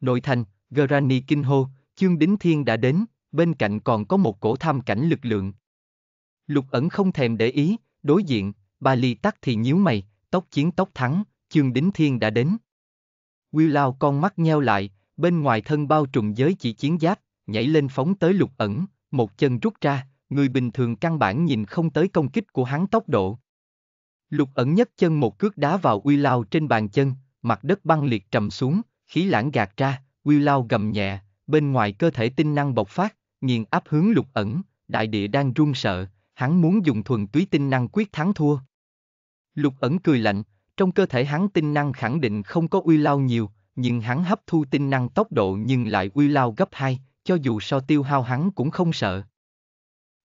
Nội thành, Granny kinh hô, chương đính thiên đã đến, bên cạnh còn có một cổ tham cảnh lực lượng. Lục ẩn không thèm để ý, đối diện, bà ly tắc thì nhíu mày, tóc chiến tóc thắng, chương đính thiên đã đến. Will lao con mắt nheo lại, bên ngoài thân bao trùm giới chỉ chiến giáp, nhảy lên phóng tới lục ẩn, một chân rút ra, người bình thường căn bản nhìn không tới công kích của hắn tốc độ. Lục ẩn nhất chân một cước đá vào uy lao trên bàn chân, mặt đất băng liệt trầm xuống, khí lãng gạt ra, uy lao gầm nhẹ, bên ngoài cơ thể tinh năng bộc phát, nghiền áp hướng lục ẩn, đại địa đang run sợ, hắn muốn dùng thuần túy tinh năng quyết thắng thua. Lục ẩn cười lạnh, trong cơ thể hắn tinh năng khẳng định không có uy lao nhiều, nhưng hắn hấp thu tinh năng tốc độ nhưng lại uy lao gấp hai, cho dù so tiêu hao hắn cũng không sợ.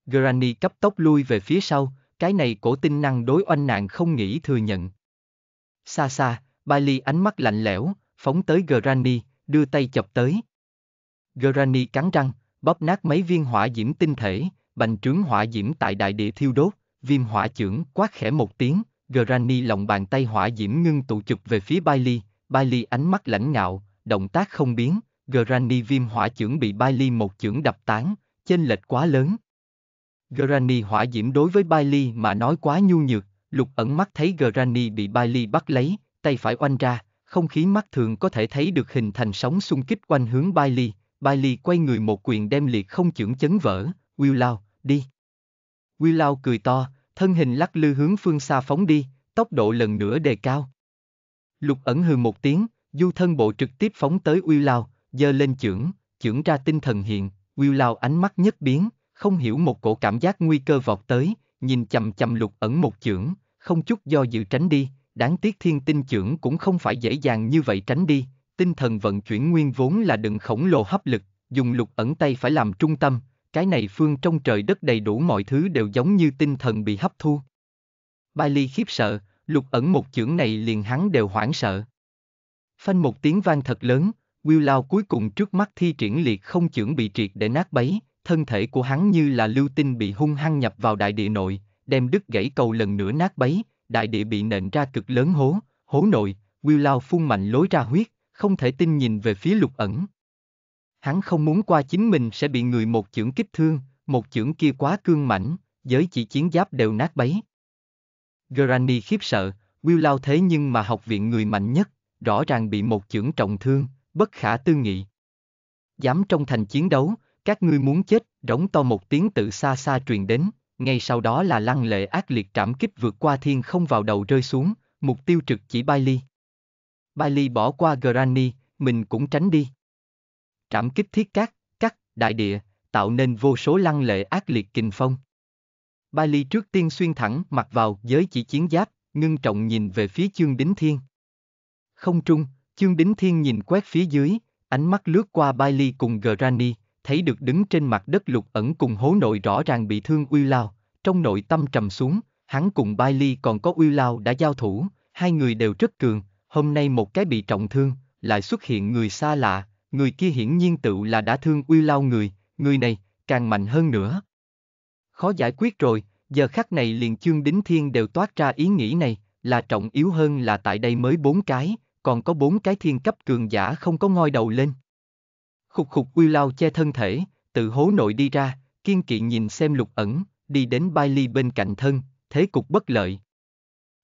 Granny cấp tốc lui về phía sau, cái này cổ tinh năng đối oanh nạn không nghĩ thừa nhận. Xa xa, Bailey ánh mắt lạnh lẽo, phóng tới Granny, đưa tay chọc tới. Granny cắn răng, bóp nát mấy viên hỏa diễm tinh thể, bành trướng hỏa diễm tại đại địa thiêu đốt, viêm hỏa trưởng quát khẽ một tiếng, Granny lòng bàn tay hỏa diễm ngưng tụ chụp về phía Bailey, Bailey ánh mắt lãnh ngạo, động tác không biến, Granny viêm hỏa trưởng bị Bailey một trưởng đập tán, chênh lệch quá lớn, Granny hỏa diễm đối với Bailey mà nói quá nhu nhược, lục ẩn mắt thấy Granny bị Bailey bắt lấy, tay phải oanh ra, không khí mắt thường có thể thấy được hình thành sóng xung kích quanh hướng Bailey, Bailey quay người một quyền đem liệt không chưởng chấn vỡ, Willow, đi. Willow cười to, thân hình lắc lư hướng phương xa phóng đi, tốc độ lần nữa đề cao. Lục ẩn hừ một tiếng, du thân bộ trực tiếp phóng tới Willow, giơ lên chưởng, chưởng ra tinh thần hiện, Willow ánh mắt nhất biến, không hiểu một cổ cảm giác nguy cơ vọt tới, nhìn chầm chầm lục ẩn một chưởng, không chút do dự tránh đi, đáng tiếc thiên tinh chưởng cũng không phải dễ dàng như vậy tránh đi, tinh thần vận chuyển nguyên vốn là đựng khổng lồ hấp lực, dùng lục ẩn tay phải làm trung tâm, cái này phương trong trời đất đầy đủ mọi thứ đều giống như tinh thần bị hấp thu. Bailey khiếp sợ, lục ẩn một chưởng này liền hắn đều hoảng sợ. Phanh một tiếng vang thật lớn, Will Lao cuối cùng trước mắt thi triển liệt không chưởng bị triệt để nát bấy, thân thể của hắn như là lưu tinh bị hung hăng nhập vào đại địa nội, đem đứt gãy cầu lần nữa nát bấy, đại địa bị nện ra cực lớn hố, hố nội, Will Lao phun mạnh lối ra huyết, không thể tin nhìn về phía lục ẩn. Hắn không muốn qua chính mình sẽ bị người một chưởng kích thương, một chưởng kia quá cương mảnh, giới chỉ chiến giáp đều nát bấy. Granny khiếp sợ, Will Lao thế nhưng mà học viện người mạnh nhất, rõ ràng bị một chưởng trọng thương, bất khả tư nghị. Dám trong thành chiến đấu, các ngươi muốn chết, rống to một tiếng tự xa xa truyền đến, ngay sau đó là lăng lệ ác liệt trảm kích vượt qua thiên không vào đầu rơi xuống, mục tiêu trực chỉ Bailey. Bailey bỏ qua Granny, mình cũng tránh đi. Trảm kích thiết cát, cắt, đại địa, tạo nên vô số lăng lệ ác liệt kình phong. Bailey trước tiên xuyên thẳng mặc vào giới chỉ chiến giáp, ngưng trọng nhìn về phía chương đính thiên. Không trung, chương đính thiên nhìn quét phía dưới, ánh mắt lướt qua Bailey cùng Granny, thấy được đứng trên mặt đất lục ẩn cùng hố nội rõ ràng bị thương Uy Lao, trong nội tâm trầm xuống, hắn cùng Bailey còn có Uy Lao đã giao thủ, hai người đều rất cường, hôm nay một cái bị trọng thương, lại xuất hiện người xa lạ, người kia hiển nhiên tự là đã thương Uy Lao người, người này, càng mạnh hơn nữa. Khó giải quyết rồi, giờ khắc này liền chương đính thiên đều toát ra ý nghĩ này, là trọng yếu hơn là tại đây mới bốn cái, còn có bốn cái thiên cấp cường giả không có ngoi đầu lên. Khục khục Uy Lao che thân thể, tự hố nội đi ra, kiên kỵ nhìn xem lục ẩn, đi đến Bailey bên cạnh thân, thế cục bất lợi.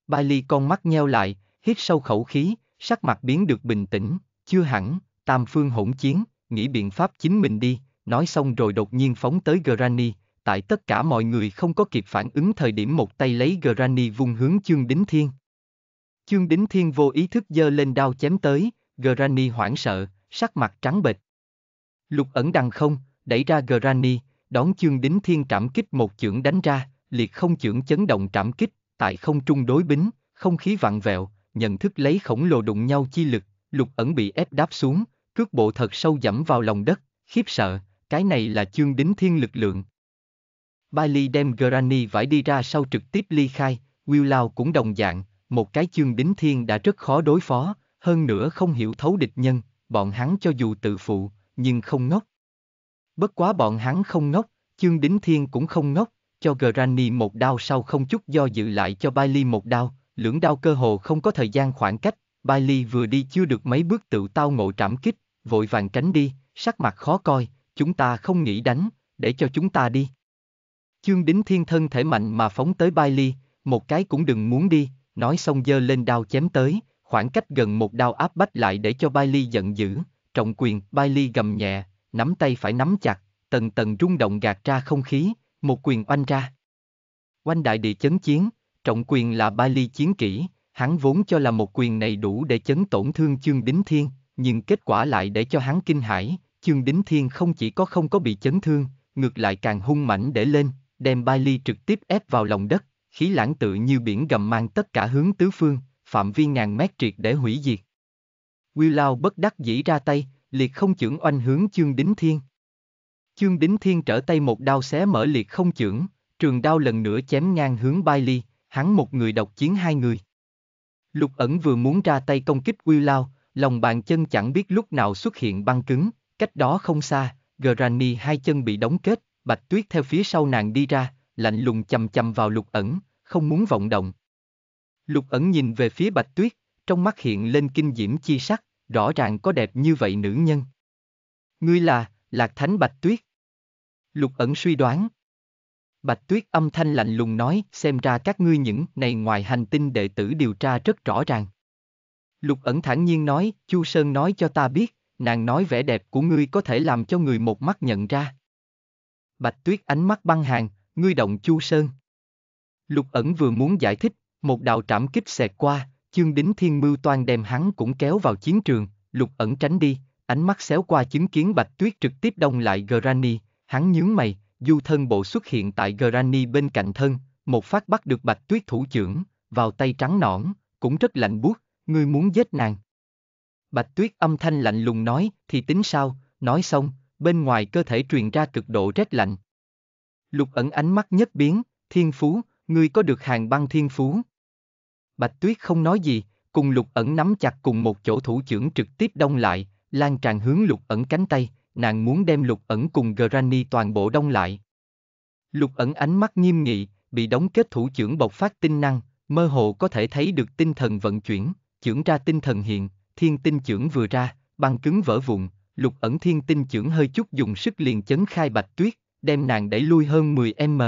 Bailey con mắt nheo lại, hít sâu khẩu khí, sắc mặt biến được bình tĩnh, chưa hẳn, tam phương hỗn chiến, nghĩ biện pháp chính mình đi, nói xong rồi đột nhiên phóng tới Granny, tại tất cả mọi người không có kịp phản ứng thời điểm một tay lấy Granny vung hướng Chương Đính Thiên. Chương Đính Thiên vô ý thức giơ lên đao chém tới, Granny hoảng sợ, sắc mặt trắng bệch. Lục ẩn đằng không, đẩy ra Granny, đón chương đính thiên trảm kích một chưởng đánh ra, liệt không chưởng chấn động trảm kích, tại không trung đối bính, không khí vặn vẹo, nhận thức lấy khổng lồ đụng nhau chi lực, lục ẩn bị ép đáp xuống, cước bộ thật sâu dẫm vào lòng đất, khiếp sợ, cái này là chương đính thiên lực lượng. Bailey đem Granny vải đi ra sau trực tiếp ly khai, Will cũng đồng dạng, một cái chương đính thiên đã rất khó đối phó, hơn nữa không hiểu thấu địch nhân, bọn hắn cho dù tự phụ, nhưng không ngốc. Bất quá bọn hắn không ngốc, Chương Đính Thiên cũng không ngốc, cho Granny một đao sau không chút do dự lại cho Bailey một đao, lưỡng đao cơ hồ không có thời gian khoảng cách, Bailey vừa đi chưa được mấy bước tự tao ngộ trảm kích, vội vàng tránh đi, sắc mặt khó coi, chúng ta không nghĩ đánh, để cho chúng ta đi. Chương Đính Thiên thân thể mạnh mà phóng tới Bailey, một cái cũng đừng muốn đi, nói xong dơ lên đao chém tới, khoảng cách gần một đao áp bách lại để cho Bailey giận dữ, trọng quyền, Bailey gầm nhẹ, nắm tay phải nắm chặt, tầng tầng rung động gạt ra không khí, một quyền oanh ra. Oanh đại địa chấn chiến, trọng quyền là Bailey chiến kỹ, hắn vốn cho là một quyền này đủ để chấn tổn thương Chương Đính Thiên, nhưng kết quả lại để cho hắn kinh hãi, Chương Đính Thiên không chỉ có không có bị chấn thương, ngược lại càng hung mãnh để lên, đem Bailey trực tiếp ép vào lòng đất, khí lãng tự như biển gầm mang tất cả hướng tứ phương, phạm vi ngàn mét triệt để hủy diệt. Willow bất đắc dĩ ra tay, liệt không chưởng oanh hướng chương đính thiên. Chương đính thiên trở tay một đao xé mở liệt không chưởng, trường đao lần nữa chém ngang hướng Bailey, hắn một người độc chiến hai người. Lục ẩn vừa muốn ra tay công kích Willow, lòng bàn chân chẳng biết lúc nào xuất hiện băng cứng, cách đó không xa, Granny hai chân bị đóng kết, bạch tuyết theo phía sau nàng đi ra, lạnh lùng chầm chầm vào lục ẩn, không muốn vọng động. Lục ẩn nhìn về phía bạch tuyết, trong mắt hiện lên kinh diễm chi sắc, rõ ràng có đẹp như vậy nữ nhân. Ngươi là, Lạc Thánh Bạch Tuyết. Lục ẩn suy đoán. Bạch Tuyết âm thanh lạnh lùng nói, xem ra các ngươi những này ngoài hành tinh đệ tử điều tra rất rõ ràng. Lục ẩn thản nhiên nói, Chu Sơn nói cho ta biết, nàng nói vẻ đẹp của ngươi có thể làm cho người một mắt nhận ra. Bạch Tuyết ánh mắt băng hàng, ngươi động Chu Sơn. Lục ẩn vừa muốn giải thích, một đạo trảm kích xẹt qua, chương đính thiên mưu toan đem hắn cũng kéo vào chiến trường, lục ẩn tránh đi, ánh mắt xéo qua chứng kiến bạch tuyết trực tiếp đông lại Granny, hắn nhướng mày, du thân bộ xuất hiện tại Granny bên cạnh thân, một phát bắt được bạch tuyết thủ trưởng, vào tay trắng nõn, cũng rất lạnh buốt, ngươi muốn giết nàng. Bạch tuyết âm thanh lạnh lùng nói, thì tính sao, nói xong, bên ngoài cơ thể truyền ra cực độ rét lạnh. Lục ẩn ánh mắt nhất biến, thiên phú, ngươi có được hàng băng thiên phú, Bạch Tuyết không nói gì, cùng lục ẩn nắm chặt cùng một chỗ thủ trưởng trực tiếp đông lại, lan tràn hướng lục ẩn cánh tay, nàng muốn đem lục ẩn cùng Granny toàn bộ đông lại. Lục ẩn ánh mắt nghiêm nghị, bị đóng kết thủ trưởng bộc phát tinh năng, mơ hồ có thể thấy được tinh thần vận chuyển, trưởng ra tinh thần hiện, thiên tinh trưởng vừa ra, băng cứng vỡ vụn, lục ẩn thiên tinh trưởng hơi chút dùng sức liền chấn khai bạch tuyết, đem nàng đẩy lui hơn 10 m.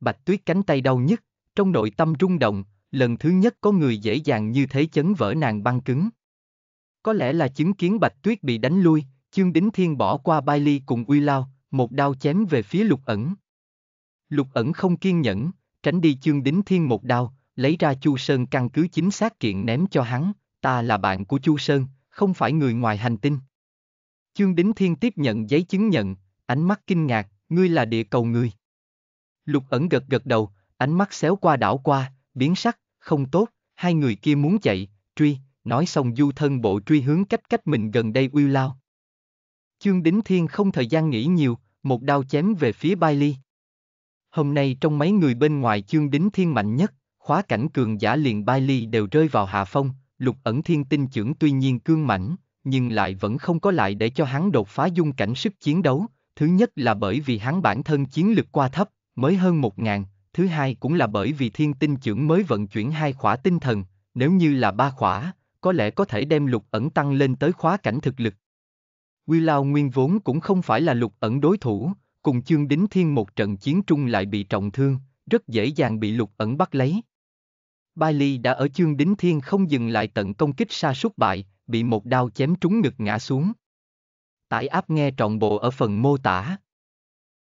Bạch tuyết cánh tay đau nhức, trong nội tâm rung động, lần thứ nhất có người dễ dàng như thế chấn vỡ nàng băng cứng. Có lẽ là chứng kiến Bạch Tuyết bị đánh lui, Chương Đính Thiên bỏ qua Bailey cùng Uy Lao, một đao chém về phía Lục Ẩn. Lục Ẩn không kiên nhẫn, tránh đi Chương Đính Thiên một đao, lấy ra Chu Sơn căn cứ chính xác kiện ném cho hắn, ta là bạn của Chu Sơn, không phải người ngoài hành tinh. Chương Đính Thiên tiếp nhận giấy chứng nhận, ánh mắt kinh ngạc, ngươi là địa cầu người. Lục Ẩn gật gật đầu, ánh mắt xéo qua đảo qua, biến sắc, không tốt, hai người kia muốn chạy, truy, nói xong du thân bộ truy hướng cách cách mình gần đây uy lao. Chương Đính Thiên không thời gian nghĩ nhiều, một đao chém về phía Bailey. Hôm nay trong mấy người bên ngoài Chương Đính Thiên mạnh nhất, khóa cảnh cường giả liền Bailey đều rơi vào hạ phong, lục ẩn thiên tinh trưởng tuy nhiên cương mảnh, nhưng lại vẫn không có lại để cho hắn đột phá dung cảnh sức chiến đấu, thứ nhất là bởi vì hắn bản thân chiến lực qua thấp, mới hơn một ngàn, thứ hai cũng là bởi vì thiên tinh trưởng mới vận chuyển hai khỏa tinh thần, nếu như là ba khỏa, có lẽ có thể đem lục ẩn tăng lên tới khóa cảnh thực lực. Quy Lao nguyên vốn cũng không phải là lục ẩn đối thủ, cùng chương đính thiên một trận chiến trung lại bị trọng thương, rất dễ dàng bị lục ẩn bắt lấy. Bailey đã ở chương đính thiên không dừng lại tận công kích sa sút bại, bị một đao chém trúng ngực ngã xuống. Tải áp nghe trọn bộ ở phần mô tả.